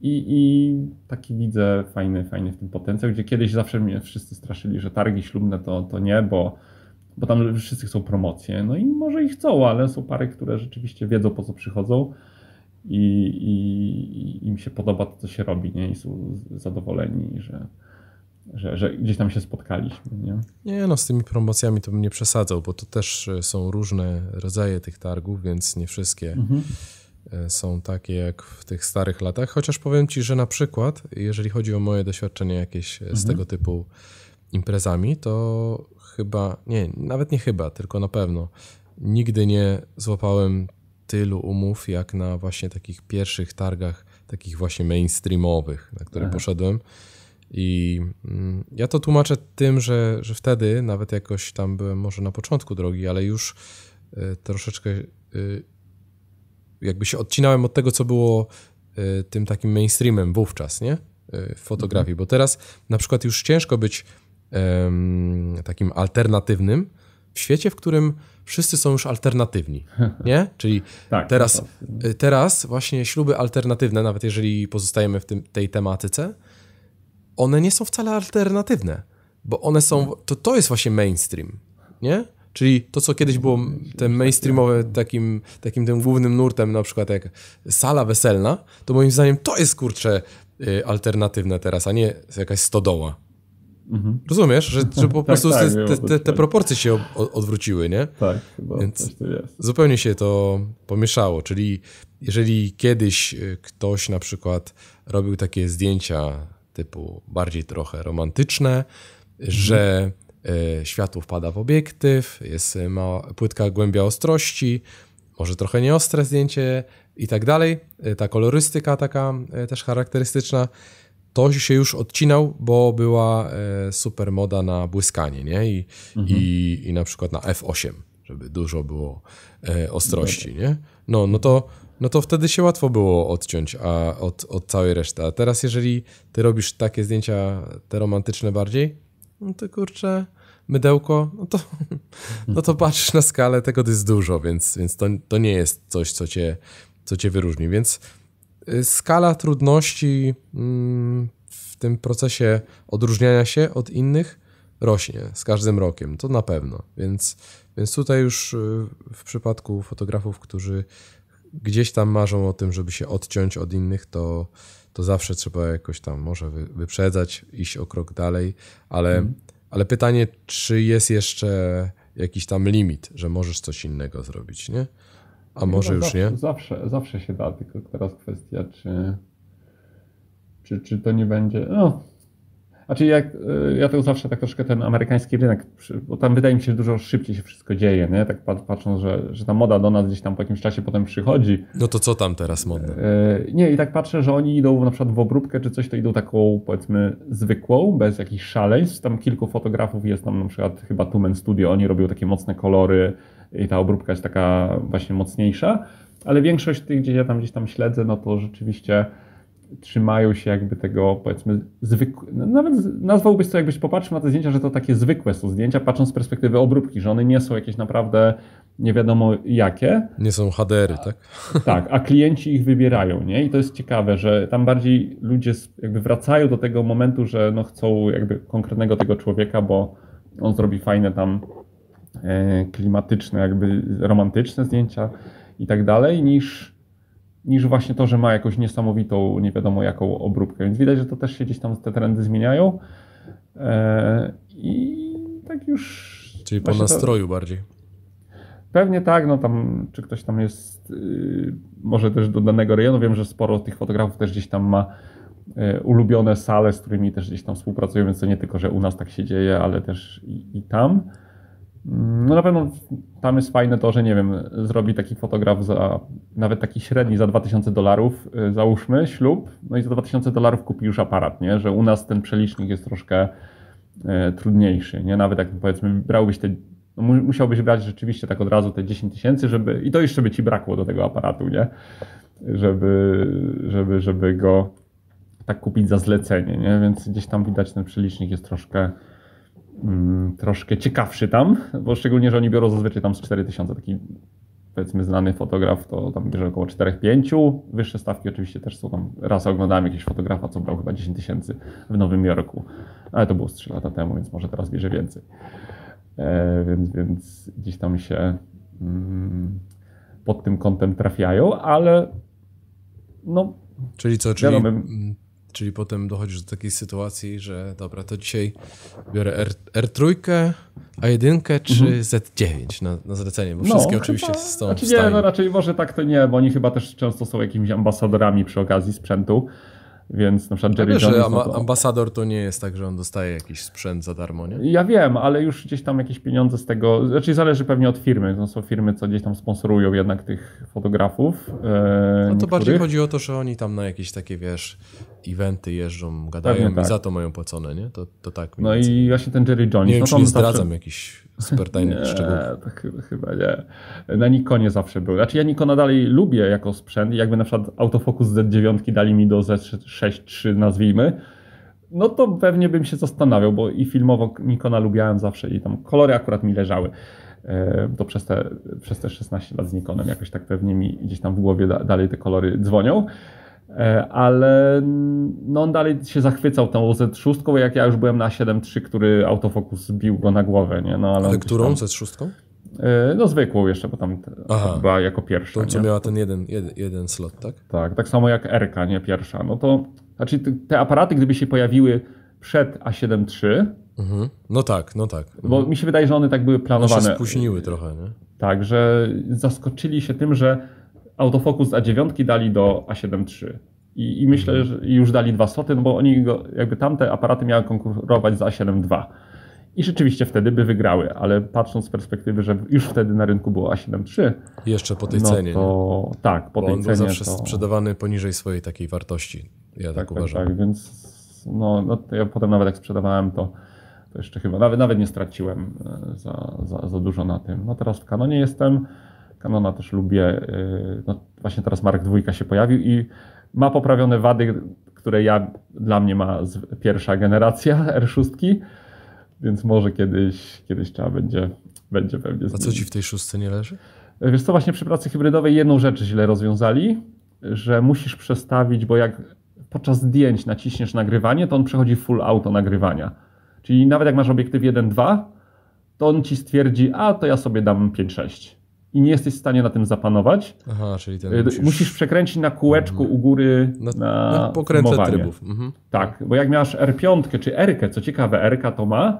i, i taki widzę fajny, fajny w tym potencjał, gdzie kiedyś zawsze mnie wszyscy straszyli, że targi ślubne to, to nie, bo, bo tam wszyscy chcą promocje, no i może i chcą, ale są pary, które rzeczywiście wiedzą po co przychodzą i, i, i im się podoba to, co się robi, nie? i są zadowoleni, że że, że, gdzieś tam się spotkaliśmy. Nie? nie, no z tymi promocjami to bym nie przesadzał, bo to też e, są różne rodzaje tych targów, więc nie wszystkie e, mhm. są takie jak w tych starych latach. Chociaż powiem Ci, że na przykład, jeżeli chodzi o moje doświadczenie jakieś e, mhm. z tego typu imprezami, to chyba, nie, nawet nie chyba, tylko na pewno nigdy nie złapałem tylu umów jak na właśnie takich pierwszych targach, takich właśnie mainstreamowych, na które Aha. poszedłem. I mm, ja to tłumaczę tym, że, że wtedy, nawet jakoś tam byłem może na początku drogi, ale już e, troszeczkę e, jakby się odcinałem od tego, co było e, tym takim mainstreamem wówczas, nie? W fotografii, mhm. bo teraz na przykład już ciężko być um, takim alternatywnym w świecie, w którym wszyscy są już alternatywni, nie? Czyli tak, teraz, teraz właśnie śluby alternatywne, nawet jeżeli pozostajemy w tym, tej tematyce, one nie są wcale alternatywne, bo one są, to, to jest właśnie mainstream, nie? Czyli to, co kiedyś było tym mainstreamowym, takim, takim tym głównym nurtem, na przykład jak sala weselna, to moim zdaniem to jest, kurczę, y, alternatywne teraz, a nie jakaś stodoła. Mhm. Rozumiesz, że, że po tak, prostu tak, te, te, te, proporcje się odwróciły, nie? Tak, chyba Więc zupełnie się to pomieszało. Czyli jeżeli kiedyś y, ktoś na przykład robił takie zdjęcia typu bardziej trochę romantyczne, że e, światło wpada w obiektyw, jest e, mała, płytka głębia ostrości, może trochę nieostre zdjęcie i tak dalej. E, ta kolorystyka taka też charakterystyczna. To się już odcinał, bo była super moda na błyskanie, nie? I, mhm. i, i na przykład na F8, żeby dużo było ostrości, nie? No, no to no to wtedy się łatwo było odciąć a, od, od całej reszty. A teraz, jeżeli ty robisz takie zdjęcia, te romantyczne bardziej, no to kurczę, mydełko, no to, no to patrzysz na skalę, tego to jest dużo, więc, więc to, to nie jest coś, co cię, co cię wyróżni. Więc y, skala trudności mm, w tym procesie odróżniania się od innych rośnie z każdym rokiem, to na pewno. Więc, więc tutaj już y, w przypadku fotografów, którzy gdzieś tam marzą o tym, żeby się odciąć od innych, to, to zawsze trzeba jakoś tam może wyprzedzać, iść o krok dalej, ale, mm. ale pytanie, czy jest jeszcze jakiś tam limit, że możesz coś innego zrobić, nie? A no może no już zawsze, nie? Zawsze, zawsze się da, tylko teraz kwestia, czy, czy, czy to nie będzie. No znaczy jak, e, ja to zawsze tak troszkę ten amerykański rynek, bo tam wydaje mi się, że dużo szybciej się wszystko dzieje, nie? Tak patrząc, że, że ta moda do nas gdzieś tam po jakimś czasie potem przychodzi. No to co tam teraz modne? Nie, i tak patrzę, że oni idą na przykład w obróbkę czy coś, to idą taką powiedzmy zwykłą, bez jakichś szaleństw. Tam kilku fotografów jest tam na przykład chyba Tumen Studio, oni robią takie mocne kolory i ta obróbka jest taka właśnie mocniejsza. Ale większość tych, gdzie ja tam gdzieś tam śledzę, no to rzeczywiście trzymają się jakby tego, powiedzmy, zwykłe, no nawet nazwałbyś to, jakbyś popatrzył na te zdjęcia, że to takie zwykłe są zdjęcia, patrząc z perspektywy obróbki, że one nie są jakieś naprawdę nie wiadomo jakie. Nie są HDR-y, tak? Tak, a klienci ich wybierają, nie? I to jest ciekawe, że tam bardziej ludzie jakby wracają do tego momentu, że no chcą jakby konkretnego tego człowieka, bo on zrobi fajne tam e, klimatyczne, jakby romantyczne zdjęcia i tak dalej, niż niż właśnie to, że ma jakąś niesamowitą, nie wiadomo jaką obróbkę. Więc widać, że to też się gdzieś tam te trendy zmieniają. E, I tak już. Czyli po nastroju to... bardziej. Pewnie tak, no tam, czy ktoś tam jest, yy, może też do danego rejonu. Wiem, że sporo tych fotografów też gdzieś tam ma yy, ulubione sale, z którymi też gdzieś tam współpracują, więc to nie tylko, że u nas tak się dzieje, ale też i, i tam. No na pewno tam jest fajne to, że nie wiem, zrobi taki fotograf za nawet taki średni za 2000 dolarów, y, załóżmy ślub, no i za 2000 dolarów kupi już aparat, nie? Że u nas ten przelicznik jest troszkę y, trudniejszy, nie? Nawet jak powiedzmy brałbyś te, no, musiałbyś brać rzeczywiście tak od razu te 10 tysięcy, żeby, i to jeszcze by ci brakło do tego aparatu, nie? Żeby, żeby, żeby go tak kupić za zlecenie, nie? Więc gdzieś tam widać ten przelicznik jest troszkę Mm, troszkę ciekawszy tam, bo szczególnie, że oni biorą zazwyczaj tam z 4000, taki powiedzmy znany fotograf to tam bierze około 4-5, wyższe stawki oczywiście też są tam, raz oglądałem jakiegoś fotografa, co brał chyba 10 tysięcy w Nowym Jorku, ale to było z 3 lata temu, więc może teraz bierze więcej. E, więc, więc gdzieś tam się mm, pod tym kątem trafiają, ale no... Czyli co, czyli wiadomo, Czyli potem dochodzisz do takiej sytuacji, że dobra, to dzisiaj biorę R, R3, A1 czy mhm. Z9 na, na zlecenie, bo no, wszystkie oczywiście chyba, są znaczy Nie, no raczej może tak to nie, bo oni chyba też często są jakimiś ambasadorami przy okazji sprzętu. Więc na przykład Jerry ja wiesz, Jones, no to... ambasador to nie jest tak, że on dostaje jakiś sprzęt za darmo, nie? Ja wiem, ale już gdzieś tam jakieś pieniądze z tego, znaczy zależy pewnie od firmy. No są firmy, co gdzieś tam sponsorują jednak tych fotografów. E, no to niektórych. bardziej chodzi o to, że oni tam na jakieś takie, wiesz, eventy jeżdżą, gadają tak. i za to mają płacone, nie? To, to tak. No i właśnie ten Jerry Jones. Nie no wiem, czy nie zawsze... zdradzam jakichś supertajnych szczegółów. Nie, chyba nie. Na Nikonie zawsze był. Znaczy ja Nikona dalej lubię jako sprzęt i jakby na przykład autofokus Z9 dali mi do Z63 nazwijmy, no to pewnie bym się zastanawiał, bo i filmowo Nikona lubiałem zawsze i tam kolory akurat mi leżały e, to przez te, przez te 16 lat z Nikonem jakoś tak pewnie mi gdzieś tam w głowie da, dalej te kolory dzwonią. E, ale no on dalej się zachwycał tą Z6, jak ja już byłem na 7.3, który autofokus bił go na głowę, nie? No, ale, ale którą tam... Z6? E, no zwykłą jeszcze, bo tam Aha, była jako pierwsza. To, co miała ten jeden, jeden, jeden slot, tak? Tak, tak samo jak Erka, nie pierwsza. No to, znaczy te aparaty, gdyby się pojawiły przed A7 III, mhm. No tak, no tak. Bo mi się wydaje, że one tak były planowane. One się spóźniły trochę, nie? Tak, że zaskoczyli się tym, że autofokus A9 dali do A7 III. I, I, myślę, mhm. że już dali dwa soty, no bo oni go, jakby tamte aparaty miały konkurować z A7 II. I rzeczywiście wtedy by wygrały, ale patrząc z perspektywy, że już wtedy na rynku było A7 III. Jeszcze po tej no cenie. To, tak, po bo tej on cenie. On zawsze to... sprzedawany poniżej swojej takiej wartości. Ja tak, tak, tak uważam. Tak, więc no, no ja potem nawet jak sprzedawałem to, to jeszcze chyba nawet, nawet nie straciłem e, za, za, za dużo na tym. No teraz w kanonie jestem. Canona też lubię. Y, no, właśnie teraz Mark dwójka się pojawił i ma poprawione wady, które ja, dla mnie ma pierwsza generacja R6, więc może kiedyś, kiedyś trzeba będzie, będzie pewnie A co ci w tej szóstce nie leży? Wiesz co, właśnie przy pracy hybrydowej jedną rzecz źle rozwiązali, że musisz przestawić, bo jak podczas zdjęć naciśniesz nagrywanie, to on przechodzi full auto nagrywania. Czyli nawet jak masz obiektyw 1-2, to on ci stwierdzi, a to ja sobie dam 5-6 i nie jesteś w stanie na tym zapanować. Aha, czyli ten e, musisz... musisz przekręcić na kółeczku mhm. u góry no, na, na, no, na trybów. Mhm. Tak, bo jak miałeś R5 czy R, co ciekawe, R to ma,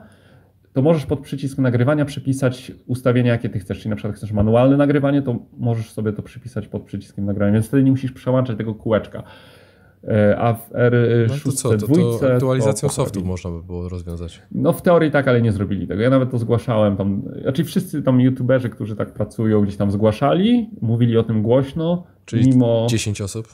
to możesz pod przycisk nagrywania przypisać ustawienia, jakie ty chcesz. Czyli na przykład chcesz manualne nagrywanie, to możesz sobie to przypisać pod przyciskiem nagrywania, więc wtedy nie musisz przełączać tego kółeczka. E, a w R6 e, no to co, to, to aktualizacją to softu można by było rozwiązać. No w teorii tak, ale nie zrobili tego. Ja nawet to zgłaszałem tam, znaczy wszyscy tam youtuberzy, którzy tak pracują, gdzieś tam zgłaszali, mówili o tym głośno, Czyli mimo... 10 osób?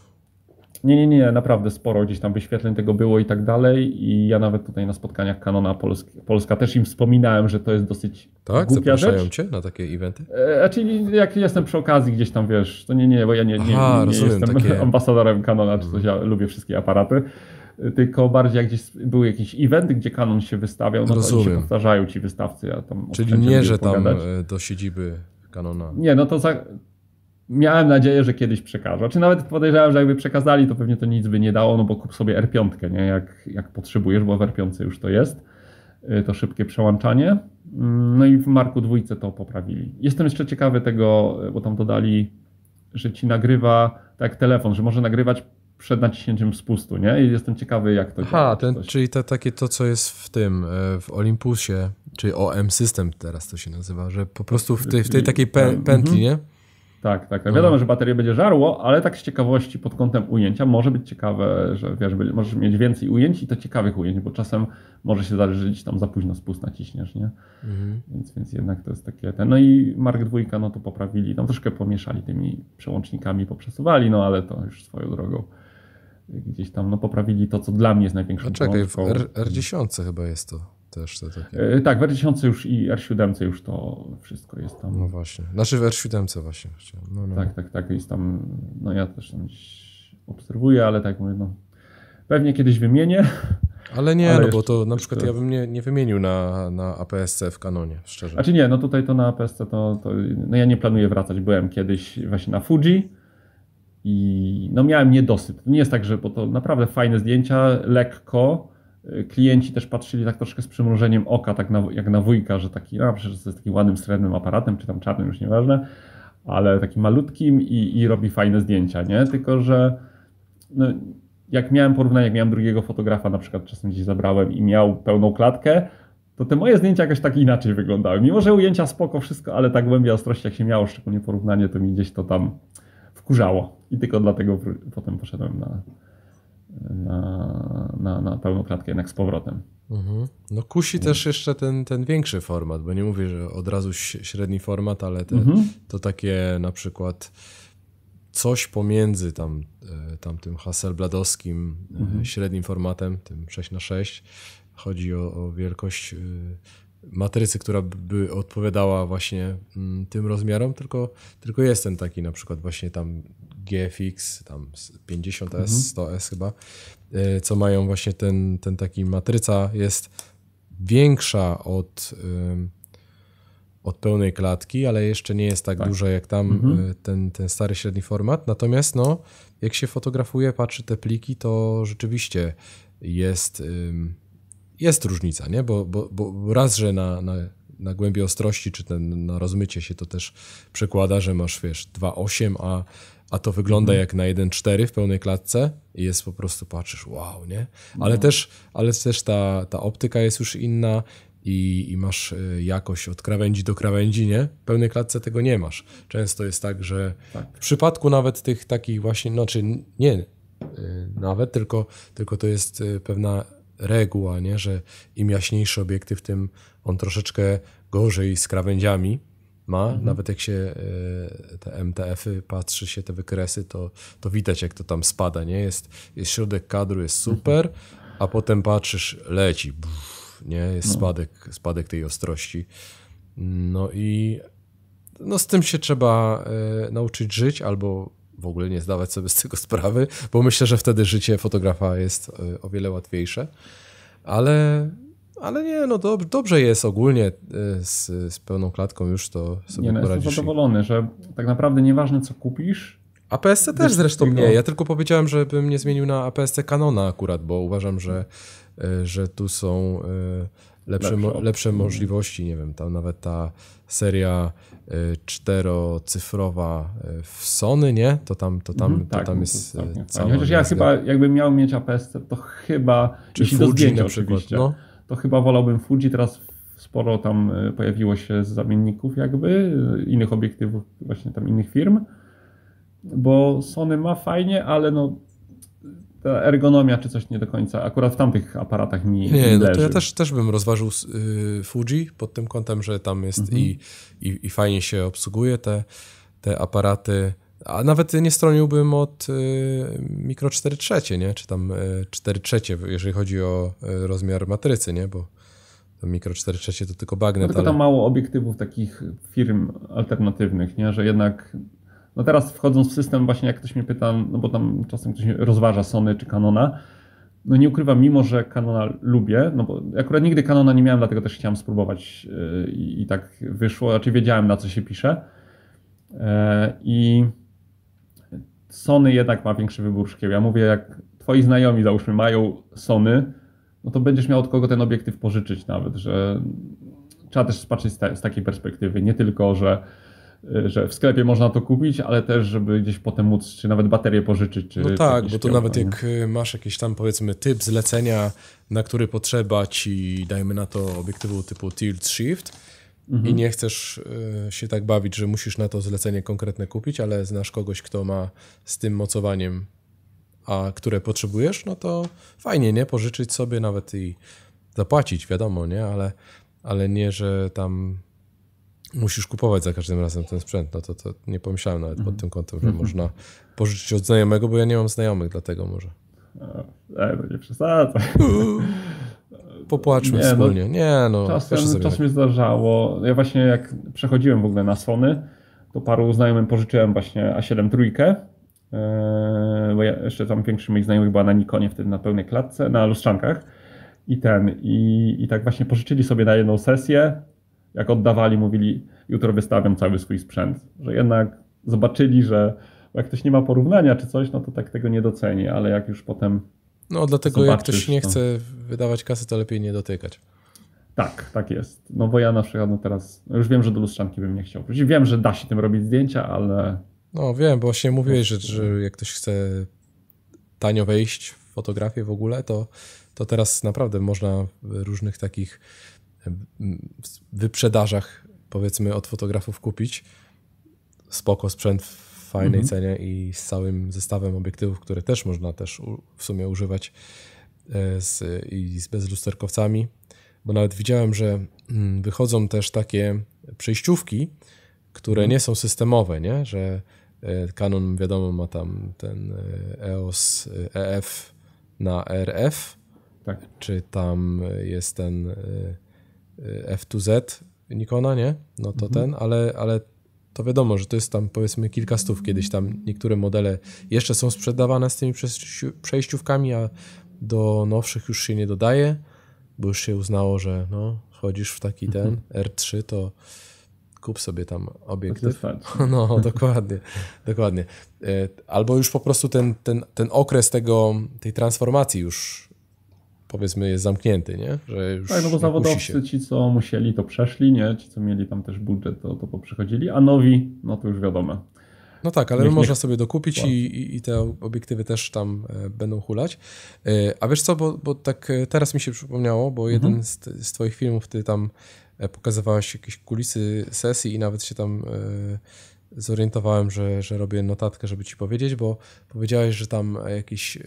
Nie, nie, nie, naprawdę sporo gdzieś tam wyświetleń tego było i tak dalej. I ja nawet tutaj na spotkaniach Kanona Polska, Polska też im wspominałem, że to jest dosyć tak, głupia zapraszają rzecz. cię na takie eventy? E, czyli jak jestem przy okazji gdzieś tam, wiesz, to nie, nie, bo ja nie, nie, Aha, nie rozumiem, jestem takie... ambasadorem Kanona czy coś, ja mhm. lubię wszystkie aparaty. E, tylko bardziej jak gdzieś były jakieś eventy, gdzie Canon się wystawiał, no rozumiem. to się powtarzają ci wystawcy. Ja tam Czyli nie, że tam e, do siedziby Canona. Nie, no to za, miałem nadzieję, że kiedyś przekażą. Czy znaczy, nawet podejrzewałem, że jakby przekazali, to pewnie to nic by nie dało, no bo kup sobie R5, nie? Jak, jak potrzebujesz, bo w R5 już to jest. Y, to szybkie przełączanie. Mm, no i w Marku dwójce to poprawili. Jestem jeszcze ciekawy tego, y, bo tam dodali, że ci nagrywa tak telefon, że może nagrywać przed naciśnięciem spustu, nie? I jestem ciekawy, jak to Aha, Ten, czyli to, takie to, co jest w tym, y, w Olympusie, czyli OM System teraz to się nazywa, że po prostu w tej, w tej takiej pę, mhm. pętli, nie? Tak, tak. tak. Wiadomo, że baterie będzie żarło, ale tak z ciekawości pod kątem ujęcia może być ciekawe, że wiesz, możesz mieć więcej ujęć i to ciekawych ujęć, bo czasem może się zdarzyć, że tam za późno spust naciśniesz, nie? Mhm. Więc, więc jednak to jest takie ten. No i Mark dwójka, no to poprawili, tam troszkę pomieszali tymi przełącznikami, poprzesuwali, no ale to już swoją drogą gdzieś tam, no poprawili to, co dla mnie jest największą A czekaj, w R10 chyba jest to. Też te takie. E, tak, w R10 już i R7 już to wszystko jest tam. No właśnie. Znaczy w R7 właśnie. No, no. Tak, tak, tak. Jest tam, no ja też tam obserwuję, ale tak mówię, no pewnie kiedyś wymienię. Ale nie, ale no bo to na przykład to... ja bym nie, nie wymienił na, na APS-C w kanonie, szczerze. A czy nie, no tutaj to na APS-C to, to, no ja nie planuję wracać. Byłem kiedyś właśnie na Fuji i no miałem niedosyt. Nie jest tak, że, bo to naprawdę fajne zdjęcia, lekko, klienci też patrzyli tak troszkę z przymrużeniem oka, tak na, jak na wujka, że taki, a przecież jest takim ładnym srebrnym aparatem, czy tam czarnym, już nieważne, ale takim malutkim i, i robi fajne zdjęcia, nie? Tylko, że no, jak miałem porównanie, jak miałem drugiego fotografa, na przykład czasem gdzieś zabrałem i miał pełną klatkę, to te moje zdjęcia jakoś tak inaczej wyglądały. Mimo, że ujęcia spoko, wszystko, ale tak głębia ostrości jak się miało, szczególnie porównanie, to mi gdzieś to tam wkurzało. I tylko dlatego potem poszedłem na, na, na, na pełną klatkę jednak z powrotem. Mhm. No kusi mhm. też jeszcze ten, ten większy format, bo nie mówię, że od razu średni format, ale te, mhm. to takie na przykład coś pomiędzy tam, e, tamtym Hasselbladowskim e, mhm. średnim formatem, tym 6x6. Chodzi o, o wielkość e, matrycy, która by odpowiadała właśnie mm, tym rozmiarom, tylko, tylko jest ten taki na przykład właśnie tam GFX, tam 50S, mhm. 100S chyba, e, co mają właśnie ten, ten taki matryca jest większa od, od pełnej klatki, ale jeszcze nie jest tak, tak. duża jak tam mhm. E, ten, ten stary średni format. Natomiast no, jak się fotografuje, patrzy te pliki, to rzeczywiście jest, jest różnica, nie? Bo, bo, bo raz, że na, na na głębi ostrości, czy ten, na rozmycie się to też przekłada, że masz, wiesz, 2,8, a a to wygląda mhm. jak na 1.4 w pełnej klatce i jest po prostu, patrzysz, wow, nie? No. Ale no. też, ale też ta, ta optyka jest już inna i, i masz e, jakość od krawędzi do krawędzi, nie? W pełnej klatce tego nie masz. Często jest tak, że tak. w przypadku nawet tych takich właśnie, znaczy nie e, nawet, tylko, tylko to jest e, pewna reguła, nie? Że im jaśniejszy obiektyw, tym on troszeczkę gorzej z krawędziami, ma. Mhm. Nawet jak się e, te MTF-y patrzy się, te wykresy, to, to widać jak to tam spada, nie? Jest, jest środek kadru, jest mhm. super, mhm. a potem patrzysz, leci, buf, nie? Jest no. spadek, spadek tej ostrości. No i no z tym się trzeba y, nauczyć żyć albo w ogóle nie zdawać sobie z tego sprawy, bo myślę, że wtedy życie fotografa jest y, o wiele łatwiejsze. Ale ale nie, no dob dobrze jest ogólnie e, z, z pełną klatką już to sobie nie, no, Nie, Jestem zadowolony, że tak naprawdę nieważne co kupisz. APS-C też zresztą tego... nie. Ja tylko powiedziałem, żebym nie zmienił na APS-C Canona akurat, bo uważam, że, e, że tu są e, lepsze, lepsze, lepsze możliwości. Nie wiem, tam nawet ta seria czterocyfrowa w Sony, nie? To tam, to tam, mhm, to tak, tam no jest. To tak, cała tak. Chociaż ja chyba, jakbym miał mieć APS, to chyba. Czy jeśli Fuji do zdjęcia, na przykład. No, to chyba wolałbym Fuji. Teraz sporo tam y, pojawiło się zamienników jakby, y, innych obiektywów, właśnie tam innych firm, bo Sony ma fajnie, ale no ta ergonomia czy coś nie do końca, akurat w tamtych aparatach mi nie, no to ja też, też bym rozważył y, Fuji pod tym kątem, że tam jest mhm. i, i, i fajnie się obsługuje te, te aparaty, a nawet nie stroniłbym od y, mikro 4 trzecie, nie? Czy tam y, 4 trzecie, jeżeli chodzi o y, rozmiar matrycy, nie? Bo mikro 4 trzecie to tylko bagnet. No, tylko tam ale... mało obiektywów takich firm alternatywnych, nie? Że jednak, no teraz wchodząc w system właśnie jak ktoś mnie pyta, no bo tam czasem ktoś rozważa Sony czy Canona, no nie ukrywam, mimo że Canona lubię, no bo akurat nigdy Canona nie miałem, dlatego też chciałem spróbować y, i, i tak wyszło, raczej znaczy wiedziałem na co się pisze. E, I Sony jednak ma większy wybór szkieł. Ja mówię, jak twoi znajomi załóżmy mają Sony, no to będziesz miał od kogo ten obiektyw pożyczyć nawet, że trzeba też patrzeć z, ta, z takiej perspektywy, nie tylko, że że w sklepie można to kupić, ale też, żeby gdzieś potem móc, czy nawet baterię pożyczyć. Czy, no tak, czy bo to nawet jak y, masz jakiś tam powiedzmy typ zlecenia, na który potrzeba ci, dajmy na to obiektywu typu tilt shift, mhm. i nie chcesz y, się tak bawić, że musisz na to zlecenie konkretne kupić, ale znasz kogoś, kto ma z tym mocowaniem, a które potrzebujesz, no to fajnie, nie? Pożyczyć sobie nawet i zapłacić, wiadomo, nie? Ale, ale nie, że tam musisz kupować za każdym razem ten sprzęt. No to, to nie pomyślałem nawet mhm. pod tym kątem, że mhm. można pożyczyć od znajomego, bo ja nie mam znajomych, dlatego może. No, nie przesadzaj. Popłaczmy nie, no, wspólnie. No, nie, no. Czasem, czasem się zdarzało. Ja właśnie jak przechodziłem w ogóle na Sony, to paru znajomym pożyczyłem właśnie A7 trójkę, eee, bo ja, jeszcze tam większy moich znajomych była na Nikonie wtedy na pełnej klatce, na lustrzankach i ten, i, i tak właśnie pożyczyli sobie na jedną sesję, jak oddawali, mówili jutro wystawiam cały swój sprzęt, że jednak zobaczyli, że jak ktoś nie ma porównania czy coś, no to tak tego nie doceni, ale jak już potem no dlatego Zobaczysz, jak ktoś nie no. chce wydawać kasy, to lepiej nie dotykać. Tak, tak jest. No bo ja na przykład no teraz już wiem, że do lustrzanki bym nie chciał. Wiem, że da się tym robić zdjęcia, ale. No wiem, bo właśnie mówiłeś, że, że jak ktoś chce tanio wejść w fotografię w ogóle, to, to teraz naprawdę można w różnych takich wyprzedażach powiedzmy od fotografów kupić spoko sprzęt w fajnej mhm. cenie i z całym zestawem obiektywów, które też można też w sumie używać e, z, i z bezlusterkowcami. Bo nawet widziałem, że mm, wychodzą też takie przejściówki, które mhm. nie są systemowe, nie? że e, Canon wiadomo ma tam ten EOS e EF na RF, tak. czy tam jest ten F2Z Nikona, nie? No to mhm. ten, ale, ale to wiadomo, że to jest tam powiedzmy kilka stów kiedyś tam. Niektóre modele jeszcze są sprzedawane z tymi przejściówkami, a do nowszych już się nie dodaje, bo już się uznało, że no, chodzisz w taki ten mhm. R3, to kup sobie tam obiektyw. No, dokładnie, dokładnie. E, albo już po prostu ten, ten, ten okres tego, tej transformacji już powiedzmy jest zamknięty, nie? Że już tak, no bo zawodowcy, ci co musieli to przeszli, nie? Ci co mieli tam też budżet to, to poprzechodzili, a nowi, no to już wiadomo. No tak, ale niech, można niech. sobie dokupić i, i, i, te obiektywy też tam e, będą hulać. E, a wiesz co, bo, bo tak e, teraz mi się przypomniało, bo mhm. jeden z, z twoich filmów, ty tam pokazywałeś jakieś kulisy sesji i nawet się tam zorientowałem, że, że robię notatkę, żeby ci powiedzieć, bo powiedziałeś, że tam jakieś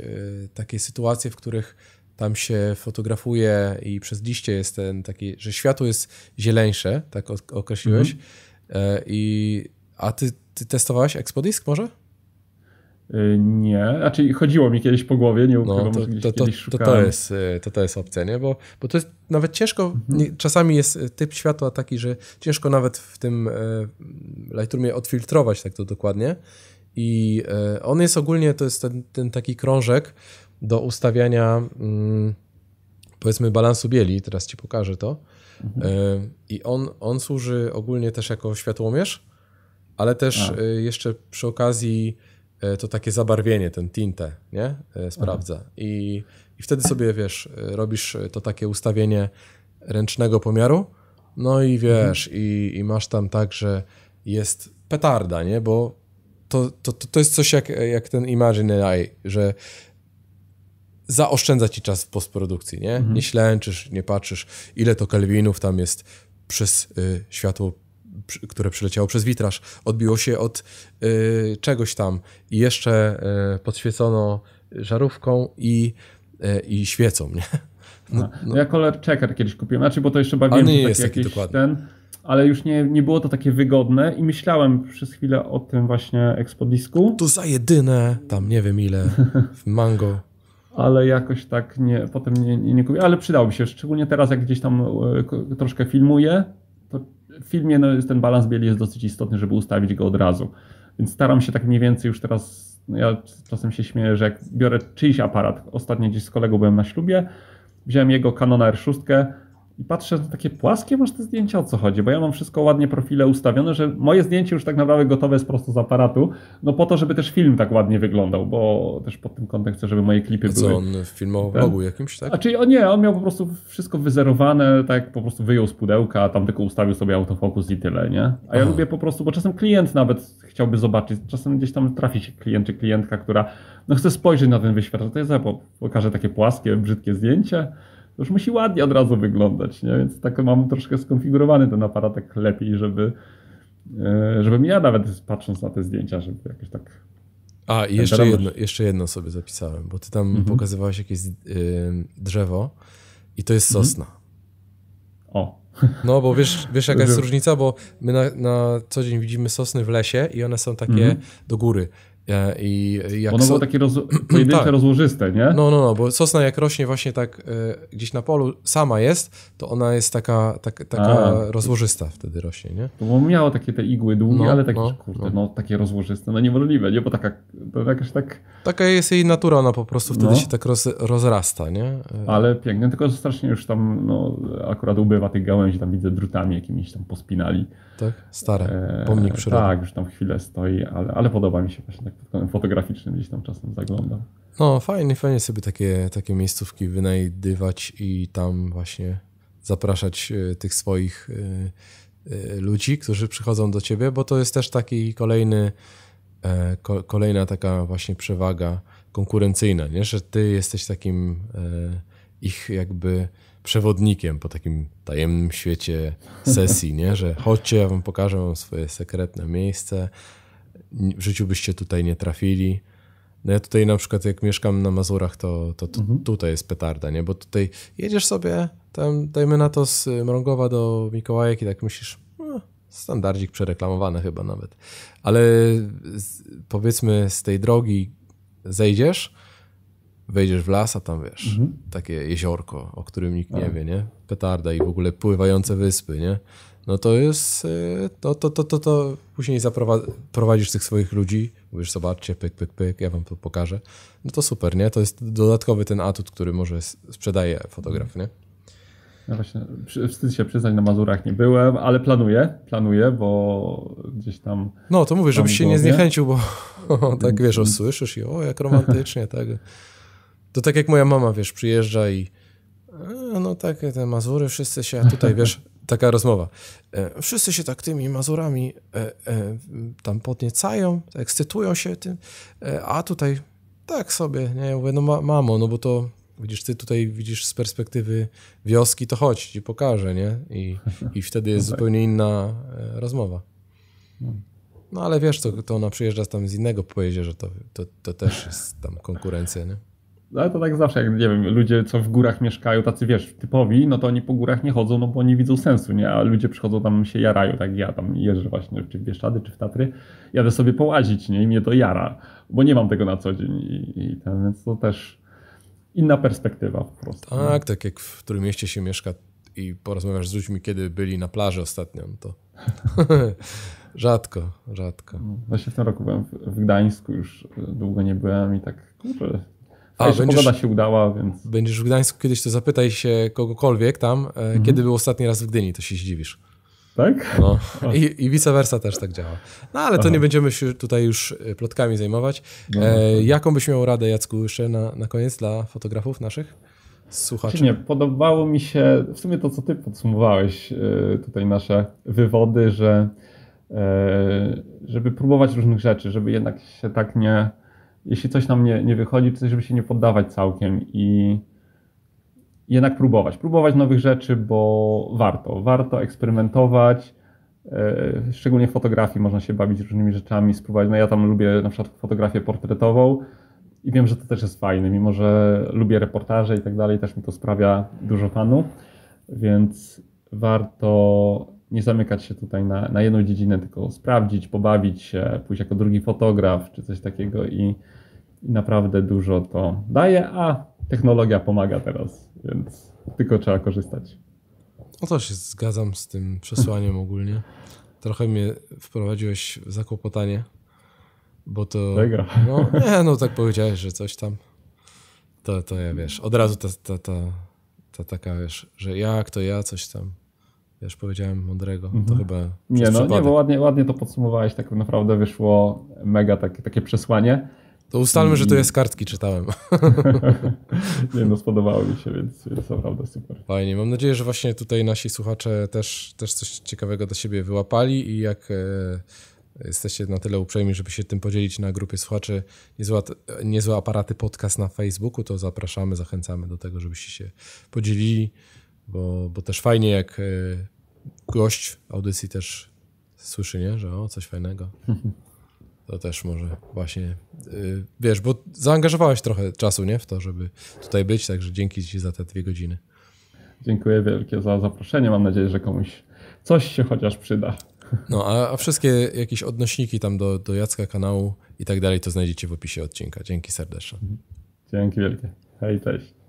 takie sytuacje, w których tam się fotografuje i przez liście jest ten taki, że światło jest zieleńsze, tak określiłeś. Mhm. E, I, a ty, ty testowałeś Expodisk może? E, nie, znaczy chodziło mi kiedyś po głowie, nie ukrywam, no, to, to, to, kiedyś to, to, jest, e, to, to jest opcja, nie? Bo, bo to jest nawet ciężko, mhm. nie, czasami jest typ światła taki, że ciężko nawet w tym e, Lightroomie odfiltrować tak to dokładnie i e, on jest ogólnie, to jest ten, ten taki krążek, do ustawiania mm, powiedzmy balansu bieli, teraz ci pokażę to. Mhm. E, I on, on służy ogólnie też jako światłomierz, ale też e, jeszcze przy okazji e, to takie zabarwienie, ten tinte, nie? Sprawdza. Mhm. I, I wtedy sobie, wiesz, robisz to takie ustawienie ręcznego pomiaru, no i mhm. wiesz, mhm. i, i masz tam tak, że jest petarda, nie? Bo to, to, to jest coś jak, jak ten Imagine AI, że zaoszczędza ci czas w postprodukcji, nie? Mhm. Nie ślęczysz, nie patrzysz, ile to kelwinów tam jest przez y, światło, które przyleciało przez witraż, odbiło się od y, czegoś tam i jeszcze y, podświecono żarówką i, y, i świecą, nie? No no, no, no. Ja kolor checker kiedyś kupiłem, znaczy, bo to jeszcze bawiłem nie jest taki dokładny. ten, ale już nie, nie było to takie wygodne i myślałem przez chwilę o tym właśnie ekspodisku. To za jedyne, tam nie wiem ile, w Mango ale jakoś tak nie, potem nie, nie, nie kupię. Ale przydało mi się, szczególnie teraz, jak gdzieś tam e, troszkę filmuję, to w filmie no, jest ten balans bieli jest dosyć istotny, żeby ustawić go od razu. Więc staram się tak mniej więcej już teraz, no ja czasem się śmieję, że jak biorę czyjś aparat, ostatnio gdzieś z kolegą byłem na ślubie, wziąłem jego Canon R6, i patrzę, że takie płaskie masz te zdjęcia, o co chodzi? Bo ja mam wszystko ładnie profile ustawione, że moje zdjęcie już tak naprawdę gotowe jest prosto z aparatu, no po to, żeby też film tak ładnie wyglądał, bo też pod tym kątem chcę, żeby moje klipy A co, były... co, on filmował jakimś, tak? A czyli o nie, on miał po prostu wszystko wyzerowane, tak po prostu wyjął z pudełka, a tam tylko ustawił sobie autofokus i tyle, nie? A Aha. ja lubię po prostu, bo czasem klient nawet chciałby zobaczyć, czasem gdzieś tam trafi się klient czy klientka, która no chce spojrzeć na ten wyświetlacz, to ja pokażę takie płaskie, brzydkie zdjęcie, już musi ładnie od razu wyglądać, nie? więc tak mam troszkę skonfigurowany ten aparatek lepiej, żeby, e, żebym ja nawet patrząc na te zdjęcia, żeby jakoś tak... A, i jeszcze jedno, jeszcze jedno sobie zapisałem, bo ty tam mhm. pokazywałeś jakieś yy, drzewo i to jest mhm. sosna. Mhm. O. No, bo wiesz, wiesz jaka jest różnica, bo my na, na co dzień widzimy sosny w lesie i one są takie mhm. do góry, E, I jak ono było takie roz... Tak. pojedyncze, tak. rozłożyste, nie? No, no, no, bo sosna jak rośnie właśnie tak y, gdzieś na polu sama jest, to ona jest taka, tak, taka rozłożysta wtedy rośnie, nie? No, bo miała takie te igły długie, no, ale takie, no, kurde, no. no. takie rozłożyste, no niemożliwe, nie? Bo taka, to jakaś tak... Taka jest jej natura, ona po prostu wtedy no. się tak roz, rozrasta, nie? E, ale pięknie, tylko strasznie już tam, no, akurat ubywa tych gałęzi, tam widzę drutami jakimiś tam pospinali tak? Stare, e, pomnik przyrody. Tak, już tam chwilę stoi, ale, ale podoba mi się właśnie tak fotograficzny gdzieś tam czasem zaglądam. No fajnie, fajnie sobie takie, takie miejscówki wynajdywać i tam właśnie zapraszać e, tych swoich e, ludzi, którzy przychodzą do ciebie, bo to jest też taki kolejny, kolejna taka właśnie przewaga konkurencyjna, nie? że ty jesteś takim ich jakby przewodnikiem po takim tajemnym świecie sesji, nie? że chodźcie, ja wam pokażę wam swoje sekretne miejsce, w życiu byście tutaj nie trafili. No ja tutaj na przykład jak mieszkam na Mazurach, to, to, to mhm. tutaj jest petarda, nie? bo tutaj jedziesz sobie, tam dajmy na to z Mrągowa do Mikołajek i tak myślisz, no, standardzik przereklamowany chyba nawet. Ale z, powiedzmy z tej drogi zejdziesz, wejdziesz w las, a tam wiesz, mhm. takie jeziorko, o którym nikt nie tak. wie, nie? Petarda i w ogóle pływające wyspy, nie? No to jest, y, to, to, to, to, to później prowadzisz tych swoich ludzi, mówisz, zobaczcie, pyk, pyk, pyk, ja wam to pokażę. No to super, nie? To jest dodatkowy ten atut, który może sprzedaje fotograf, nie? Ja właśnie wstyd się przyznać, na Mazurach nie byłem, ale planuję, planuję, bo gdzieś tam... No, to mówię, żebyś się nie zniechęcił, bo tak wiesz, mhm. słyszysz i o, jak romantycznie, tak. To tak jak moja mama, wiesz, przyjeżdża i no tak te Mazury, wszyscy się tutaj, wiesz, taka rozmowa. E, wszyscy się tak tymi Mazurami e, e, tam podniecają, ekscytują się tym, a tutaj tak sobie, nie, ja mówię, no ma, mamo, no bo to widzisz, ty tutaj widzisz z perspektywy wioski, to chodź, ci pokażę, nie? I, i wtedy jest no tak. zupełnie inna rozmowa. Hmm. No ale wiesz, to, to ona przyjeżdża tam z innego pojezierza, to, to, to też jest tam konkurencja, nie? No, ale to tak zawsze, jak nie wiem, ludzie, co w górach mieszkają, tacy wiesz, typowi, no to oni po górach nie chodzą, no bo nie widzą sensu, nie? A ludzie przychodzą tam się jarają, tak ja tam jeżdżę właśnie, czy w Bieszczady, czy w Tatry, jadę sobie połazić, nie? I mnie to jara, bo nie mam tego na co dzień i, i ten, więc to też inna perspektywa po prostu. No. Tak, tak jak w którym mieście się mieszka i porozmawiasz z ludźmi, kiedy byli na plaży ostatnio, no to rzadko, rzadko. Właśnie w tym roku byłem w Gdańsku, już e, długo nie byłem i tak, a, Także będziesz, się udała, więc... Będziesz w Gdańsku kiedyś, to zapytaj się kogokolwiek tam, e, mhm. kiedy był ostatni raz w Gdyni, to się zdziwisz. Tak? No. I, I vice versa też tak działa. No ale to Aha. nie będziemy się tutaj już e, plotkami zajmować. No. E, no, tak. jaką byś miał radę, Jacku, jeszcze na, na koniec dla fotografów naszych? Słuchaczy. Czy nie, podobało mi się w sumie to, co ty podsumowałeś, e, tutaj nasze wywody, że żeby próbować różnych rzeczy, żeby jednak się tak nie jeśli coś nam nie, nie wychodzi, to żeby się nie poddawać całkiem i jednak próbować. Próbować nowych rzeczy, bo warto. Warto eksperymentować. E, szczególnie w fotografii można się bawić różnymi rzeczami, spróbować. No ja tam lubię na przykład fotografię portretową i wiem, że to też jest fajne, mimo że lubię reportaże i tak dalej, też mi to sprawia dużo fanu, więc warto nie zamykać się tutaj na, na jedną dziedzinę, tylko sprawdzić, pobawić się, pójść jako drugi fotograf czy coś takiego i, i naprawdę dużo to daje, a technologia pomaga teraz, więc tylko trzeba korzystać. No to się zgadzam z tym przesłaniem ogólnie. Trochę mnie wprowadziłeś w zakłopotanie, bo to. Tego. No, nie, no tak powiedziałeś, że coś tam. To, to ja wiesz, od razu ta, ta, ta, ta taka wiesz, że jak to ja coś tam. Ja już powiedziałem mądrego, mhm. to chyba. Nie, no przypadek. nie, bo ładnie, ładnie to podsumowałeś, tak naprawdę wyszło mega takie, takie przesłanie. To ustalmy, I... że to jest kartki czytałem. nie no, spodobało mi się, więc, jest naprawdę super. Fajnie, mam nadzieję, że właśnie tutaj nasi słuchacze też, też coś ciekawego do siebie wyłapali i jak e, jesteście na tyle uprzejmi, żeby się tym podzielić na grupie słuchaczy niezła, niezła aparaty podcast na Facebooku, to zapraszamy, zachęcamy do tego, żebyście się podzielili, bo, bo też fajnie jak e, gość audycji też słyszy, nie? Że o, coś fajnego. To też może właśnie, yy, wiesz, bo zaangażowałeś trochę czasu, nie? W to, żeby tutaj być, także dzięki Ci za te dwie godziny. Dziękuję wielkie za zaproszenie. Mam nadzieję, że komuś coś się chociaż przyda. No, a, a wszystkie jakieś odnośniki tam do, do Jacka kanału i tak dalej, to znajdziecie w opisie odcinka. Dzięki serdecznie. Dzięki wielkie. Hej, cześć.